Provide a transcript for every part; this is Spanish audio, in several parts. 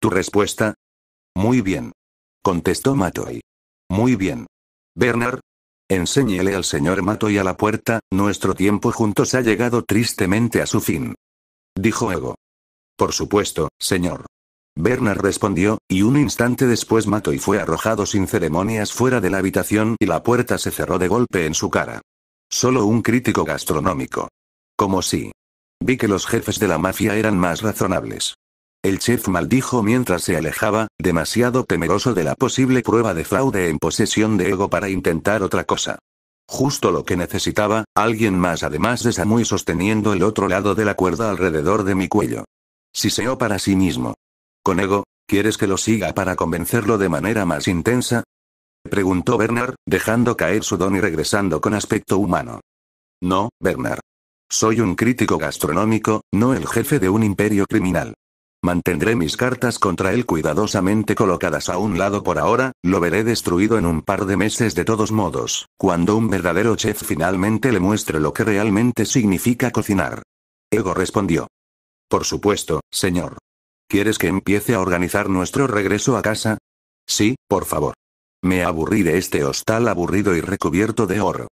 ¿Tu respuesta? Muy bien. Contestó Matoy. Muy bien. Bernard. Enséñele al señor Matoy a la puerta, nuestro tiempo juntos ha llegado tristemente a su fin. Dijo Ego. Por supuesto, señor. Bernard respondió, y un instante después Matoy fue arrojado sin ceremonias fuera de la habitación y la puerta se cerró de golpe en su cara. Solo un crítico gastronómico. Como si. Vi que los jefes de la mafia eran más razonables. El chef maldijo mientras se alejaba, demasiado temeroso de la posible prueba de fraude en posesión de ego para intentar otra cosa. Justo lo que necesitaba, alguien más además de Samui sosteniendo el otro lado de la cuerda alrededor de mi cuello. Si Siseó para sí mismo. Con ego, ¿quieres que lo siga para convencerlo de manera más intensa? Preguntó Bernard, dejando caer su don y regresando con aspecto humano. No, Bernard. Soy un crítico gastronómico, no el jefe de un imperio criminal. Mantendré mis cartas contra él cuidadosamente colocadas a un lado por ahora, lo veré destruido en un par de meses de todos modos, cuando un verdadero chef finalmente le muestre lo que realmente significa cocinar. Ego respondió. Por supuesto, señor. ¿Quieres que empiece a organizar nuestro regreso a casa? Sí, por favor. Me aburrí de este hostal aburrido y recubierto de oro.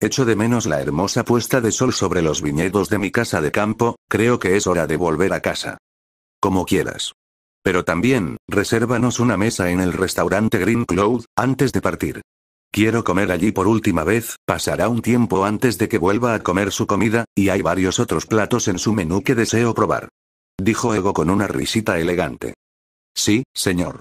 Echo de menos la hermosa puesta de sol sobre los viñedos de mi casa de campo, creo que es hora de volver a casa. Como quieras. Pero también, resérvanos una mesa en el restaurante Green Cloud, antes de partir. Quiero comer allí por última vez, pasará un tiempo antes de que vuelva a comer su comida, y hay varios otros platos en su menú que deseo probar. Dijo Ego con una risita elegante. Sí, señor.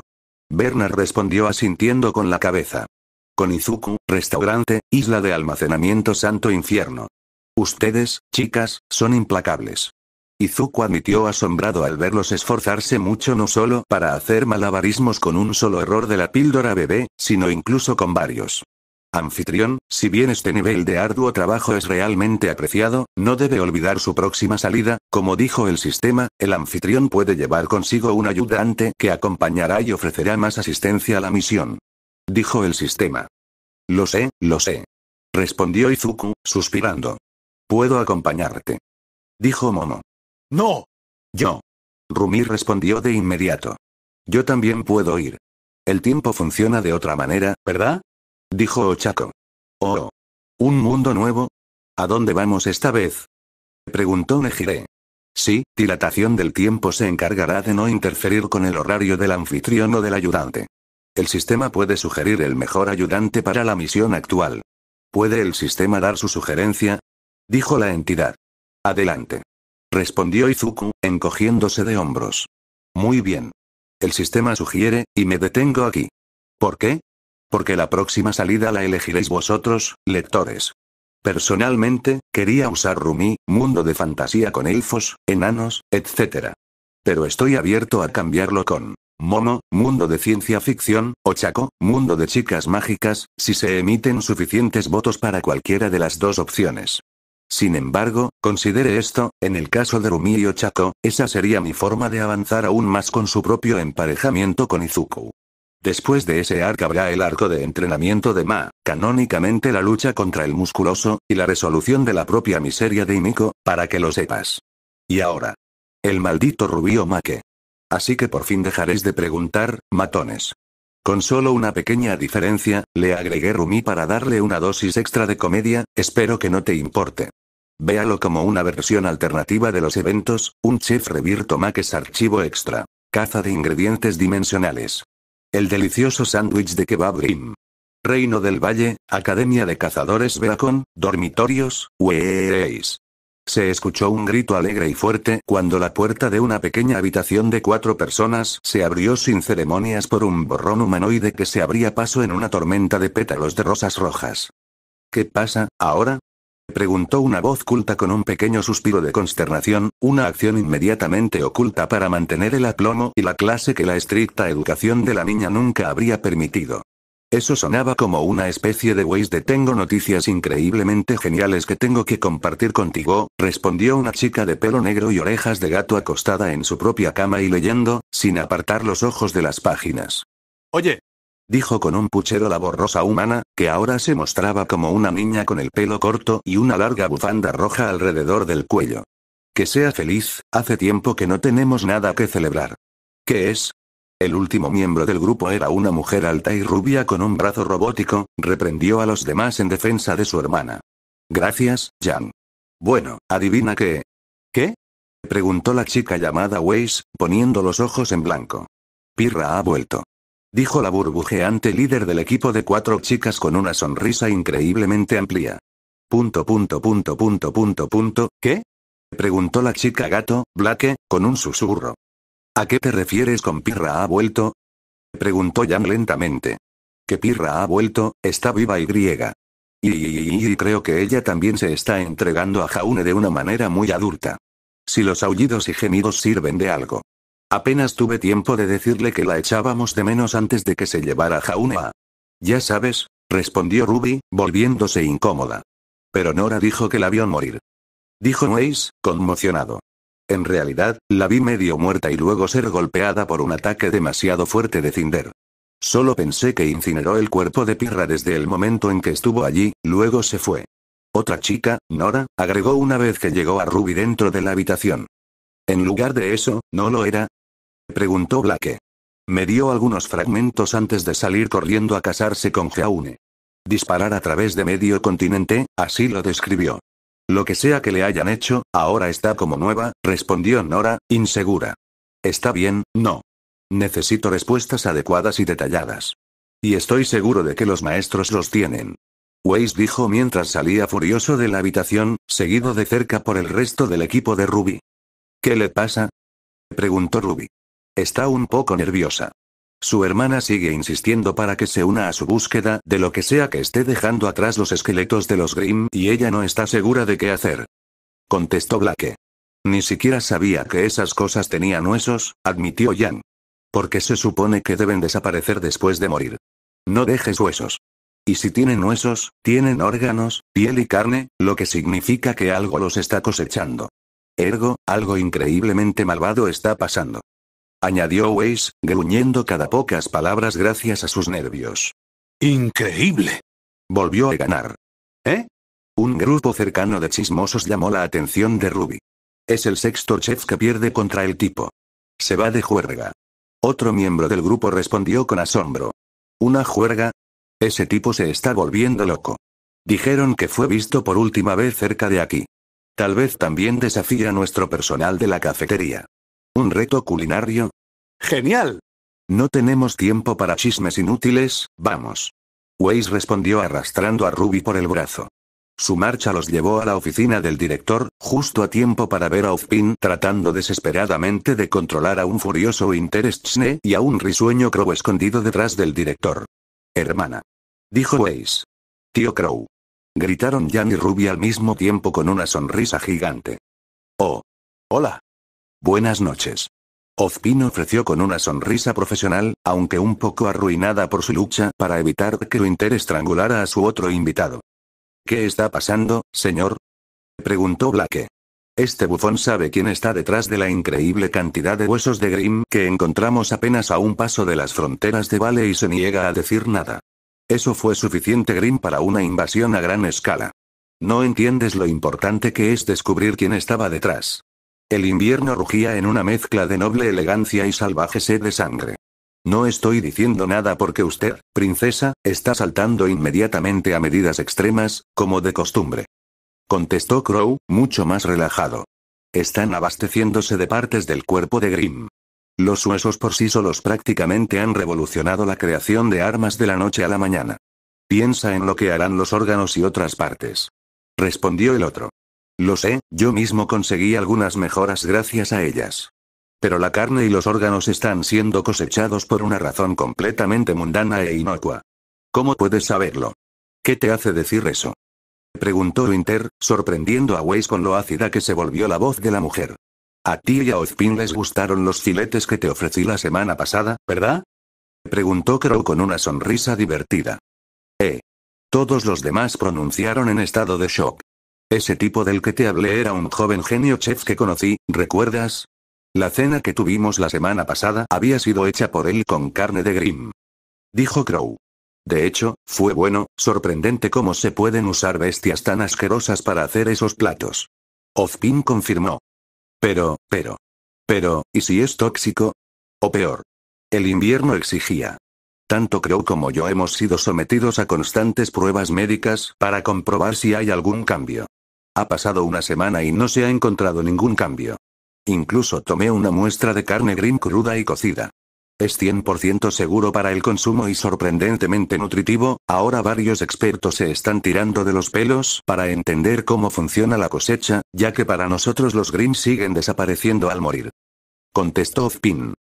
Bernard respondió asintiendo con la cabeza. Konizuku, restaurante, isla de almacenamiento Santo Infierno. Ustedes, chicas, son implacables. Izuku admitió asombrado al verlos esforzarse mucho no solo para hacer malabarismos con un solo error de la píldora bebé, sino incluso con varios. Anfitrión, si bien este nivel de arduo trabajo es realmente apreciado, no debe olvidar su próxima salida, como dijo el sistema, el anfitrión puede llevar consigo un ayudante que acompañará y ofrecerá más asistencia a la misión. Dijo el sistema. Lo sé, lo sé. Respondió Izuku, suspirando. Puedo acompañarte. Dijo Momo. No. Yo. Rumi respondió de inmediato. Yo también puedo ir. El tiempo funciona de otra manera, ¿verdad? Dijo Ochako. Oh. ¿Un mundo nuevo? ¿A dónde vamos esta vez? Preguntó Nejire. Sí, dilatación del tiempo se encargará de no interferir con el horario del anfitrión o del ayudante. El sistema puede sugerir el mejor ayudante para la misión actual. ¿Puede el sistema dar su sugerencia? Dijo la entidad. Adelante respondió Izuku, encogiéndose de hombros. Muy bien. El sistema sugiere, y me detengo aquí. ¿Por qué? Porque la próxima salida la elegiréis vosotros, lectores. Personalmente, quería usar Rumi, mundo de fantasía con elfos, enanos, etc. Pero estoy abierto a cambiarlo con Momo, mundo de ciencia ficción, o Chaco, mundo de chicas mágicas, si se emiten suficientes votos para cualquiera de las dos opciones. Sin embargo, considere esto, en el caso de Rumi y Ochako, esa sería mi forma de avanzar aún más con su propio emparejamiento con Izuku. Después de ese arco habrá el arco de entrenamiento de Ma, canónicamente la lucha contra el musculoso, y la resolución de la propia miseria de Imiko, para que lo sepas. Y ahora. El maldito Rubio Make. Así que por fin dejaréis de preguntar, matones. Con solo una pequeña diferencia, le agregué Rumi para darle una dosis extra de comedia, espero que no te importe. Véalo como una versión alternativa de los eventos, un chef revirto maques archivo extra. Caza de ingredientes dimensionales. El delicioso sándwich de kebab Reino del Valle, Academia de Cazadores Beacon, Dormitorios, s. Se escuchó un grito alegre y fuerte cuando la puerta de una pequeña habitación de cuatro personas se abrió sin ceremonias por un borrón humanoide que se abría paso en una tormenta de pétalos de rosas rojas. ¿Qué pasa, ahora? preguntó una voz culta con un pequeño suspiro de consternación, una acción inmediatamente oculta para mantener el aplomo y la clase que la estricta educación de la niña nunca habría permitido. Eso sonaba como una especie de weis de tengo noticias increíblemente geniales que tengo que compartir contigo, respondió una chica de pelo negro y orejas de gato acostada en su propia cama y leyendo, sin apartar los ojos de las páginas. Oye, dijo con un puchero la borrosa humana, que ahora se mostraba como una niña con el pelo corto y una larga bufanda roja alrededor del cuello. Que sea feliz, hace tiempo que no tenemos nada que celebrar. ¿Qué es? El último miembro del grupo era una mujer alta y rubia con un brazo robótico, reprendió a los demás en defensa de su hermana. Gracias, Jan. Bueno, adivina qué. ¿Qué? preguntó la chica llamada Weiss, poniendo los ojos en blanco. Pirra ha vuelto dijo la burbujeante líder del equipo de cuatro chicas con una sonrisa increíblemente amplia. Punto punto punto punto punto punto, ¿qué? preguntó la chica gato, blaque, con un susurro. ¿A qué te refieres con Pirra ha vuelto? preguntó Jan lentamente. Que Pirra ha vuelto, está viva y griega. y, creo que ella también se está entregando a Jaune de una manera muy adulta. Si los aullidos y gemidos sirven de algo. Apenas tuve tiempo de decirle que la echábamos de menos antes de que se llevara Jaunea. Ya sabes, respondió Ruby, volviéndose incómoda. Pero Nora dijo que la vio morir. Dijo Weiss, conmocionado. En realidad, la vi medio muerta y luego ser golpeada por un ataque demasiado fuerte de Cinder. Solo pensé que incineró el cuerpo de Pirra desde el momento en que estuvo allí, luego se fue. Otra chica, Nora, agregó una vez que llegó a Ruby dentro de la habitación. En lugar de eso, no lo era, preguntó Blake. Me dio algunos fragmentos antes de salir corriendo a casarse con Jaune. Disparar a través de medio continente, así lo describió. Lo que sea que le hayan hecho, ahora está como nueva, respondió Nora, insegura. Está bien, no. Necesito respuestas adecuadas y detalladas. Y estoy seguro de que los maestros los tienen. Weiss dijo mientras salía furioso de la habitación, seguido de cerca por el resto del equipo de Ruby. ¿Qué le pasa? preguntó Ruby. Está un poco nerviosa. Su hermana sigue insistiendo para que se una a su búsqueda de lo que sea que esté dejando atrás los esqueletos de los Grimm y ella no está segura de qué hacer. Contestó Blake. Ni siquiera sabía que esas cosas tenían huesos, admitió Jan. Porque se supone que deben desaparecer después de morir. No dejes huesos. Y si tienen huesos, tienen órganos, piel y carne, lo que significa que algo los está cosechando. Ergo, algo increíblemente malvado está pasando añadió Weiss, gruñendo cada pocas palabras gracias a sus nervios. Increíble. Volvió a ganar. ¿Eh? Un grupo cercano de chismosos llamó la atención de Ruby. Es el sexto chef que pierde contra el tipo. Se va de juerga. Otro miembro del grupo respondió con asombro. ¿Una juerga? Ese tipo se está volviendo loco. Dijeron que fue visto por última vez cerca de aquí. Tal vez también desafía a nuestro personal de la cafetería. Un reto culinario, Genial. No tenemos tiempo para chismes inútiles, vamos. Waze respondió arrastrando a Ruby por el brazo. Su marcha los llevó a la oficina del director, justo a tiempo para ver a Pin tratando desesperadamente de controlar a un furioso Schnee y a un risueño Crow escondido detrás del director. Hermana. Dijo Waze. Tío Crow. Gritaron Jan y Ruby al mismo tiempo con una sonrisa gigante. Oh. Hola. Buenas noches. Ozpin ofreció con una sonrisa profesional, aunque un poco arruinada por su lucha para evitar que Winter estrangulara a su otro invitado. ¿Qué está pasando, señor? preguntó Blake. Este bufón sabe quién está detrás de la increíble cantidad de huesos de Grimm que encontramos apenas a un paso de las fronteras de Vale y se niega a decir nada. Eso fue suficiente Grimm para una invasión a gran escala. No entiendes lo importante que es descubrir quién estaba detrás. El invierno rugía en una mezcla de noble elegancia y salvaje sed de sangre. No estoy diciendo nada porque usted, princesa, está saltando inmediatamente a medidas extremas, como de costumbre. Contestó Crow, mucho más relajado. Están abasteciéndose de partes del cuerpo de Grimm. Los huesos por sí solos prácticamente han revolucionado la creación de armas de la noche a la mañana. Piensa en lo que harán los órganos y otras partes. Respondió el otro. Lo sé, yo mismo conseguí algunas mejoras gracias a ellas. Pero la carne y los órganos están siendo cosechados por una razón completamente mundana e inocua. ¿Cómo puedes saberlo? ¿Qué te hace decir eso? Preguntó Winter, sorprendiendo a Weiss con lo ácida que se volvió la voz de la mujer. A ti y a Ozpin les gustaron los filetes que te ofrecí la semana pasada, ¿verdad? Preguntó Crow con una sonrisa divertida. Eh. Todos los demás pronunciaron en estado de shock. Ese tipo del que te hablé era un joven genio chef que conocí, ¿recuerdas? La cena que tuvimos la semana pasada había sido hecha por él con carne de Grimm. Dijo Crow. De hecho, fue bueno, sorprendente cómo se pueden usar bestias tan asquerosas para hacer esos platos. Ozpin confirmó. Pero, pero. Pero, ¿y si es tóxico? O peor. El invierno exigía. Tanto Crow como yo hemos sido sometidos a constantes pruebas médicas para comprobar si hay algún cambio. Ha pasado una semana y no se ha encontrado ningún cambio. Incluso tomé una muestra de carne green cruda y cocida. Es 100% seguro para el consumo y sorprendentemente nutritivo, ahora varios expertos se están tirando de los pelos para entender cómo funciona la cosecha, ya que para nosotros los greens siguen desapareciendo al morir. Contestó Pin.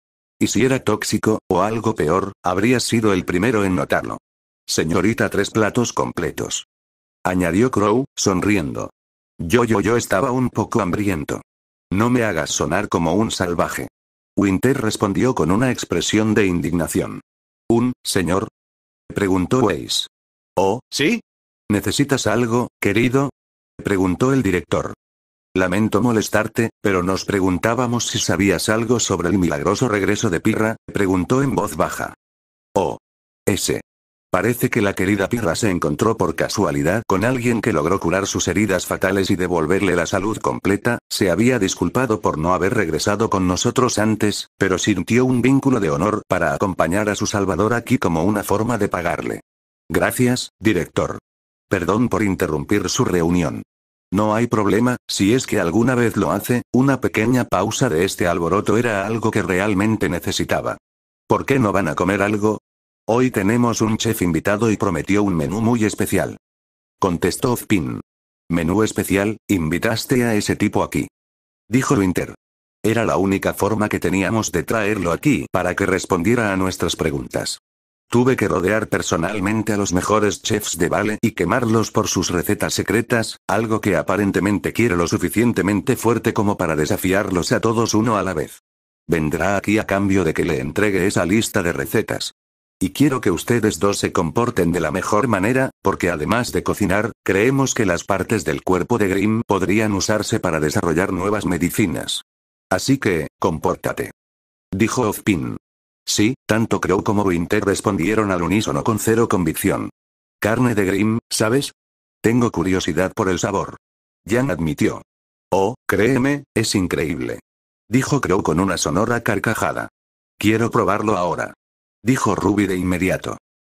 Y si era tóxico, o algo peor, habría sido el primero en notarlo. Señorita, tres platos completos. Añadió Crow, sonriendo. Yo yo yo estaba un poco hambriento. No me hagas sonar como un salvaje. Winter respondió con una expresión de indignación. ¿Un, señor? preguntó Weiss. ¿Oh, sí? ¿Necesitas algo, querido? preguntó el director. Lamento molestarte, pero nos preguntábamos si sabías algo sobre el milagroso regreso de Pirra, preguntó en voz baja. Oh. Ese. Parece que la querida Pirra se encontró por casualidad con alguien que logró curar sus heridas fatales y devolverle la salud completa, se había disculpado por no haber regresado con nosotros antes, pero sintió un vínculo de honor para acompañar a su salvador aquí como una forma de pagarle. Gracias, director. Perdón por interrumpir su reunión. No hay problema, si es que alguna vez lo hace, una pequeña pausa de este alboroto era algo que realmente necesitaba. ¿Por qué no van a comer algo? Hoy tenemos un chef invitado y prometió un menú muy especial. Contestó Fpin. Menú especial, invitaste a ese tipo aquí. Dijo Winter. Era la única forma que teníamos de traerlo aquí para que respondiera a nuestras preguntas. Tuve que rodear personalmente a los mejores chefs de Vale y quemarlos por sus recetas secretas, algo que aparentemente quiere lo suficientemente fuerte como para desafiarlos a todos uno a la vez. Vendrá aquí a cambio de que le entregue esa lista de recetas. Y quiero que ustedes dos se comporten de la mejor manera, porque además de cocinar, creemos que las partes del cuerpo de Grimm podrían usarse para desarrollar nuevas medicinas. Así que, compórtate. Dijo Ozpin. Sí, tanto Crow como Winter respondieron al unísono con cero convicción. Carne de Grimm, ¿sabes? Tengo curiosidad por el sabor. Jan admitió. Oh, créeme, es increíble. Dijo Crow con una sonora carcajada. Quiero probarlo ahora dijo Ruby de inmediato.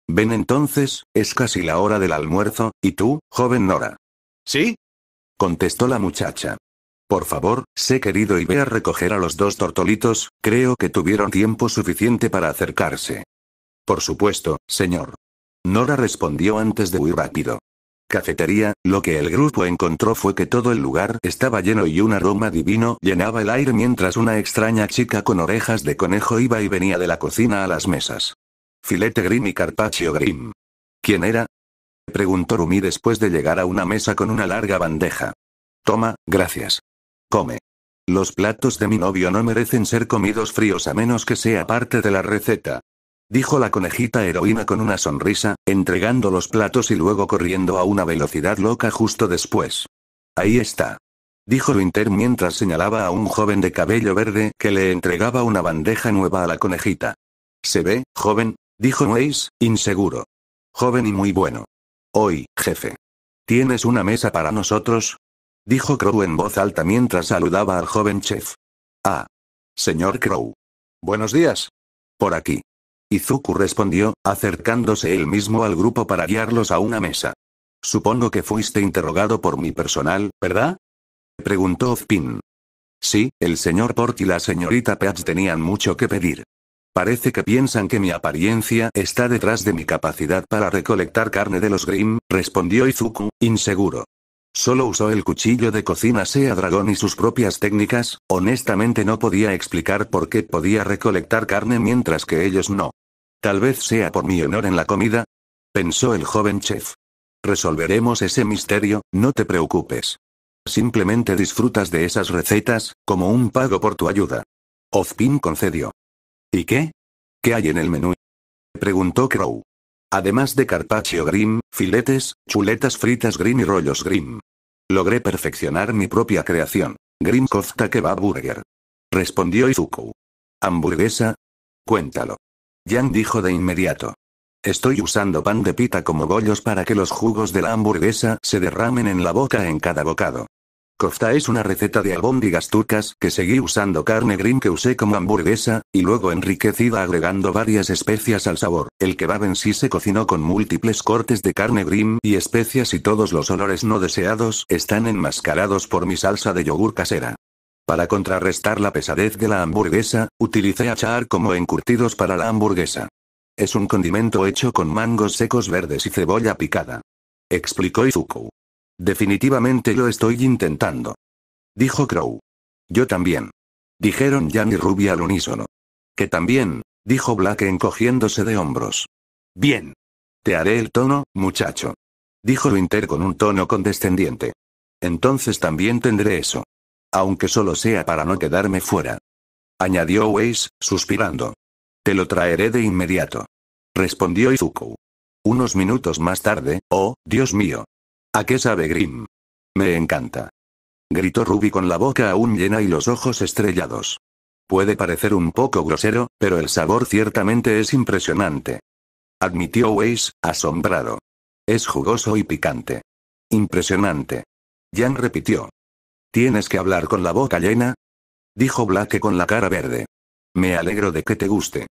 Ven entonces, es casi la hora del almuerzo, y tú, joven Nora. ¿Sí? contestó la muchacha. Por favor, sé querido y ve a recoger a los dos tortolitos, creo que tuvieron tiempo suficiente para acercarse. Por supuesto, señor. Nora respondió antes de huir rápido cafetería, lo que el grupo encontró fue que todo el lugar estaba lleno y un aroma divino llenaba el aire mientras una extraña chica con orejas de conejo iba y venía de la cocina a las mesas. Filete Grimm y Carpaccio Grimm. ¿Quién era? preguntó Rumi después de llegar a una mesa con una larga bandeja. Toma, gracias. Come. Los platos de mi novio no merecen ser comidos fríos a menos que sea parte de la receta dijo la conejita heroína con una sonrisa, entregando los platos y luego corriendo a una velocidad loca justo después. Ahí está. Dijo Winter mientras señalaba a un joven de cabello verde que le entregaba una bandeja nueva a la conejita. Se ve, joven, dijo Weiss, inseguro. Joven y muy bueno. Hoy, jefe. ¿Tienes una mesa para nosotros? Dijo Crow en voz alta mientras saludaba al joven chef. Ah. Señor Crow. Buenos días. Por aquí. Izuku respondió, acercándose él mismo al grupo para guiarlos a una mesa. Supongo que fuiste interrogado por mi personal, ¿verdad? Preguntó Ozpin. Sí, el señor Port y la señorita Peach tenían mucho que pedir. Parece que piensan que mi apariencia está detrás de mi capacidad para recolectar carne de los Grimm, respondió Izuku, inseguro. Solo usó el cuchillo de cocina sea dragón y sus propias técnicas, honestamente no podía explicar por qué podía recolectar carne mientras que ellos no. Tal vez sea por mi honor en la comida, pensó el joven chef. Resolveremos ese misterio, no te preocupes. Simplemente disfrutas de esas recetas, como un pago por tu ayuda. Ozpin concedió. ¿Y qué? ¿Qué hay en el menú? Preguntó Crow. Además de carpaccio grim, filetes, chuletas fritas grim y rollos grim. Logré perfeccionar mi propia creación. Grim Kofta Kebab Burger. Respondió Izuku. ¿Hamburguesa? Cuéntalo. Yang dijo de inmediato. Estoy usando pan de pita como bollos para que los jugos de la hamburguesa se derramen en la boca en cada bocado. Kofta es una receta de albóndigas turcas que seguí usando carne green que usé como hamburguesa, y luego enriquecida agregando varias especias al sabor. El kebab en sí se cocinó con múltiples cortes de carne green y especias y todos los olores no deseados están enmascarados por mi salsa de yogur casera. Para contrarrestar la pesadez de la hamburguesa, utilicé achar como encurtidos para la hamburguesa. Es un condimento hecho con mangos secos verdes y cebolla picada. Explicó Izuku. Definitivamente lo estoy intentando. Dijo Crow. Yo también. Dijeron Jan y Ruby al unísono. Que también, dijo Black encogiéndose de hombros. Bien. Te haré el tono, muchacho. Dijo Winter con un tono condescendiente. Entonces también tendré eso aunque solo sea para no quedarme fuera. Añadió Weiss, suspirando. Te lo traeré de inmediato. Respondió Izuku. Unos minutos más tarde, oh, Dios mío. ¿A qué sabe Grimm? Me encanta. Gritó Ruby con la boca aún llena y los ojos estrellados. Puede parecer un poco grosero, pero el sabor ciertamente es impresionante. Admitió Weiss, asombrado. Es jugoso y picante. Impresionante. Jan repitió. ¿Tienes que hablar con la boca llena? Dijo Black con la cara verde. Me alegro de que te guste.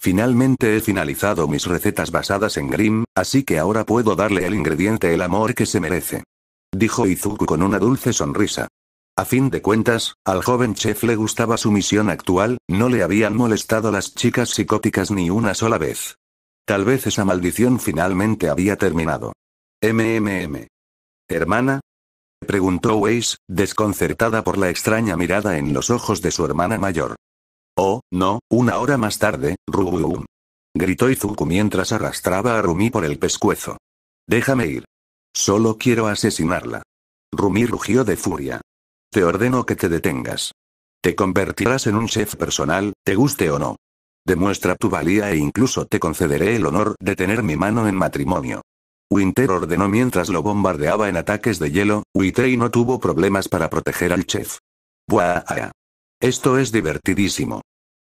Finalmente he finalizado mis recetas basadas en Grimm, así que ahora puedo darle el ingrediente el amor que se merece. Dijo Izuku con una dulce sonrisa. A fin de cuentas, al joven chef le gustaba su misión actual, no le habían molestado las chicas psicóticas ni una sola vez. Tal vez esa maldición finalmente había terminado. MMM. Hermana, preguntó Weiss, desconcertada por la extraña mirada en los ojos de su hermana mayor. Oh, no, una hora más tarde, Rubuum. Gritó Izuku mientras arrastraba a Rumi por el pescuezo. Déjame ir. Solo quiero asesinarla. Rumi rugió de furia. Te ordeno que te detengas. Te convertirás en un chef personal, te guste o no. Demuestra tu valía e incluso te concederé el honor de tener mi mano en matrimonio. Winter ordenó mientras lo bombardeaba en ataques de hielo, Witrey no tuvo problemas para proteger al chef. ¡Buah! Ah. Esto es divertidísimo.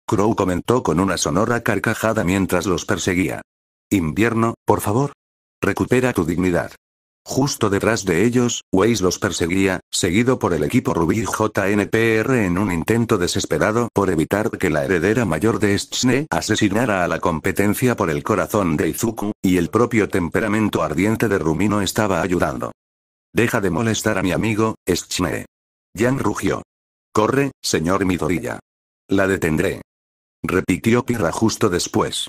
Crow comentó con una sonora carcajada mientras los perseguía. Invierno, por favor. Recupera tu dignidad. Justo detrás de ellos, Weiss los perseguía, seguido por el equipo Rubí JNPR en un intento desesperado por evitar que la heredera mayor de Schne asesinara a la competencia por el corazón de Izuku, y el propio temperamento ardiente de Rumino estaba ayudando. Deja de molestar a mi amigo, Schne. Jan rugió. Corre, señor Midorilla. La detendré. Repitió Pirra justo después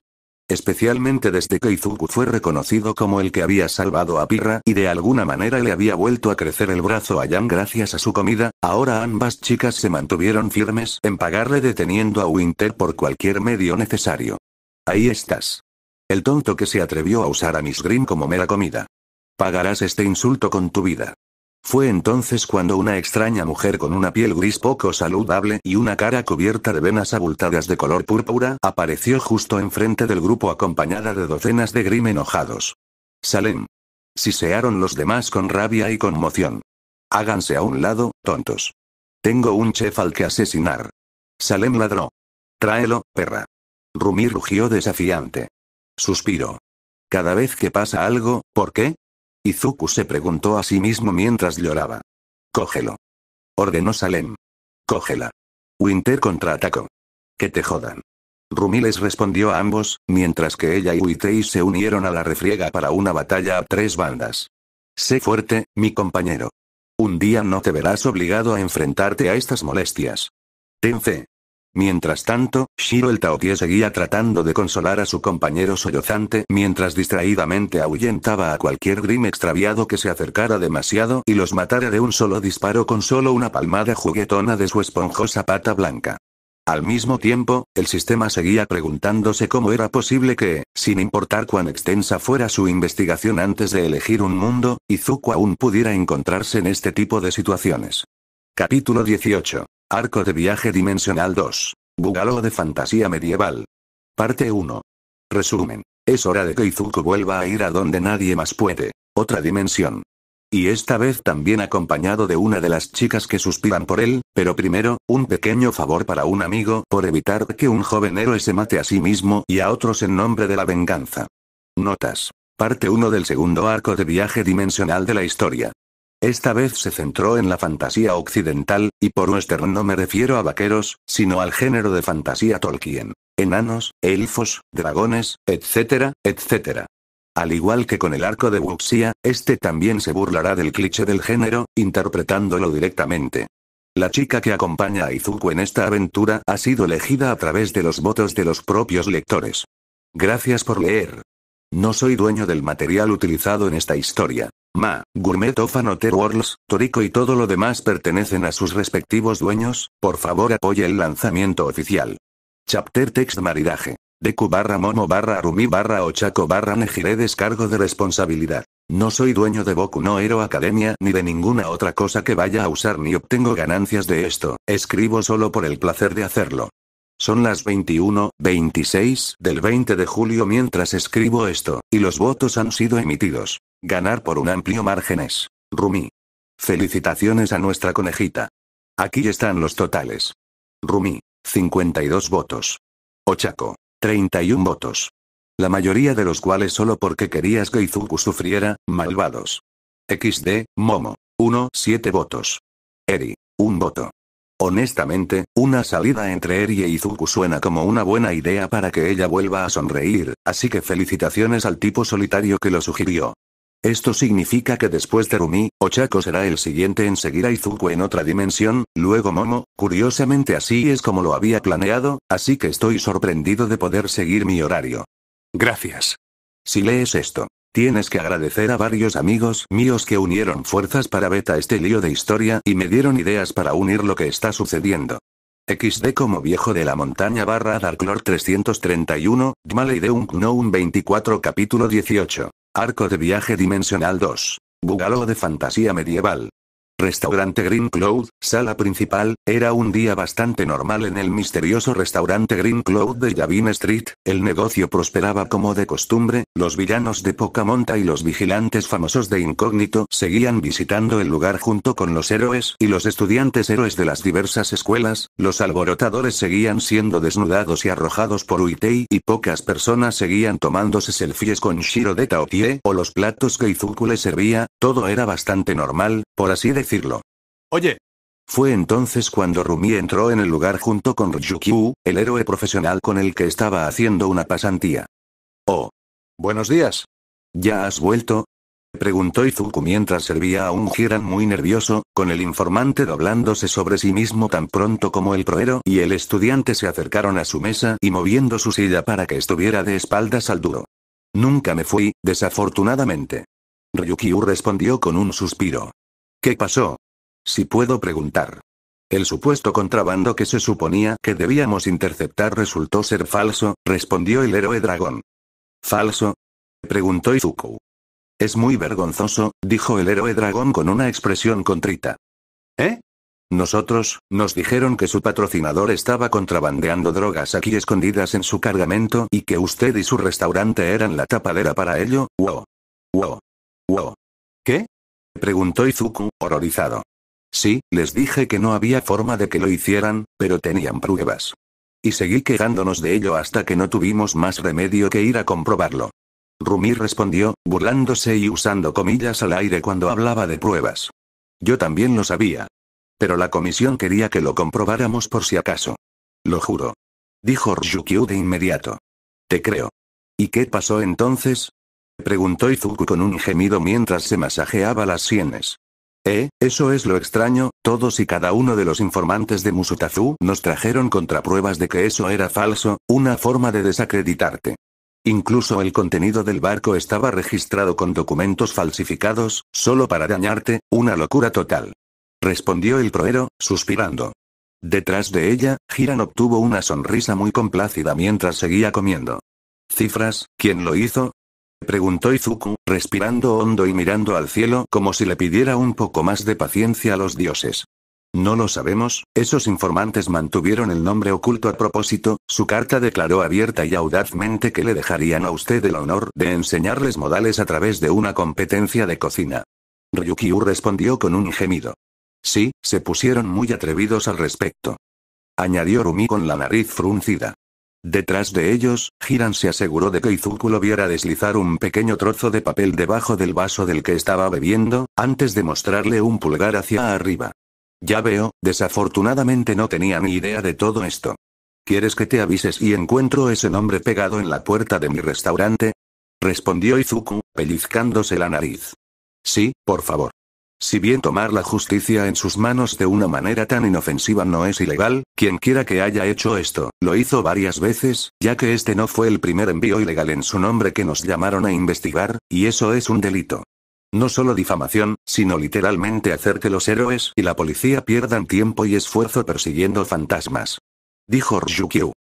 especialmente desde que Izuku fue reconocido como el que había salvado a Pirra y de alguna manera le había vuelto a crecer el brazo a Yang gracias a su comida, ahora ambas chicas se mantuvieron firmes en pagarle deteniendo a Winter por cualquier medio necesario. Ahí estás. El tonto que se atrevió a usar a Miss Green como mera comida. Pagarás este insulto con tu vida. Fue entonces cuando una extraña mujer con una piel gris poco saludable y una cara cubierta de venas abultadas de color púrpura apareció justo enfrente del grupo acompañada de docenas de grim enojados. Salem. Sisearon los demás con rabia y conmoción. Háganse a un lado, tontos. Tengo un chef al que asesinar. Salem ladró. Tráelo, perra. Rumi rugió desafiante. Suspiro. Cada vez que pasa algo, ¿por qué? Izuku se preguntó a sí mismo mientras lloraba. Cógelo. Ordenó Salem. Cógela. Winter contraatacó. Que te jodan. Rumi les respondió a ambos, mientras que ella y Uitei se unieron a la refriega para una batalla a tres bandas. Sé fuerte, mi compañero. Un día no te verás obligado a enfrentarte a estas molestias. Ten fe. Mientras tanto, Shiro el Taotie seguía tratando de consolar a su compañero sollozante mientras distraídamente ahuyentaba a cualquier Grim extraviado que se acercara demasiado y los matara de un solo disparo con solo una palmada juguetona de su esponjosa pata blanca. Al mismo tiempo, el sistema seguía preguntándose cómo era posible que, sin importar cuán extensa fuera su investigación antes de elegir un mundo, Izuku aún pudiera encontrarse en este tipo de situaciones. Capítulo 18. Arco de viaje dimensional 2. Bugalo de fantasía medieval. Parte 1. Resumen. Es hora de que Izuku vuelva a ir a donde nadie más puede. Otra dimensión. Y esta vez también acompañado de una de las chicas que suspiran por él, pero primero, un pequeño favor para un amigo por evitar que un joven héroe se mate a sí mismo y a otros en nombre de la venganza. Notas. Parte 1 del segundo arco de viaje dimensional de la historia. Esta vez se centró en la fantasía occidental, y por western no me refiero a vaqueros, sino al género de fantasía Tolkien. Enanos, elfos, dragones, etcétera, etcétera. Al igual que con el arco de Wuxia, este también se burlará del cliché del género, interpretándolo directamente. La chica que acompaña a Izuku en esta aventura ha sido elegida a través de los votos de los propios lectores. Gracias por leer. No soy dueño del material utilizado en esta historia. Ma, Gourmet of Another Worlds, Torico y todo lo demás pertenecen a sus respectivos dueños, por favor apoye el lanzamiento oficial. Chapter Text Maridaje. Deku barra Momo barra rumi barra Ochako barra Negiré Descargo de responsabilidad. No soy dueño de Boku no Hero Academia ni de ninguna otra cosa que vaya a usar ni obtengo ganancias de esto, escribo solo por el placer de hacerlo. Son las 21, 26 del 20 de julio mientras escribo esto, y los votos han sido emitidos. Ganar por un amplio margen es. Rumi. Felicitaciones a nuestra conejita. Aquí están los totales. Rumi. 52 votos. Ochako. 31 votos. La mayoría de los cuales solo porque querías que Izuku sufriera, malvados. XD, Momo. 1, 7 votos. Eri. Un voto. Honestamente, una salida entre Eri e Izuku suena como una buena idea para que ella vuelva a sonreír, así que felicitaciones al tipo solitario que lo sugirió. Esto significa que después de Rumi, Ochako será el siguiente en seguir a Izuku en otra dimensión, luego Momo, curiosamente así es como lo había planeado, así que estoy sorprendido de poder seguir mi horario. Gracias. Si lees esto, Tienes que agradecer a varios amigos míos que unieron fuerzas para beta este lío de historia y me dieron ideas para unir lo que está sucediendo. XD como viejo de la montaña barra Darklord 331, Dmaley de un 24 capítulo 18. Arco de viaje dimensional 2. Búgalo de fantasía medieval. Restaurante Green Cloud, sala principal, era un día bastante normal en el misterioso restaurante Green Cloud de Yavin Street, el negocio prosperaba como de costumbre, los villanos de poca monta y los vigilantes famosos de incógnito seguían visitando el lugar junto con los héroes y los estudiantes héroes de las diversas escuelas, los alborotadores seguían siendo desnudados y arrojados por Uitei y pocas personas seguían tomándose selfies con Shiro de Taotie o los platos que Izuku le servía, todo era bastante normal, por así decirlo Oye. Fue entonces cuando Rumi entró en el lugar junto con Ryukyu, el héroe profesional con el que estaba haciendo una pasantía. Oh. Buenos días. ¿Ya has vuelto? Preguntó Izuku mientras servía a un Jiran muy nervioso, con el informante doblándose sobre sí mismo tan pronto como el proero y el estudiante se acercaron a su mesa y moviendo su silla para que estuviera de espaldas al duro. Nunca me fui, desafortunadamente. Ryukyu respondió con un suspiro. ¿Qué pasó? Si puedo preguntar. El supuesto contrabando que se suponía que debíamos interceptar resultó ser falso, respondió el héroe dragón. ¿Falso? preguntó Izuku. Es muy vergonzoso, dijo el héroe dragón con una expresión contrita. ¿Eh? Nosotros, nos dijeron que su patrocinador estaba contrabandeando drogas aquí escondidas en su cargamento y que usted y su restaurante eran la tapadera para ello, wow. Wow. Wow. ¿Qué? preguntó Izuku, horrorizado. Sí, les dije que no había forma de que lo hicieran, pero tenían pruebas. Y seguí quejándonos de ello hasta que no tuvimos más remedio que ir a comprobarlo. Rumi respondió, burlándose y usando comillas al aire cuando hablaba de pruebas. Yo también lo sabía. Pero la comisión quería que lo comprobáramos por si acaso. Lo juro. Dijo Ryukyu de inmediato. Te creo. ¿Y qué pasó entonces? preguntó Izuku con un gemido mientras se masajeaba las sienes. Eh, eso es lo extraño, todos y cada uno de los informantes de Musutazu nos trajeron contrapruebas de que eso era falso, una forma de desacreditarte. Incluso el contenido del barco estaba registrado con documentos falsificados, solo para dañarte, una locura total. Respondió el proero, suspirando. Detrás de ella, Giran obtuvo una sonrisa muy complacida mientras seguía comiendo. Cifras, ¿quién lo hizo? preguntó Izuku, respirando hondo y mirando al cielo como si le pidiera un poco más de paciencia a los dioses. No lo sabemos, esos informantes mantuvieron el nombre oculto a propósito, su carta declaró abierta y audazmente que le dejarían a usted el honor de enseñarles modales a través de una competencia de cocina. Ryukyu respondió con un gemido. Sí, se pusieron muy atrevidos al respecto. Añadió Rumi con la nariz fruncida. Detrás de ellos, Hiran se aseguró de que Izuku lo viera deslizar un pequeño trozo de papel debajo del vaso del que estaba bebiendo, antes de mostrarle un pulgar hacia arriba. Ya veo, desafortunadamente no tenía ni idea de todo esto. ¿Quieres que te avises y encuentro ese nombre pegado en la puerta de mi restaurante? Respondió Izuku, pellizcándose la nariz. Sí, por favor. Si bien tomar la justicia en sus manos de una manera tan inofensiva no es ilegal, quien quiera que haya hecho esto, lo hizo varias veces, ya que este no fue el primer envío ilegal en su nombre que nos llamaron a investigar, y eso es un delito. No solo difamación, sino literalmente hacer que los héroes y la policía pierdan tiempo y esfuerzo persiguiendo fantasmas. Dijo Ryukyu.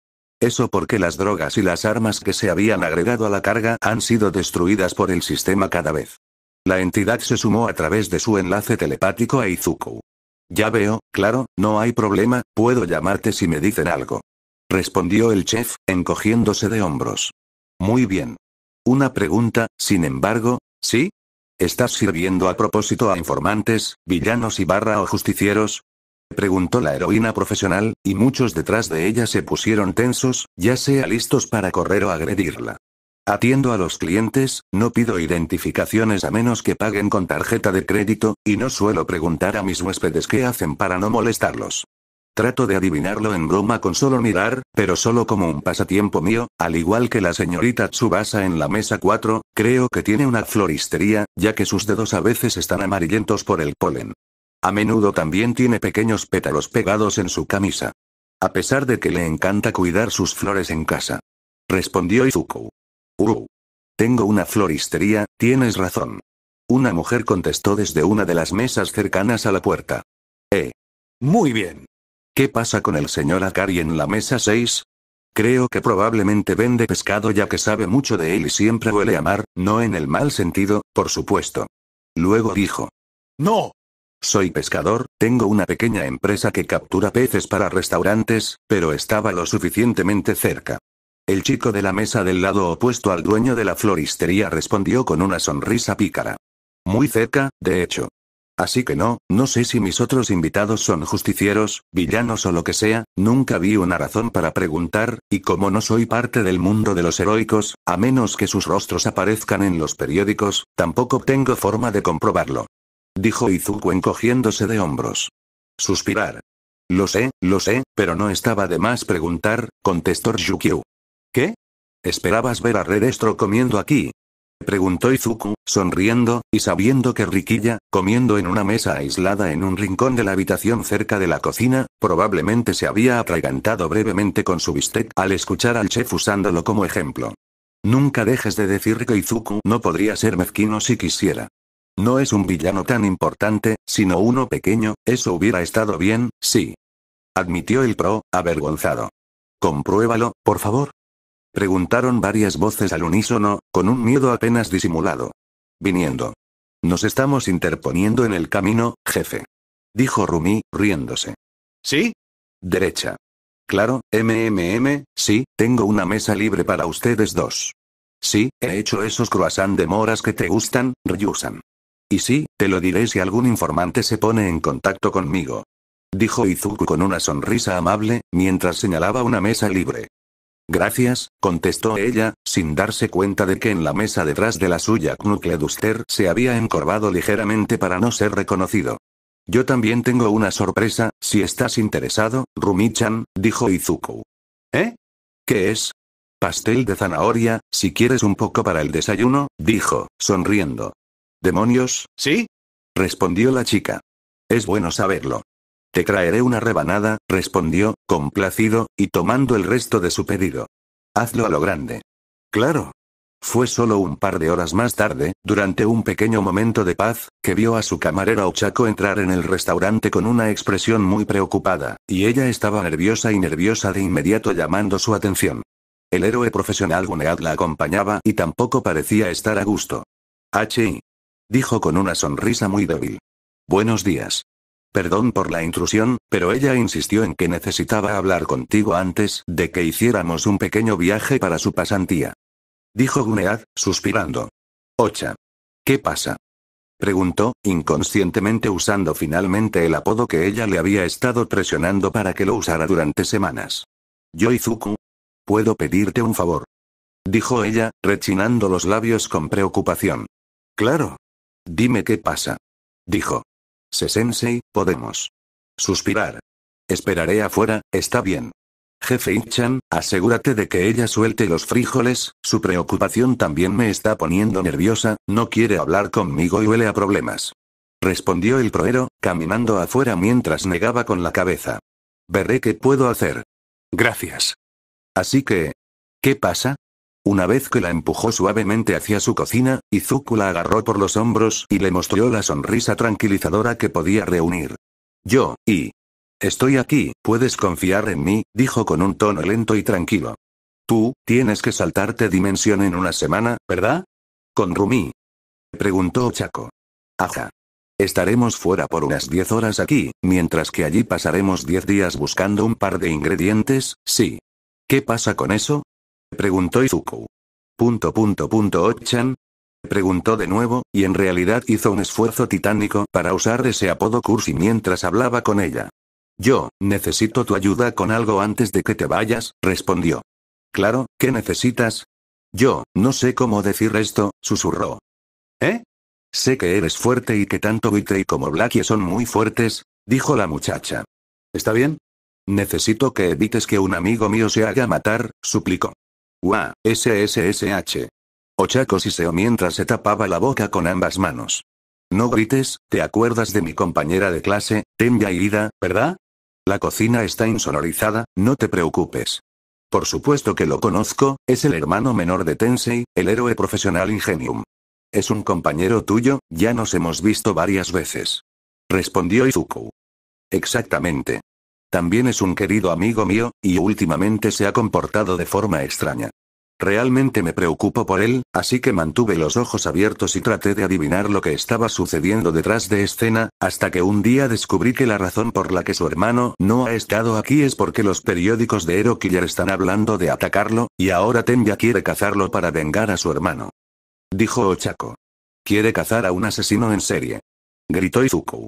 Eso porque las drogas y las armas que se habían agregado a la carga han sido destruidas por el sistema cada vez. La entidad se sumó a través de su enlace telepático a Izuku. Ya veo, claro, no hay problema, puedo llamarte si me dicen algo. Respondió el chef, encogiéndose de hombros. Muy bien. Una pregunta, sin embargo, ¿sí? ¿Estás sirviendo a propósito a informantes, villanos y barra o justicieros? Preguntó la heroína profesional, y muchos detrás de ella se pusieron tensos, ya sea listos para correr o agredirla. Atiendo a los clientes, no pido identificaciones a menos que paguen con tarjeta de crédito, y no suelo preguntar a mis huéspedes qué hacen para no molestarlos. Trato de adivinarlo en broma con solo mirar, pero solo como un pasatiempo mío, al igual que la señorita Tsubasa en la mesa 4, creo que tiene una floristería, ya que sus dedos a veces están amarillentos por el polen. A menudo también tiene pequeños pétalos pegados en su camisa. A pesar de que le encanta cuidar sus flores en casa. Respondió Izuku. Tengo una floristería, tienes razón. Una mujer contestó desde una de las mesas cercanas a la puerta. Eh. Muy bien. ¿Qué pasa con el señor Akari en la mesa 6? Creo que probablemente vende pescado ya que sabe mucho de él y siempre huele a mar, no en el mal sentido, por supuesto. Luego dijo. No. Soy pescador, tengo una pequeña empresa que captura peces para restaurantes, pero estaba lo suficientemente cerca. El chico de la mesa del lado opuesto al dueño de la floristería respondió con una sonrisa pícara. Muy cerca, de hecho. Así que no, no sé si mis otros invitados son justicieros, villanos o lo que sea, nunca vi una razón para preguntar, y como no soy parte del mundo de los heroicos, a menos que sus rostros aparezcan en los periódicos, tampoco tengo forma de comprobarlo. Dijo Izuku encogiéndose de hombros. Suspirar. Lo sé, lo sé, pero no estaba de más preguntar, contestó Ryukyu. ¿Qué? ¿Esperabas ver a Redestro comiendo aquí? Preguntó Izuku, sonriendo, y sabiendo que Riquilla, comiendo en una mesa aislada en un rincón de la habitación cerca de la cocina, probablemente se había atragantado brevemente con su bistec al escuchar al chef usándolo como ejemplo. Nunca dejes de decir que Izuku no podría ser mezquino si quisiera. No es un villano tan importante, sino uno pequeño, eso hubiera estado bien, sí. Admitió el pro, avergonzado. Compruébalo, por favor. Preguntaron varias voces al unísono, con un miedo apenas disimulado. Viniendo. Nos estamos interponiendo en el camino, jefe. Dijo Rumi, riéndose. ¿Sí? Derecha. Claro, MMM, sí, tengo una mesa libre para ustedes dos. Sí, he hecho esos croissant de moras que te gustan, Ryusan. Y sí, te lo diré si algún informante se pone en contacto conmigo. Dijo Izuku con una sonrisa amable, mientras señalaba una mesa libre. Gracias, contestó ella, sin darse cuenta de que en la mesa detrás de la suya Duster se había encorvado ligeramente para no ser reconocido. Yo también tengo una sorpresa, si estás interesado, Rumichan, dijo Izuku. ¿Eh? ¿Qué es? Pastel de zanahoria, si quieres un poco para el desayuno, dijo, sonriendo. ¿Demonios? ¿Sí? respondió la chica. Es bueno saberlo. Te traeré una rebanada, respondió, complacido, y tomando el resto de su pedido. Hazlo a lo grande. Claro. Fue solo un par de horas más tarde, durante un pequeño momento de paz, que vio a su camarera Ochaco entrar en el restaurante con una expresión muy preocupada, y ella estaba nerviosa y nerviosa de inmediato llamando su atención. El héroe profesional Gunead la acompañaba y tampoco parecía estar a gusto. H.I. dijo con una sonrisa muy débil. Buenos días. Perdón por la intrusión, pero ella insistió en que necesitaba hablar contigo antes de que hiciéramos un pequeño viaje para su pasantía. Dijo Gunead, suspirando. Ocha. ¿Qué pasa? Preguntó, inconscientemente usando finalmente el apodo que ella le había estado presionando para que lo usara durante semanas. Yoizuku. Puedo pedirte un favor. Dijo ella, rechinando los labios con preocupación. Claro. Dime qué pasa. Dijo. Sensei, podemos. Suspirar. Esperaré afuera, está bien. Jefe Ichan, asegúrate de que ella suelte los frijoles, su preocupación también me está poniendo nerviosa, no quiere hablar conmigo y huele a problemas. Respondió el proero, caminando afuera mientras negaba con la cabeza. Veré qué puedo hacer. Gracias. Así que... ¿Qué pasa? Una vez que la empujó suavemente hacia su cocina, Izuku la agarró por los hombros y le mostró la sonrisa tranquilizadora que podía reunir. Yo, y... Estoy aquí, puedes confiar en mí, dijo con un tono lento y tranquilo. Tú, tienes que saltarte dimensión en una semana, ¿verdad? Con Rumi. Preguntó Chaco. Aja. Estaremos fuera por unas 10 horas aquí, mientras que allí pasaremos 10 días buscando un par de ingredientes, sí. ¿Qué pasa con eso? preguntó Izuku. Punto punto punto Ochan. Preguntó de nuevo, y en realidad hizo un esfuerzo titánico para usar ese apodo cursi mientras hablaba con ella. Yo, necesito tu ayuda con algo antes de que te vayas, respondió. Claro, ¿qué necesitas? Yo, no sé cómo decir esto, susurró. ¿Eh? Sé que eres fuerte y que tanto vitrey como Blackie son muy fuertes, dijo la muchacha. ¿Está bien? Necesito que evites que un amigo mío se haga matar, suplicó. Ua, SSSH. Ochako siseó mientras se tapaba la boca con ambas manos. No grites, ¿te acuerdas de mi compañera de clase, Tenya Irida, verdad? La cocina está insonorizada, no te preocupes. Por supuesto que lo conozco, es el hermano menor de Tensei, el héroe profesional Ingenium. Es un compañero tuyo, ya nos hemos visto varias veces. Respondió Izuku. Exactamente. También es un querido amigo mío, y últimamente se ha comportado de forma extraña. Realmente me preocupo por él, así que mantuve los ojos abiertos y traté de adivinar lo que estaba sucediendo detrás de escena, hasta que un día descubrí que la razón por la que su hermano no ha estado aquí es porque los periódicos de Hero Killer están hablando de atacarlo, y ahora Tenya quiere cazarlo para vengar a su hermano. Dijo Ochako. Quiere cazar a un asesino en serie. Gritó Izuku.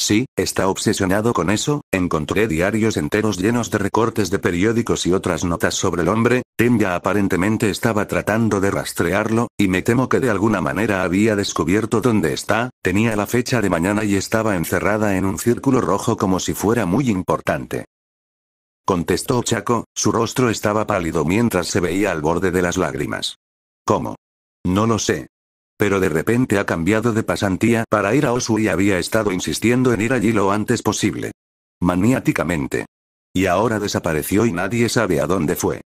Sí, está obsesionado con eso, encontré diarios enteros llenos de recortes de periódicos y otras notas sobre el hombre, ya aparentemente estaba tratando de rastrearlo, y me temo que de alguna manera había descubierto dónde está, tenía la fecha de mañana y estaba encerrada en un círculo rojo como si fuera muy importante. Contestó Chaco, su rostro estaba pálido mientras se veía al borde de las lágrimas. ¿Cómo? No lo sé, pero de repente ha cambiado de pasantía para ir a Osu y había estado insistiendo en ir allí lo antes posible. Maniáticamente. Y ahora desapareció y nadie sabe a dónde fue.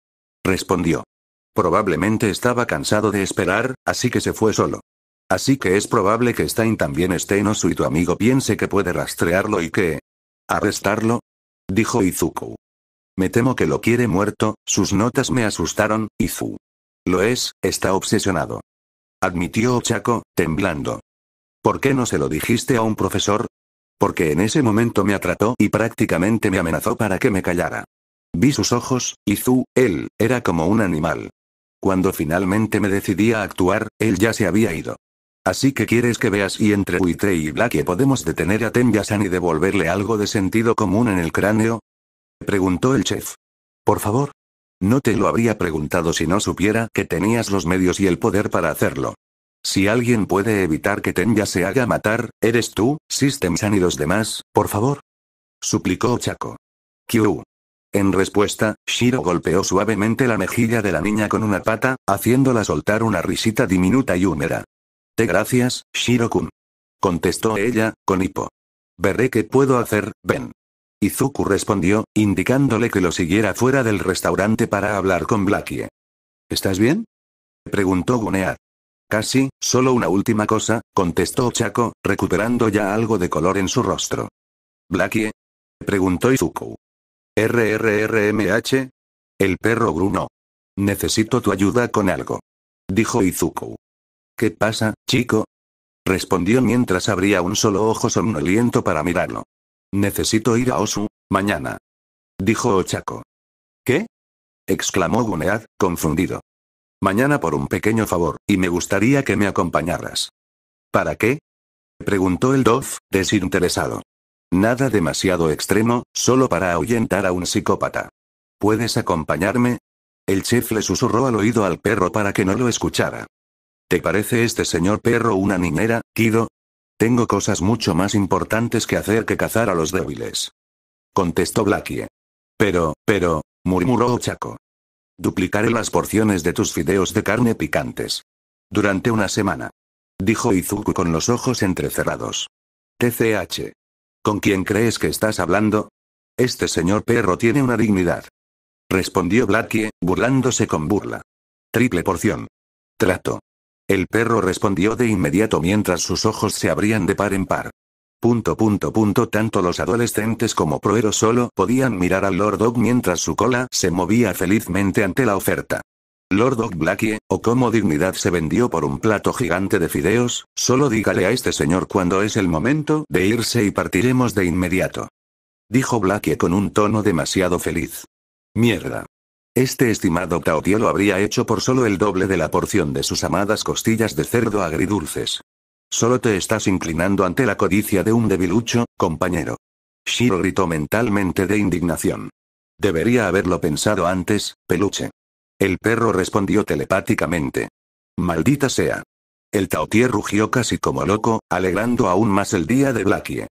Respondió. Probablemente estaba cansado de esperar, así que se fue solo. Así que es probable que Stein también esté en Osu y tu amigo piense que puede rastrearlo y que... ¿Arrestarlo? Dijo Izuku. Me temo que lo quiere muerto, sus notas me asustaron, Izu. Lo es, está obsesionado admitió Chaco, temblando. ¿Por qué no se lo dijiste a un profesor? Porque en ese momento me atrató y prácticamente me amenazó para que me callara. Vi sus ojos, y Zu, él, era como un animal. Cuando finalmente me decidí a actuar, él ya se había ido. Así que quieres que veas y entre Uitre y Blackie podemos detener a Tembiasan y devolverle algo de sentido común en el cráneo? Preguntó el chef. Por favor, no te lo habría preguntado si no supiera que tenías los medios y el poder para hacerlo. Si alguien puede evitar que Tenya se haga matar, eres tú, System San y los demás, por favor. Suplicó Chaco. Kyu. En respuesta, Shiro golpeó suavemente la mejilla de la niña con una pata, haciéndola soltar una risita diminuta y húmeda. Te gracias, Shiro-kun. Contestó ella, con hipo. Veré qué puedo hacer, ven. Izuku respondió, indicándole que lo siguiera fuera del restaurante para hablar con Blackie. ¿Estás bien? preguntó Gunear. Casi, solo una última cosa, contestó Chaco, recuperando ya algo de color en su rostro. ¿Blackie? preguntó Izuku. ¿RRRMH? El perro bruno. Necesito tu ayuda con algo. Dijo Izuku. ¿Qué pasa, chico? Respondió mientras abría un solo ojo somnoliento para mirarlo. Necesito ir a Osu, mañana. Dijo Ochako. ¿Qué? exclamó Gunead, confundido. Mañana por un pequeño favor, y me gustaría que me acompañaras. ¿Para qué? preguntó el Dof, desinteresado. Nada demasiado extremo, solo para ahuyentar a un psicópata. ¿Puedes acompañarme? El chef le susurró al oído al perro para que no lo escuchara. ¿Te parece este señor perro una niñera, Kido? Tengo cosas mucho más importantes que hacer que cazar a los débiles. Contestó Blackie. Pero, pero, murmuró Chaco. Duplicaré las porciones de tus fideos de carne picantes. Durante una semana. Dijo Izuku con los ojos entrecerrados. TCH. ¿Con quién crees que estás hablando? Este señor perro tiene una dignidad. Respondió Blackie, burlándose con burla. Triple porción. Trato. El perro respondió de inmediato mientras sus ojos se abrían de par en par. Punto punto punto tanto los adolescentes como Proero solo podían mirar al Lord Dog mientras su cola se movía felizmente ante la oferta. Lord Dog Blackie, o oh, como dignidad se vendió por un plato gigante de fideos, solo dígale a este señor cuando es el momento de irse y partiremos de inmediato. Dijo Blackie con un tono demasiado feliz. Mierda. Este estimado Taotie lo habría hecho por solo el doble de la porción de sus amadas costillas de cerdo agridulces. Solo te estás inclinando ante la codicia de un debilucho, compañero. Shiro gritó mentalmente de indignación. Debería haberlo pensado antes, peluche. El perro respondió telepáticamente. Maldita sea. El Tautier rugió casi como loco, alegrando aún más el día de Blackie.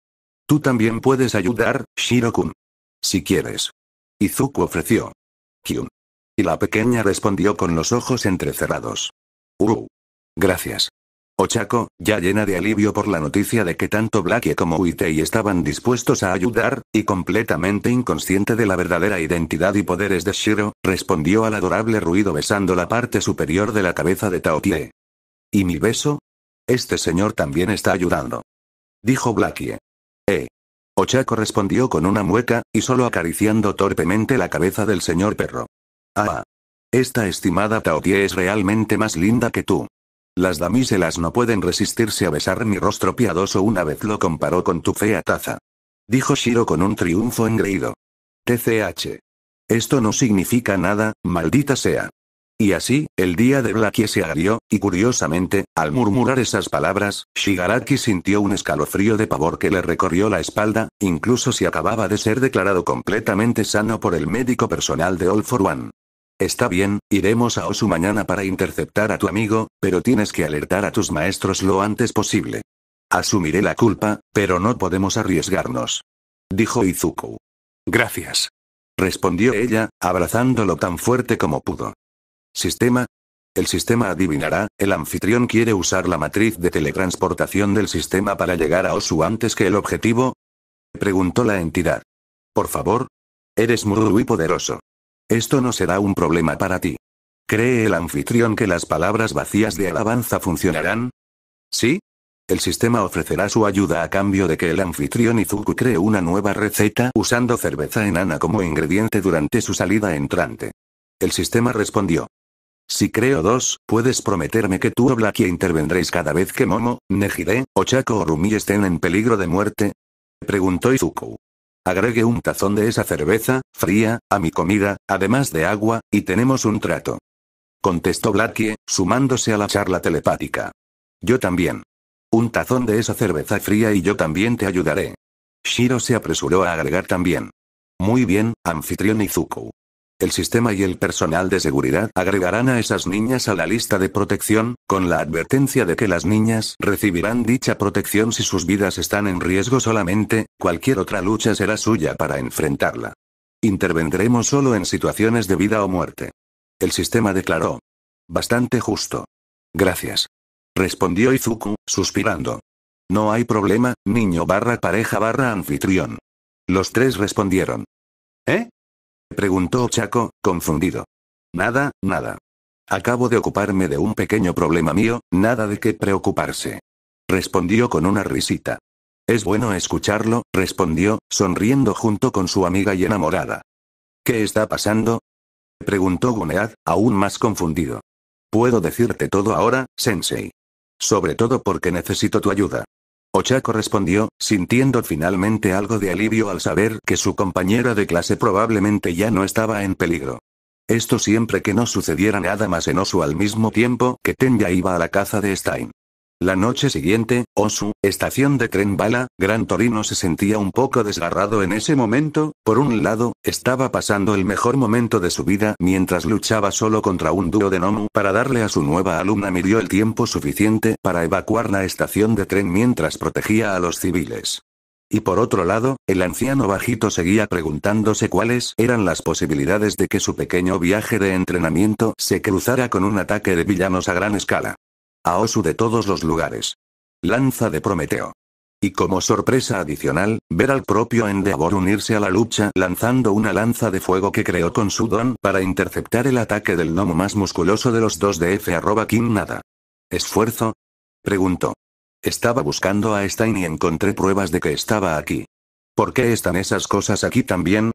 Tú también puedes ayudar, Shiro-kun. Si quieres. Izuku ofreció. Kyun. Y la pequeña respondió con los ojos entrecerrados. Uh. Gracias. Ochako, ya llena de alivio por la noticia de que tanto Blackie como Uitei estaban dispuestos a ayudar, y completamente inconsciente de la verdadera identidad y poderes de Shiro, respondió al adorable ruido besando la parte superior de la cabeza de Taotie. ¿Y mi beso? Este señor también está ayudando. Dijo Blackie. Eh. Ochako respondió con una mueca, y solo acariciando torpemente la cabeza del señor perro. Ah. Esta estimada Taotie es realmente más linda que tú. Las damiselas no pueden resistirse a besar mi rostro piadoso una vez lo comparó con tu fea taza. Dijo Shiro con un triunfo engreído. TCH. Esto no significa nada, maldita sea. Y así, el día de Blackie se agrió, y curiosamente, al murmurar esas palabras, Shigaraki sintió un escalofrío de pavor que le recorrió la espalda, incluso si acababa de ser declarado completamente sano por el médico personal de All for One. Está bien, iremos a Osu mañana para interceptar a tu amigo, pero tienes que alertar a tus maestros lo antes posible. Asumiré la culpa, pero no podemos arriesgarnos. Dijo Izuku. Gracias. Respondió ella, abrazándolo tan fuerte como pudo. Sistema. El sistema adivinará, el anfitrión quiere usar la matriz de teletransportación del sistema para llegar a Osu antes que el objetivo. Preguntó la entidad. Por favor. Eres muy poderoso. Esto no será un problema para ti. ¿Cree el anfitrión que las palabras vacías de alabanza funcionarán? Sí. El sistema ofrecerá su ayuda a cambio de que el anfitrión Izuku cree una nueva receta usando cerveza enana como ingrediente durante su salida entrante. El sistema respondió. Si creo dos, puedes prometerme que tú o Blackie intervendréis cada vez que Momo, Nejire, Ochako o Rumi estén en peligro de muerte? Preguntó Izuku. Agregue un tazón de esa cerveza, fría, a mi comida, además de agua, y tenemos un trato. Contestó Blackie, sumándose a la charla telepática. Yo también. Un tazón de esa cerveza fría y yo también te ayudaré. Shiro se apresuró a agregar también. Muy bien, anfitrión Izuku. El sistema y el personal de seguridad agregarán a esas niñas a la lista de protección, con la advertencia de que las niñas recibirán dicha protección si sus vidas están en riesgo solamente, cualquier otra lucha será suya para enfrentarla. Intervendremos solo en situaciones de vida o muerte. El sistema declaró. Bastante justo. Gracias. Respondió Izuku, suspirando. No hay problema, niño barra pareja barra anfitrión. Los tres respondieron. ¿Eh? Preguntó Chaco, confundido. Nada, nada. Acabo de ocuparme de un pequeño problema mío, nada de qué preocuparse. Respondió con una risita. Es bueno escucharlo, respondió, sonriendo junto con su amiga y enamorada. ¿Qué está pasando? Preguntó Gunead, aún más confundido. Puedo decirte todo ahora, Sensei. Sobre todo porque necesito tu ayuda. Ochako respondió, sintiendo finalmente algo de alivio al saber que su compañera de clase probablemente ya no estaba en peligro. Esto siempre que no sucediera nada más en enoso al mismo tiempo que Tenya iba a la caza de Stein. La noche siguiente, su estación de tren bala, Gran Torino se sentía un poco desgarrado en ese momento, por un lado, estaba pasando el mejor momento de su vida mientras luchaba solo contra un dúo de Nomu para darle a su nueva alumna midió el tiempo suficiente para evacuar la estación de tren mientras protegía a los civiles. Y por otro lado, el anciano bajito seguía preguntándose cuáles eran las posibilidades de que su pequeño viaje de entrenamiento se cruzara con un ataque de villanos a gran escala a Osu de todos los lugares. Lanza de Prometeo. Y como sorpresa adicional, ver al propio Endeavor unirse a la lucha lanzando una lanza de fuego que creó con su don para interceptar el ataque del gnomo más musculoso de los dos de F. Kim nada. ¿Esfuerzo? Preguntó. Estaba buscando a Stein y encontré pruebas de que estaba aquí. ¿Por qué están esas cosas aquí también?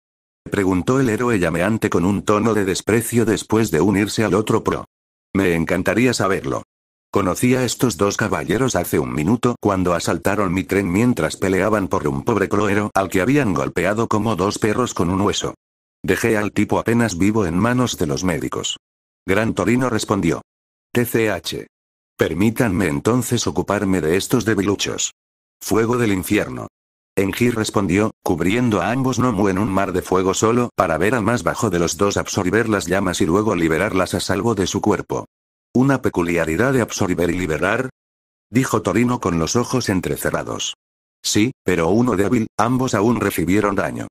Preguntó el héroe llameante con un tono de desprecio después de unirse al otro pro. Me encantaría saberlo. Conocí a estos dos caballeros hace un minuto cuando asaltaron mi tren mientras peleaban por un pobre cloero al que habían golpeado como dos perros con un hueso. Dejé al tipo apenas vivo en manos de los médicos. Gran Torino respondió. TCH. Permítanme entonces ocuparme de estos debiluchos. Fuego del infierno. Engir respondió, cubriendo a ambos Nomu en un mar de fuego solo para ver al más bajo de los dos absorber las llamas y luego liberarlas a salvo de su cuerpo. ¿Una peculiaridad de absorber y liberar? Dijo Torino con los ojos entrecerrados. Sí, pero uno débil, ambos aún recibieron daño.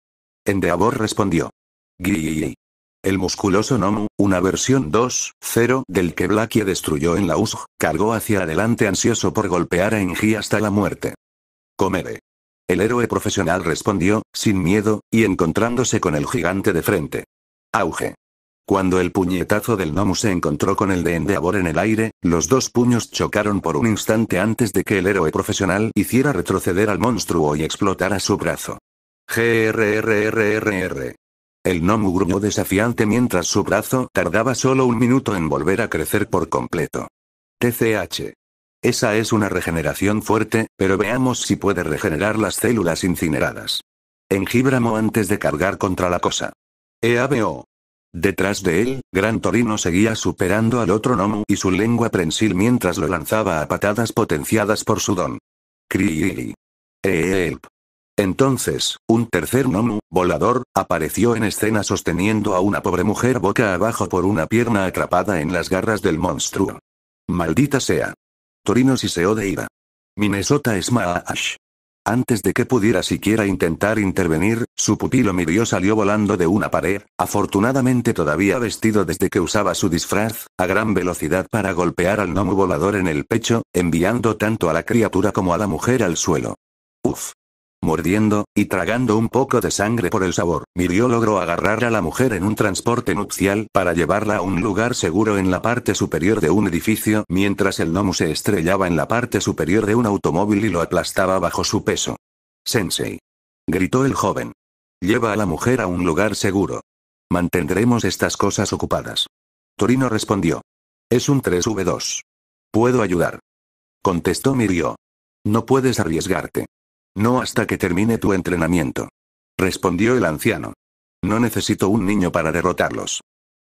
Endeavor respondió. Gui. El musculoso Nomu, una versión 2.0 del que Blackie destruyó en la USG, cargó hacia adelante ansioso por golpear a Enji hasta la muerte. Comere. El héroe profesional respondió, sin miedo, y encontrándose con el gigante de frente. Auge. Cuando el puñetazo del Nomu se encontró con el de Endeavor en el aire, los dos puños chocaron por un instante antes de que el héroe profesional hiciera retroceder al monstruo y explotara su brazo. GRRRRR. El Nomu gruñó desafiante mientras su brazo tardaba solo un minuto en volver a crecer por completo. TCH. Esa es una regeneración fuerte, pero veamos si puede regenerar las células incineradas. Engíbramo antes de cargar contra la cosa. EABO. Detrás de él, Gran Torino seguía superando al otro Nomu y su lengua prensil mientras lo lanzaba a patadas potenciadas por su don. e Eelp. Entonces, un tercer Nomu, volador, apareció en escena sosteniendo a una pobre mujer boca abajo por una pierna atrapada en las garras del monstruo. Maldita sea. Torino se de ira. Minnesota Ma'ash. Antes de que pudiera siquiera intentar intervenir, su pupilo midió salió volando de una pared, afortunadamente todavía vestido desde que usaba su disfraz, a gran velocidad para golpear al gnomo volador en el pecho, enviando tanto a la criatura como a la mujer al suelo. Uf. Mordiendo, y tragando un poco de sangre por el sabor, Mirio logró agarrar a la mujer en un transporte nupcial para llevarla a un lugar seguro en la parte superior de un edificio, mientras el Nomu se estrellaba en la parte superior de un automóvil y lo aplastaba bajo su peso. Sensei. Gritó el joven. Lleva a la mujer a un lugar seguro. Mantendremos estas cosas ocupadas. Torino respondió. Es un 3v2. Puedo ayudar. Contestó Mirio. No puedes arriesgarte. No hasta que termine tu entrenamiento. Respondió el anciano. No necesito un niño para derrotarlos.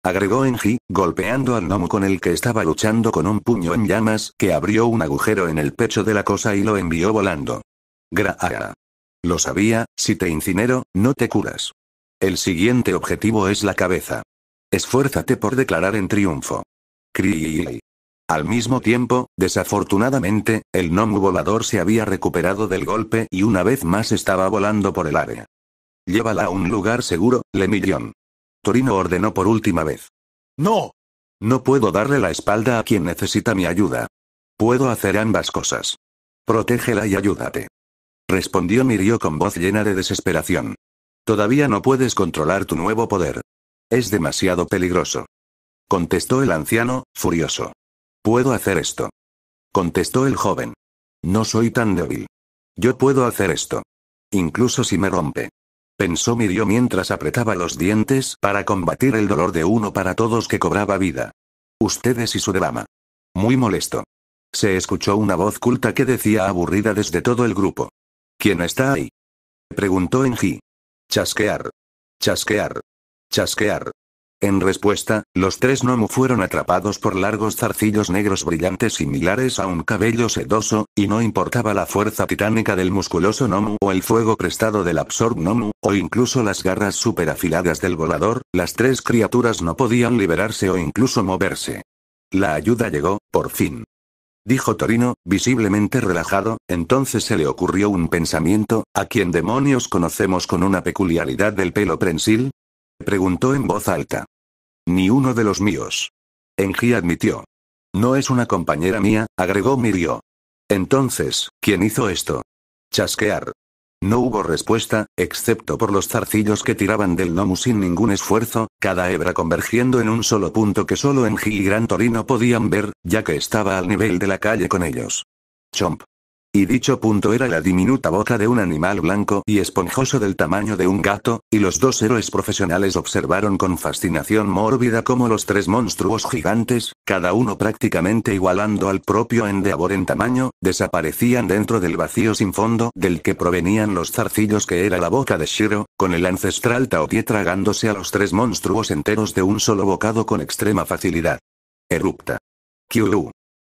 Agregó Enji, golpeando al gnomo con el que estaba luchando con un puño en llamas que abrió un agujero en el pecho de la cosa y lo envió volando. Graara. Lo sabía, si te incinero, no te curas. El siguiente objetivo es la cabeza. Esfuérzate por declarar en triunfo. Al mismo tiempo, desafortunadamente, el Nomu volador se había recuperado del golpe y una vez más estaba volando por el área. Llévala a un lugar seguro, Lemillón. Torino ordenó por última vez. ¡No! No puedo darle la espalda a quien necesita mi ayuda. Puedo hacer ambas cosas. Protégela y ayúdate. Respondió Mirio con voz llena de desesperación. Todavía no puedes controlar tu nuevo poder. Es demasiado peligroso. Contestó el anciano, furioso. Puedo hacer esto. Contestó el joven. No soy tan débil. Yo puedo hacer esto. Incluso si me rompe. Pensó Mirio mientras apretaba los dientes para combatir el dolor de uno para todos que cobraba vida. Ustedes y su drama. Muy molesto. Se escuchó una voz culta que decía aburrida desde todo el grupo. ¿Quién está ahí? Preguntó Enji. Chasquear. Chasquear. Chasquear. En respuesta, los tres Nomu fueron atrapados por largos zarcillos negros brillantes similares a un cabello sedoso, y no importaba la fuerza titánica del musculoso Nomu o el fuego prestado del Absorb Nomu, o incluso las garras superafiladas del volador, las tres criaturas no podían liberarse o incluso moverse. La ayuda llegó, por fin. Dijo Torino, visiblemente relajado, entonces se le ocurrió un pensamiento, ¿a quién demonios conocemos con una peculiaridad del pelo prensil? preguntó en voz alta. Ni uno de los míos. Enji admitió. No es una compañera mía, agregó Mirio. Entonces, ¿quién hizo esto? Chasquear. No hubo respuesta, excepto por los zarcillos que tiraban del Nomu sin ningún esfuerzo, cada hebra convergiendo en un solo punto que solo Enji y Gran Torino podían ver, ya que estaba al nivel de la calle con ellos. Chomp. Y dicho punto era la diminuta boca de un animal blanco y esponjoso del tamaño de un gato, y los dos héroes profesionales observaron con fascinación mórbida cómo los tres monstruos gigantes, cada uno prácticamente igualando al propio Endeavor en tamaño, desaparecían dentro del vacío sin fondo del que provenían los zarcillos que era la boca de Shiro, con el ancestral Taotie tragándose a los tres monstruos enteros de un solo bocado con extrema facilidad. Erupta. Kyuru.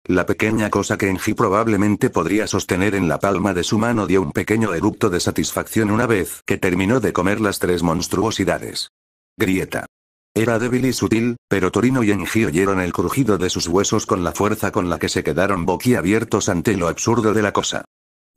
La pequeña cosa que Enji probablemente podría sostener en la palma de su mano dio un pequeño erupto de satisfacción una vez que terminó de comer las tres monstruosidades. Grieta. Era débil y sutil, pero Torino y Enji oyeron el crujido de sus huesos con la fuerza con la que se quedaron boquiabiertos ante lo absurdo de la cosa.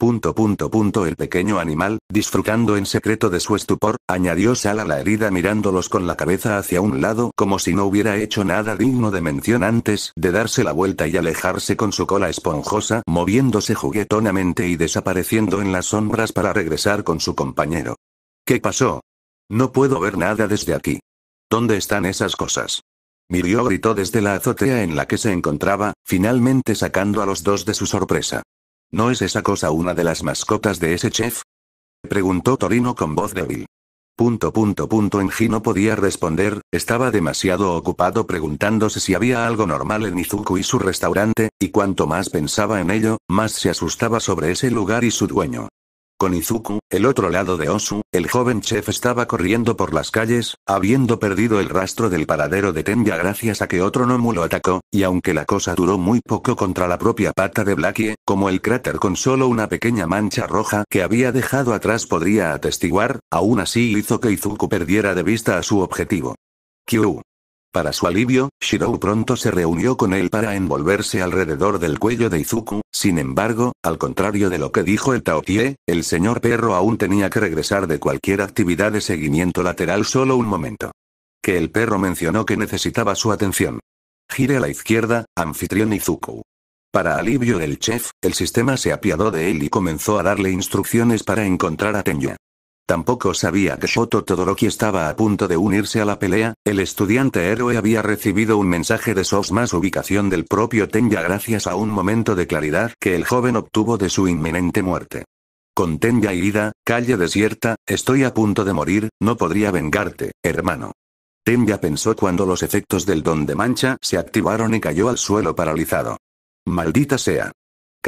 Punto punto punto el pequeño animal, disfrutando en secreto de su estupor, añadió a la herida mirándolos con la cabeza hacia un lado como si no hubiera hecho nada digno de mención antes de darse la vuelta y alejarse con su cola esponjosa, moviéndose juguetonamente y desapareciendo en las sombras para regresar con su compañero. ¿Qué pasó? No puedo ver nada desde aquí. ¿Dónde están esas cosas? Mirió gritó desde la azotea en la que se encontraba, finalmente sacando a los dos de su sorpresa. ¿No es esa cosa una de las mascotas de ese chef? Preguntó Torino con voz débil. Punto punto punto Enji no podía responder, estaba demasiado ocupado preguntándose si había algo normal en Izuku y su restaurante, y cuanto más pensaba en ello, más se asustaba sobre ese lugar y su dueño. Con Izuku, el otro lado de Osu, el joven chef estaba corriendo por las calles, habiendo perdido el rastro del paradero de Tenya gracias a que otro Nomu lo atacó, y aunque la cosa duró muy poco contra la propia pata de Blackie, como el cráter con solo una pequeña mancha roja que había dejado atrás podría atestiguar, aún así hizo que Izuku perdiera de vista a su objetivo. Kyu. Para su alivio, Shirou pronto se reunió con él para envolverse alrededor del cuello de Izuku, sin embargo, al contrario de lo que dijo el Taotie, el señor perro aún tenía que regresar de cualquier actividad de seguimiento lateral solo un momento. Que el perro mencionó que necesitaba su atención. Gire a la izquierda, anfitrión Izuku. Para alivio del chef, el sistema se apiadó de él y comenzó a darle instrucciones para encontrar a Tenya. Tampoco sabía que Shoto Todoroki estaba a punto de unirse a la pelea, el estudiante héroe había recibido un mensaje de SOS más ubicación del propio Tenya gracias a un momento de claridad que el joven obtuvo de su inminente muerte. Con Tenya herida, calle desierta, estoy a punto de morir, no podría vengarte, hermano. Tenya pensó cuando los efectos del don de mancha se activaron y cayó al suelo paralizado. Maldita sea.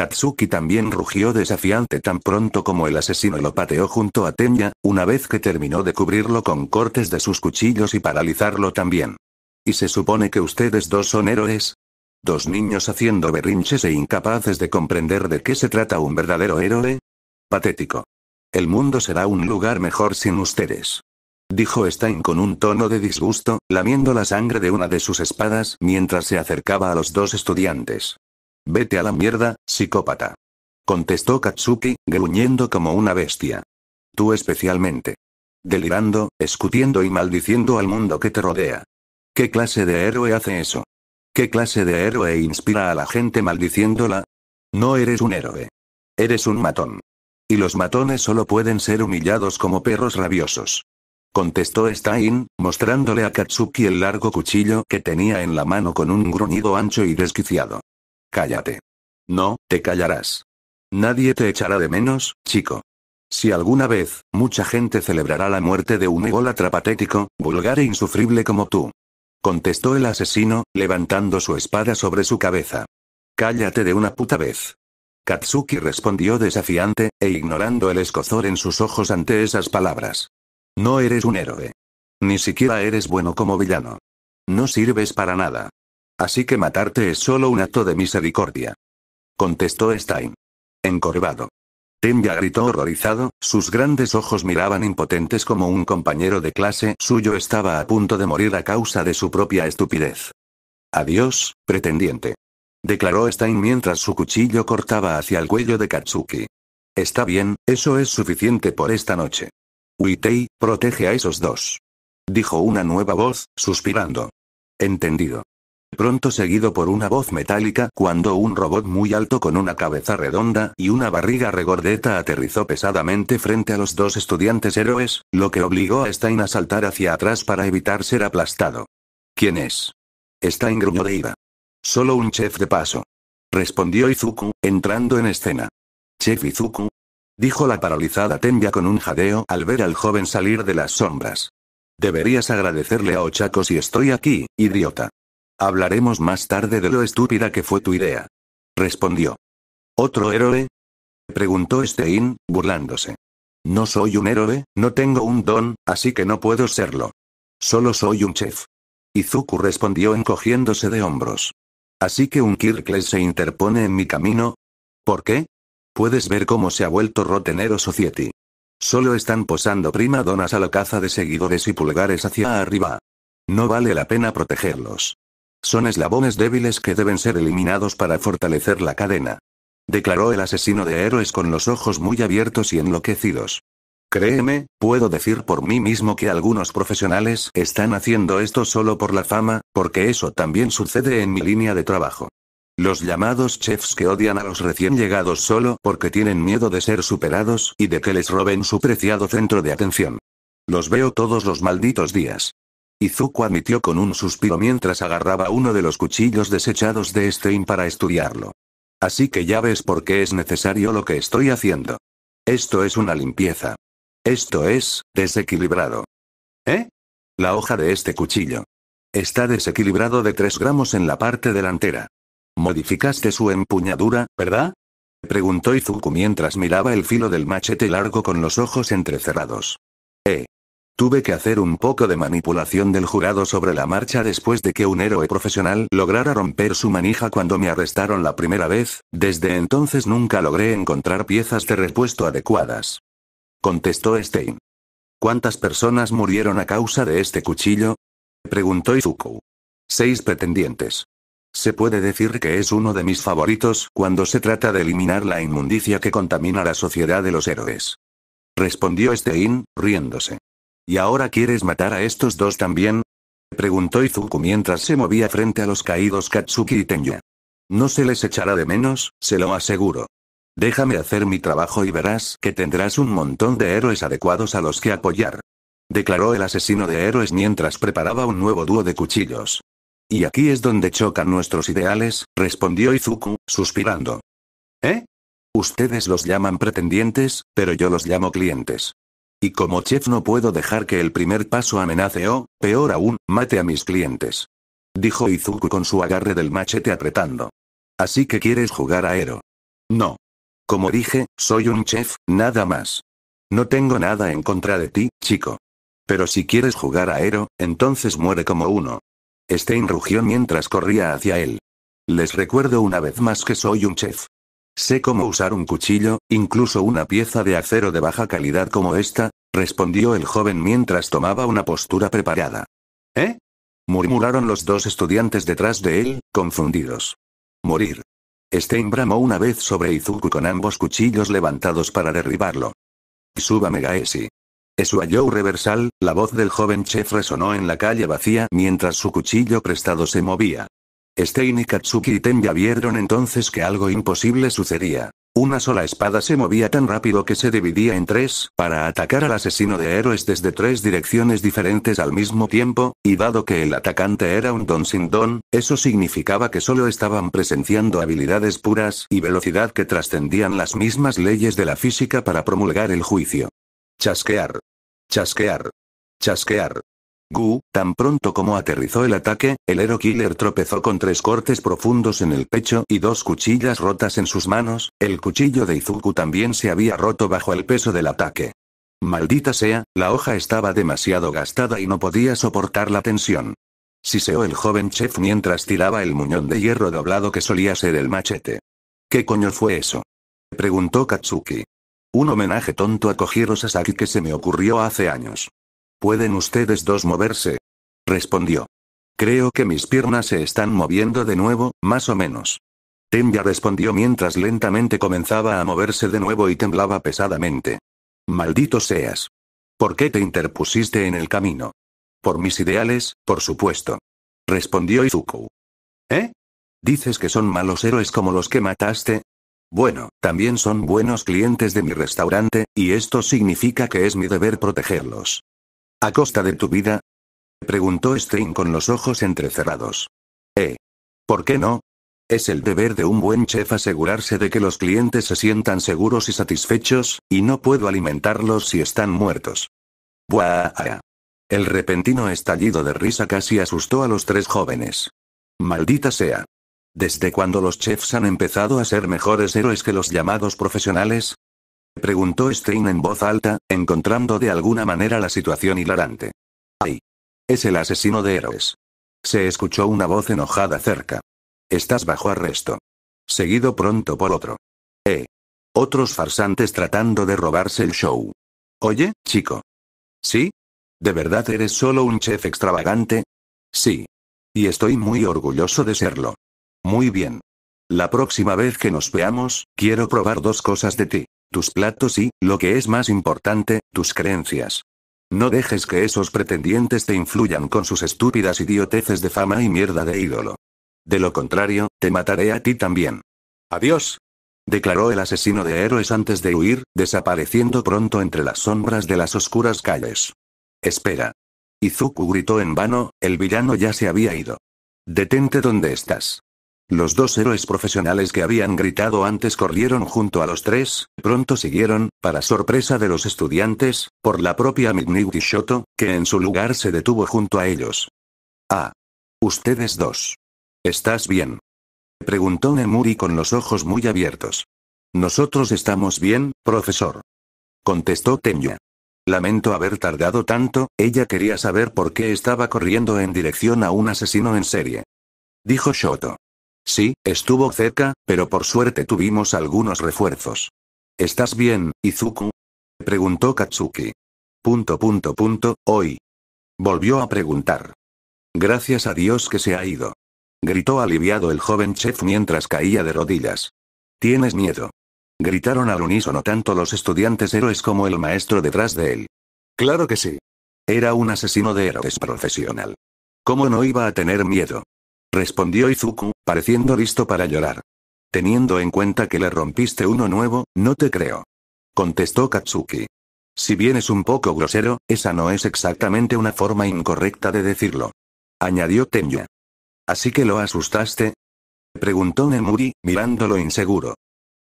Katsuki también rugió desafiante tan pronto como el asesino lo pateó junto a Tenya, una vez que terminó de cubrirlo con cortes de sus cuchillos y paralizarlo también. ¿Y se supone que ustedes dos son héroes? Dos niños haciendo berrinches e incapaces de comprender de qué se trata un verdadero héroe? Patético. El mundo será un lugar mejor sin ustedes. Dijo Stein con un tono de disgusto, lamiendo la sangre de una de sus espadas mientras se acercaba a los dos estudiantes. Vete a la mierda, psicópata. Contestó Katsuki, gruñendo como una bestia. Tú especialmente. Delirando, escutiendo y maldiciendo al mundo que te rodea. ¿Qué clase de héroe hace eso? ¿Qué clase de héroe inspira a la gente maldiciéndola? No eres un héroe. Eres un matón. Y los matones solo pueden ser humillados como perros rabiosos. Contestó Stein, mostrándole a Katsuki el largo cuchillo que tenía en la mano con un gruñido ancho y desquiciado. Cállate. No, te callarás. Nadie te echará de menos, chico. Si alguna vez, mucha gente celebrará la muerte de un ególatra patético, vulgar e insufrible como tú. Contestó el asesino, levantando su espada sobre su cabeza. Cállate de una puta vez. Katsuki respondió desafiante, e ignorando el escozor en sus ojos ante esas palabras. No eres un héroe. Ni siquiera eres bueno como villano. No sirves para nada. Así que matarte es solo un acto de misericordia. Contestó Stein. Encorvado. Tenya gritó horrorizado, sus grandes ojos miraban impotentes como un compañero de clase suyo estaba a punto de morir a causa de su propia estupidez. Adiós, pretendiente. Declaró Stein mientras su cuchillo cortaba hacia el cuello de Katsuki. Está bien, eso es suficiente por esta noche. Uitei, protege a esos dos. Dijo una nueva voz, suspirando. Entendido pronto seguido por una voz metálica cuando un robot muy alto con una cabeza redonda y una barriga regordeta aterrizó pesadamente frente a los dos estudiantes héroes, lo que obligó a Stein a saltar hacia atrás para evitar ser aplastado. ¿Quién es? Stein gruñó de iba. Solo un chef de paso. Respondió Izuku, entrando en escena. Chef Izuku. Dijo la paralizada Tenya con un jadeo al ver al joven salir de las sombras. Deberías agradecerle a Ochako si estoy aquí, idiota. Hablaremos más tarde de lo estúpida que fue tu idea. Respondió. ¿Otro héroe? Preguntó Stein, burlándose. No soy un héroe, no tengo un don, así que no puedo serlo. Solo soy un chef. Izuku respondió encogiéndose de hombros. Así que un kirkles se interpone en mi camino. ¿Por qué? Puedes ver cómo se ha vuelto Rotenero Society. Solo están posando prima donas a la caza de seguidores y pulgares hacia arriba. No vale la pena protegerlos. Son eslabones débiles que deben ser eliminados para fortalecer la cadena. Declaró el asesino de héroes con los ojos muy abiertos y enloquecidos. Créeme, puedo decir por mí mismo que algunos profesionales están haciendo esto solo por la fama, porque eso también sucede en mi línea de trabajo. Los llamados chefs que odian a los recién llegados solo porque tienen miedo de ser superados y de que les roben su preciado centro de atención. Los veo todos los malditos días. Izuku admitió con un suspiro mientras agarraba uno de los cuchillos desechados de Stein para estudiarlo. Así que ya ves por qué es necesario lo que estoy haciendo. Esto es una limpieza. Esto es, desequilibrado. ¿Eh? La hoja de este cuchillo. Está desequilibrado de 3 gramos en la parte delantera. Modificaste su empuñadura, ¿verdad? Preguntó Izuku mientras miraba el filo del machete largo con los ojos entrecerrados. Eh. Tuve que hacer un poco de manipulación del jurado sobre la marcha después de que un héroe profesional lograra romper su manija cuando me arrestaron la primera vez, desde entonces nunca logré encontrar piezas de repuesto adecuadas. Contestó Stein. ¿Cuántas personas murieron a causa de este cuchillo? Preguntó Izuku. Seis pretendientes. Se puede decir que es uno de mis favoritos cuando se trata de eliminar la inmundicia que contamina la sociedad de los héroes. Respondió Stein, riéndose. ¿Y ahora quieres matar a estos dos también? Preguntó Izuku mientras se movía frente a los caídos Katsuki y Tenya. No se les echará de menos, se lo aseguro. Déjame hacer mi trabajo y verás que tendrás un montón de héroes adecuados a los que apoyar. Declaró el asesino de héroes mientras preparaba un nuevo dúo de cuchillos. Y aquí es donde chocan nuestros ideales, respondió Izuku, suspirando. ¿Eh? Ustedes los llaman pretendientes, pero yo los llamo clientes. Y como chef no puedo dejar que el primer paso amenace o, peor aún, mate a mis clientes. Dijo Izuku con su agarre del machete apretando. Así que quieres jugar a Ero. No. Como dije, soy un chef, nada más. No tengo nada en contra de ti, chico. Pero si quieres jugar a Ero, entonces muere como uno. Stein rugió mientras corría hacia él. Les recuerdo una vez más que soy un chef. Sé cómo usar un cuchillo, incluso una pieza de acero de baja calidad como esta, respondió el joven mientras tomaba una postura preparada. ¿Eh? murmuraron los dos estudiantes detrás de él, confundidos. Morir. Stein bramó una vez sobre Izuku con ambos cuchillos levantados para derribarlo. Suba Megaesi. Esuayou reversal, la voz del joven chef resonó en la calle vacía mientras su cuchillo prestado se movía. Stein y Katsuki y Tenya vieron entonces que algo imposible sucedía. Una sola espada se movía tan rápido que se dividía en tres, para atacar al asesino de héroes desde tres direcciones diferentes al mismo tiempo, y dado que el atacante era un don sin don, eso significaba que solo estaban presenciando habilidades puras y velocidad que trascendían las mismas leyes de la física para promulgar el juicio. Chasquear. Chasquear. Chasquear. Gu, tan pronto como aterrizó el ataque, el Hero Killer tropezó con tres cortes profundos en el pecho y dos cuchillas rotas en sus manos, el cuchillo de Izuku también se había roto bajo el peso del ataque. Maldita sea, la hoja estaba demasiado gastada y no podía soportar la tensión. Siseó el joven chef mientras tiraba el muñón de hierro doblado que solía ser el machete. ¿Qué coño fue eso? preguntó Katsuki. Un homenaje tonto a Kojiro Sasaki que se me ocurrió hace años. ¿Pueden ustedes dos moverse? respondió. Creo que mis piernas se están moviendo de nuevo, más o menos. Tenya respondió mientras lentamente comenzaba a moverse de nuevo y temblaba pesadamente. Maldito seas. ¿Por qué te interpusiste en el camino? Por mis ideales, por supuesto. Respondió Izuku. ¿Eh? ¿Dices que son malos héroes como los que mataste? Bueno, también son buenos clientes de mi restaurante, y esto significa que es mi deber protegerlos. ¿A costa de tu vida? Preguntó Stein con los ojos entrecerrados. ¿Eh? ¿Por qué no? Es el deber de un buen chef asegurarse de que los clientes se sientan seguros y satisfechos, y no puedo alimentarlos si están muertos. Buah. Ah. El repentino estallido de risa casi asustó a los tres jóvenes. Maldita sea. ¿Desde cuando los chefs han empezado a ser mejores héroes que los llamados profesionales? preguntó Stein en voz alta, encontrando de alguna manera la situación hilarante. ¡Ay! Es el asesino de héroes. Se escuchó una voz enojada cerca. Estás bajo arresto. Seguido pronto por otro. Eh. Otros farsantes tratando de robarse el show. Oye, chico. ¿Sí? ¿De verdad eres solo un chef extravagante? Sí. Y estoy muy orgulloso de serlo. Muy bien. La próxima vez que nos veamos, quiero probar dos cosas de ti tus platos y, lo que es más importante, tus creencias. No dejes que esos pretendientes te influyan con sus estúpidas idioteces de fama y mierda de ídolo. De lo contrario, te mataré a ti también. Adiós. Declaró el asesino de héroes antes de huir, desapareciendo pronto entre las sombras de las oscuras calles. Espera. Izuku gritó en vano, el villano ya se había ido. Detente donde estás. Los dos héroes profesionales que habían gritado antes corrieron junto a los tres, pronto siguieron, para sorpresa de los estudiantes, por la propia y Shoto, que en su lugar se detuvo junto a ellos. Ah. Ustedes dos. ¿Estás bien? Preguntó Nemuri con los ojos muy abiertos. Nosotros estamos bien, profesor. Contestó Tenya. Lamento haber tardado tanto, ella quería saber por qué estaba corriendo en dirección a un asesino en serie. Dijo Shoto. Sí, estuvo cerca, pero por suerte tuvimos algunos refuerzos. ¿Estás bien, Izuku? Preguntó Katsuki. Punto punto punto, hoy. Volvió a preguntar. Gracias a Dios que se ha ido. Gritó aliviado el joven chef mientras caía de rodillas. ¿Tienes miedo? Gritaron al unísono tanto los estudiantes héroes como el maestro detrás de él. Claro que sí. Era un asesino de héroes profesional. ¿Cómo no iba a tener miedo? respondió Izuku, pareciendo listo para llorar. Teniendo en cuenta que le rompiste uno nuevo, no te creo. Contestó Katsuki. Si bien es un poco grosero, esa no es exactamente una forma incorrecta de decirlo. Añadió Tenya. ¿Así que lo asustaste? Preguntó Nemuri, mirándolo inseguro.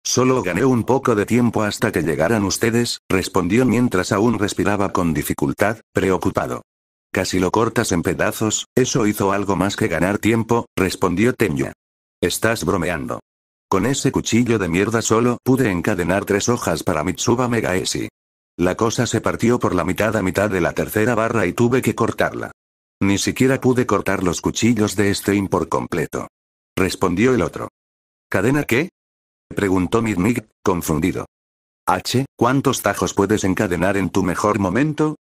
Solo gané un poco de tiempo hasta que llegaran ustedes, respondió mientras aún respiraba con dificultad, preocupado. Casi lo cortas en pedazos, eso hizo algo más que ganar tiempo, respondió Tenya. Estás bromeando. Con ese cuchillo de mierda solo pude encadenar tres hojas para Mitsuba Megaesi. La cosa se partió por la mitad a mitad de la tercera barra y tuve que cortarla. Ni siquiera pude cortar los cuchillos de Stein por completo. Respondió el otro. ¿Cadena qué? Preguntó Mitmig, confundido. H, ¿cuántos tajos puedes encadenar en tu mejor momento?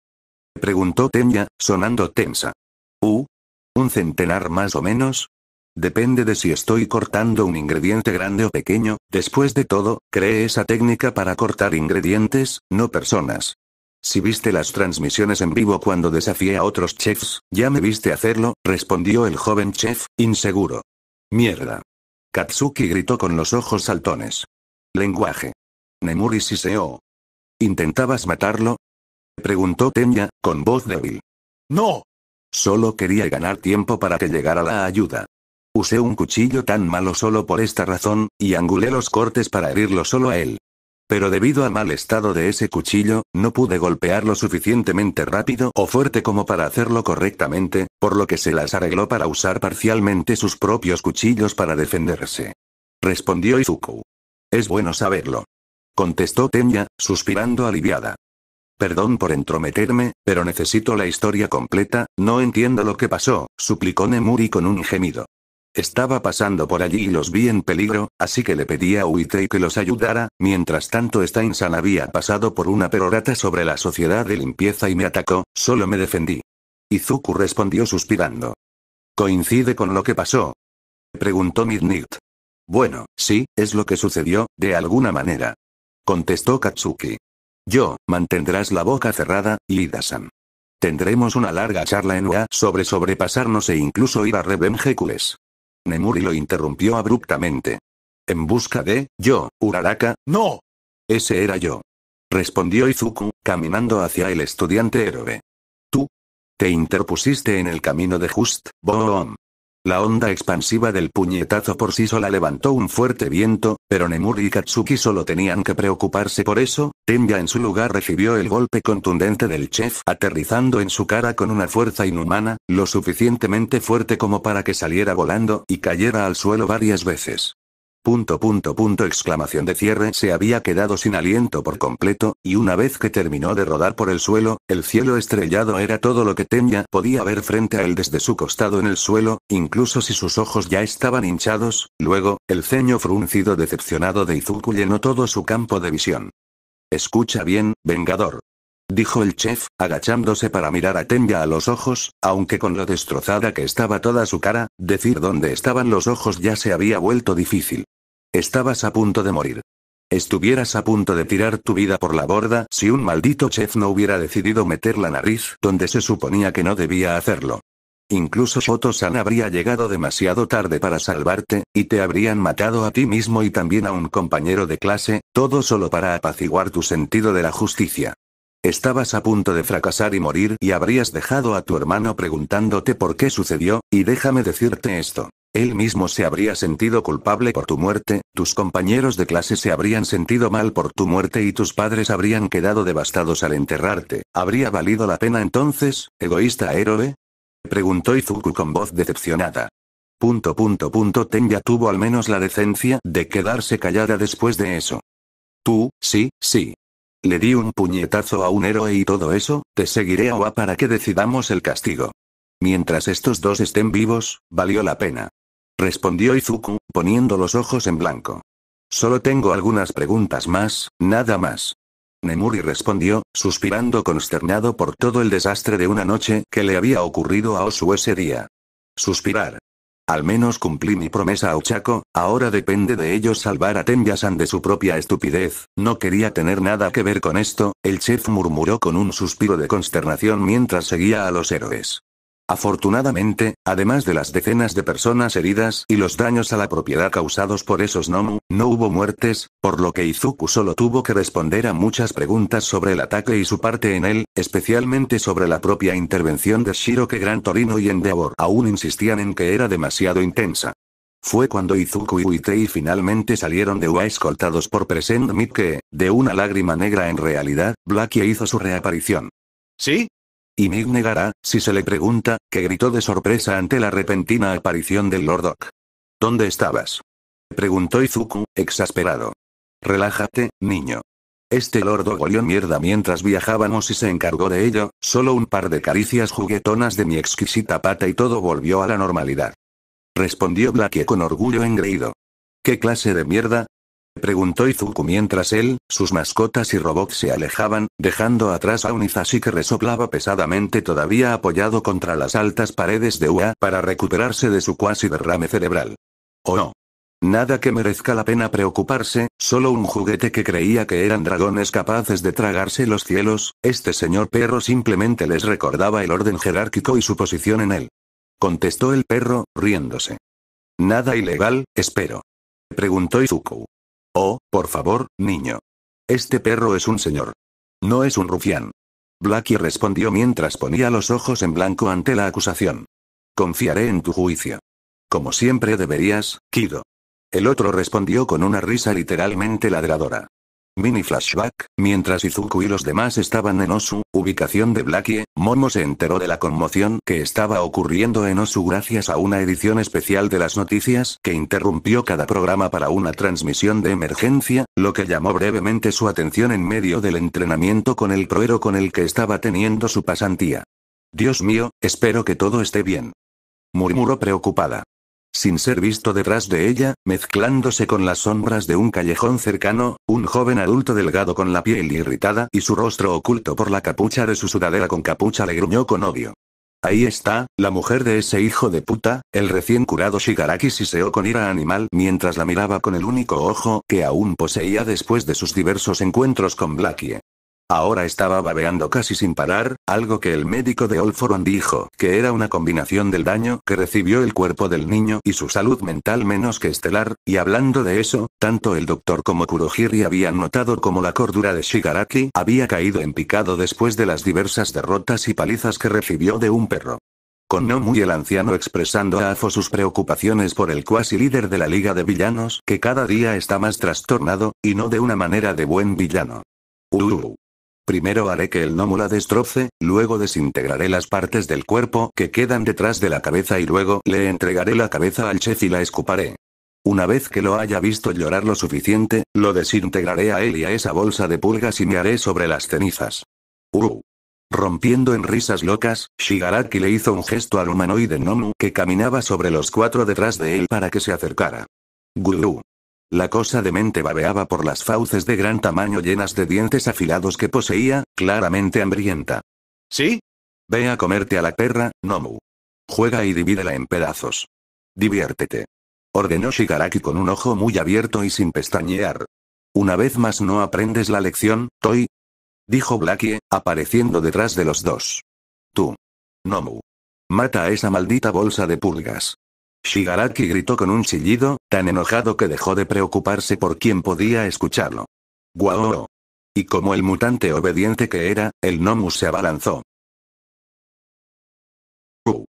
preguntó Tenya, sonando tensa. ¿Uh? ¿Un centenar más o menos? Depende de si estoy cortando un ingrediente grande o pequeño, después de todo, ¿cree esa técnica para cortar ingredientes, no personas. Si viste las transmisiones en vivo cuando desafié a otros chefs, ya me viste hacerlo, respondió el joven chef, inseguro. Mierda. Katsuki gritó con los ojos saltones. Lenguaje. Nemuri siseó. ¿Intentabas matarlo? preguntó Tenya, con voz débil. ¡No! Solo quería ganar tiempo para que llegara la ayuda. Usé un cuchillo tan malo solo por esta razón, y angulé los cortes para herirlo solo a él. Pero debido al mal estado de ese cuchillo, no pude golpearlo suficientemente rápido o fuerte como para hacerlo correctamente, por lo que se las arregló para usar parcialmente sus propios cuchillos para defenderse. Respondió Izuku. Es bueno saberlo. Contestó Tenya, suspirando aliviada. Perdón por entrometerme, pero necesito la historia completa, no entiendo lo que pasó, suplicó Nemuri con un gemido. Estaba pasando por allí y los vi en peligro, así que le pedí a Uitei que los ayudara, mientras tanto insana había pasado por una perorata sobre la sociedad de limpieza y me atacó, solo me defendí. Izuku respondió suspirando. ¿Coincide con lo que pasó? Preguntó Midnight. Bueno, sí, es lo que sucedió, de alguna manera. Contestó Katsuki. Yo, mantendrás la boca cerrada, Lidasan. Tendremos una larga charla en UA sobre sobrepasarnos e incluso ir a Revengecules. Nemuri lo interrumpió abruptamente. En busca de, yo, Uraraka, no. Ese era yo. Respondió Izuku, caminando hacia el estudiante héroe. Tú. Te interpusiste en el camino de Just, Boom. La onda expansiva del puñetazo por sí sola levantó un fuerte viento, pero Nemuri y Katsuki solo tenían que preocuparse por eso, Tenya en su lugar recibió el golpe contundente del chef aterrizando en su cara con una fuerza inhumana, lo suficientemente fuerte como para que saliera volando y cayera al suelo varias veces. Punto punto punto exclamación de cierre se había quedado sin aliento por completo, y una vez que terminó de rodar por el suelo, el cielo estrellado era todo lo que Tenya podía ver frente a él desde su costado en el suelo, incluso si sus ojos ya estaban hinchados, luego, el ceño fruncido decepcionado de Izuku llenó todo su campo de visión. Escucha bien, Vengador. Dijo el chef, agachándose para mirar a Tenya a los ojos, aunque con lo destrozada que estaba toda su cara, decir dónde estaban los ojos ya se había vuelto difícil. Estabas a punto de morir. Estuvieras a punto de tirar tu vida por la borda si un maldito chef no hubiera decidido meter la nariz donde se suponía que no debía hacerlo. Incluso Shoto-san habría llegado demasiado tarde para salvarte, y te habrían matado a ti mismo y también a un compañero de clase, todo solo para apaciguar tu sentido de la justicia. Estabas a punto de fracasar y morir y habrías dejado a tu hermano preguntándote por qué sucedió, y déjame decirte esto. Él mismo se habría sentido culpable por tu muerte, tus compañeros de clase se habrían sentido mal por tu muerte y tus padres habrían quedado devastados al enterrarte. ¿Habría valido la pena entonces, egoísta héroe? Preguntó Izuku con voz decepcionada. Punto punto punto ya tuvo al menos la decencia de quedarse callada después de eso. Tú, sí, sí. Le di un puñetazo a un héroe y todo eso, te seguiré a para que decidamos el castigo. Mientras estos dos estén vivos, valió la pena respondió Izuku, poniendo los ojos en blanco. Solo tengo algunas preguntas más, nada más. Nemuri respondió, suspirando consternado por todo el desastre de una noche que le había ocurrido a Osu ese día. Suspirar. Al menos cumplí mi promesa a Uchako, ahora depende de ellos salvar a tenya de su propia estupidez, no quería tener nada que ver con esto, el chef murmuró con un suspiro de consternación mientras seguía a los héroes. Afortunadamente, además de las decenas de personas heridas y los daños a la propiedad causados por esos Nomu, no hubo muertes, por lo que Izuku solo tuvo que responder a muchas preguntas sobre el ataque y su parte en él, especialmente sobre la propia intervención de Shiro que Gran Torino y Endeavor aún insistían en que era demasiado intensa. Fue cuando Izuku y Uitei finalmente salieron de UA escoltados por Present Mid que, de una lágrima negra en realidad, Blackie hizo su reaparición. ¿Sí? Y Mig negará, si se le pregunta, que gritó de sorpresa ante la repentina aparición del Lord ¿Dónde estabas? Preguntó Izuku, exasperado. Relájate, niño. Este lordo olió mierda mientras viajábamos y se encargó de ello, solo un par de caricias juguetonas de mi exquisita pata y todo volvió a la normalidad. Respondió Blackie con orgullo engreído. ¿Qué clase de mierda? preguntó Izuku mientras él, sus mascotas y robots se alejaban, dejando atrás a un Izashi que resoplaba pesadamente todavía apoyado contra las altas paredes de UA para recuperarse de su cuasi derrame cerebral. oh no? Nada que merezca la pena preocuparse, solo un juguete que creía que eran dragones capaces de tragarse los cielos, este señor perro simplemente les recordaba el orden jerárquico y su posición en él. Contestó el perro, riéndose. Nada ilegal, espero. Preguntó Izuku. Oh, por favor, niño. Este perro es un señor. No es un rufián. Blackie respondió mientras ponía los ojos en blanco ante la acusación. Confiaré en tu juicio. Como siempre deberías, Kido. El otro respondió con una risa literalmente ladradora. Mini flashback, mientras Izuku y los demás estaban en Osu, ubicación de Blackie, Momo se enteró de la conmoción que estaba ocurriendo en Osu gracias a una edición especial de las noticias que interrumpió cada programa para una transmisión de emergencia, lo que llamó brevemente su atención en medio del entrenamiento con el proero con el que estaba teniendo su pasantía. Dios mío, espero que todo esté bien. Murmuró preocupada sin ser visto detrás de ella, mezclándose con las sombras de un callejón cercano, un joven adulto delgado con la piel irritada y su rostro oculto por la capucha de su sudadera con capucha le gruñó con odio. Ahí está, la mujer de ese hijo de puta, el recién curado Shigaraki siseó con ira animal mientras la miraba con el único ojo que aún poseía después de sus diversos encuentros con Blackie. Ahora estaba babeando casi sin parar, algo que el médico de Olforon dijo que era una combinación del daño que recibió el cuerpo del niño y su salud mental menos que estelar, y hablando de eso, tanto el doctor como Kurohiri habían notado cómo la cordura de Shigaraki había caído en picado después de las diversas derrotas y palizas que recibió de un perro. Con no muy el anciano expresando a Afo sus preocupaciones por el cuasi líder de la Liga de Villanos que cada día está más trastornado, y no de una manera de buen villano. Uh, uh, uh. Primero haré que el Nomu la destroce, luego desintegraré las partes del cuerpo que quedan detrás de la cabeza y luego le entregaré la cabeza al chef y la escuparé. Una vez que lo haya visto llorar lo suficiente, lo desintegraré a él y a esa bolsa de pulgas y me haré sobre las cenizas. Uh. Rompiendo en risas locas, Shigaraki le hizo un gesto al humanoide Nomu que caminaba sobre los cuatro detrás de él para que se acercara. Guru. La cosa demente babeaba por las fauces de gran tamaño llenas de dientes afilados que poseía, claramente hambrienta. ¿Sí? Ve a comerte a la perra, Nomu. Juega y divídela en pedazos. Diviértete. Ordenó Shigaraki con un ojo muy abierto y sin pestañear. Una vez más no aprendes la lección, Toy. Dijo Blackie, apareciendo detrás de los dos. Tú. Nomu. Mata a esa maldita bolsa de pulgas. Shigaraki gritó con un chillido, tan enojado que dejó de preocuparse por quién podía escucharlo. ¡Guau! Y como el mutante obediente que era, el Nomu se abalanzó. Uh.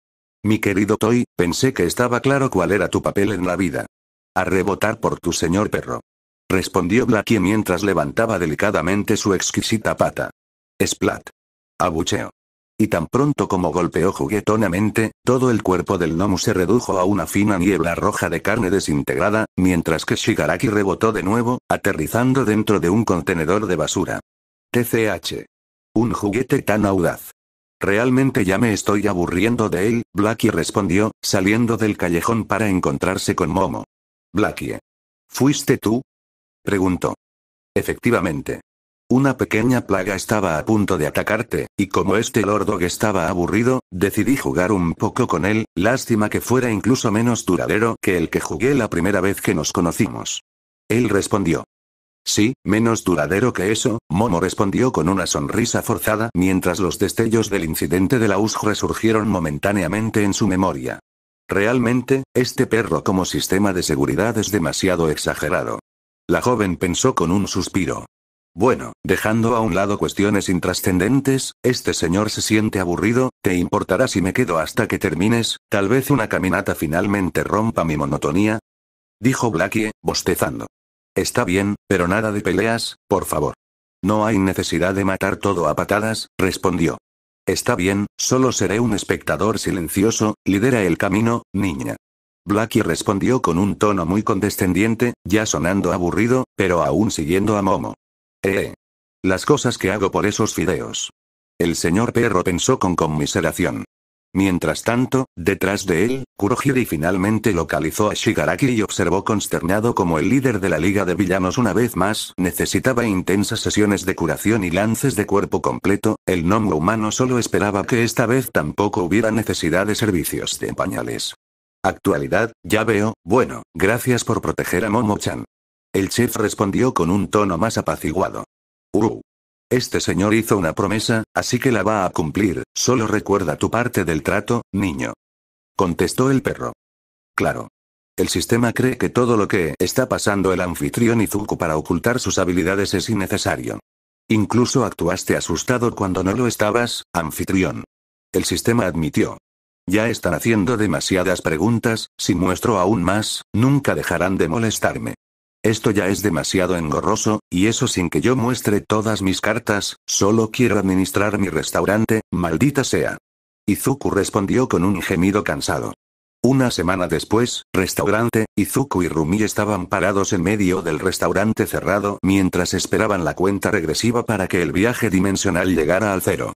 Mi querido Toy, pensé que estaba claro cuál era tu papel en la vida. A rebotar por tu señor perro. Respondió Blackie mientras levantaba delicadamente su exquisita pata. Splat. Abucheo. Y tan pronto como golpeó juguetonamente, todo el cuerpo del Nomu se redujo a una fina niebla roja de carne desintegrada, mientras que Shigaraki rebotó de nuevo, aterrizando dentro de un contenedor de basura. TCH. Un juguete tan audaz. Realmente ya me estoy aburriendo de él, Blackie respondió, saliendo del callejón para encontrarse con Momo. Blackie. ¿Fuiste tú? preguntó. Efectivamente. Una pequeña plaga estaba a punto de atacarte, y como este Dog estaba aburrido, decidí jugar un poco con él, lástima que fuera incluso menos duradero que el que jugué la primera vez que nos conocimos. Él respondió. Sí, menos duradero que eso, Momo respondió con una sonrisa forzada mientras los destellos del incidente de la us resurgieron momentáneamente en su memoria. Realmente, este perro como sistema de seguridad es demasiado exagerado. La joven pensó con un suspiro. Bueno, dejando a un lado cuestiones intrascendentes, este señor se siente aburrido, ¿te importará si me quedo hasta que termines? Tal vez una caminata finalmente rompa mi monotonía. Dijo Blackie, bostezando. Está bien, pero nada de peleas, por favor. No hay necesidad de matar todo a patadas, respondió. Está bien, solo seré un espectador silencioso, lidera el camino, niña. Blackie respondió con un tono muy condescendiente, ya sonando aburrido, pero aún siguiendo a Momo. Eh. Las cosas que hago por esos fideos. El señor perro pensó con conmiseración. Mientras tanto, detrás de él, Kurohiri finalmente localizó a Shigaraki y observó consternado como el líder de la Liga de Villanos una vez más necesitaba intensas sesiones de curación y lances de cuerpo completo, el gnomo humano solo esperaba que esta vez tampoco hubiera necesidad de servicios de pañales. Actualidad, ya veo, bueno, gracias por proteger a Momo-chan. El chef respondió con un tono más apaciguado. Uh, este señor hizo una promesa, así que la va a cumplir, solo recuerda tu parte del trato, niño. Contestó el perro. Claro. El sistema cree que todo lo que está pasando el anfitrión Izuku para ocultar sus habilidades es innecesario. Incluso actuaste asustado cuando no lo estabas, anfitrión. El sistema admitió. Ya están haciendo demasiadas preguntas, si muestro aún más, nunca dejarán de molestarme. Esto ya es demasiado engorroso, y eso sin que yo muestre todas mis cartas, solo quiero administrar mi restaurante, maldita sea. Izuku respondió con un gemido cansado. Una semana después, restaurante, Izuku y Rumi estaban parados en medio del restaurante cerrado mientras esperaban la cuenta regresiva para que el viaje dimensional llegara al cero.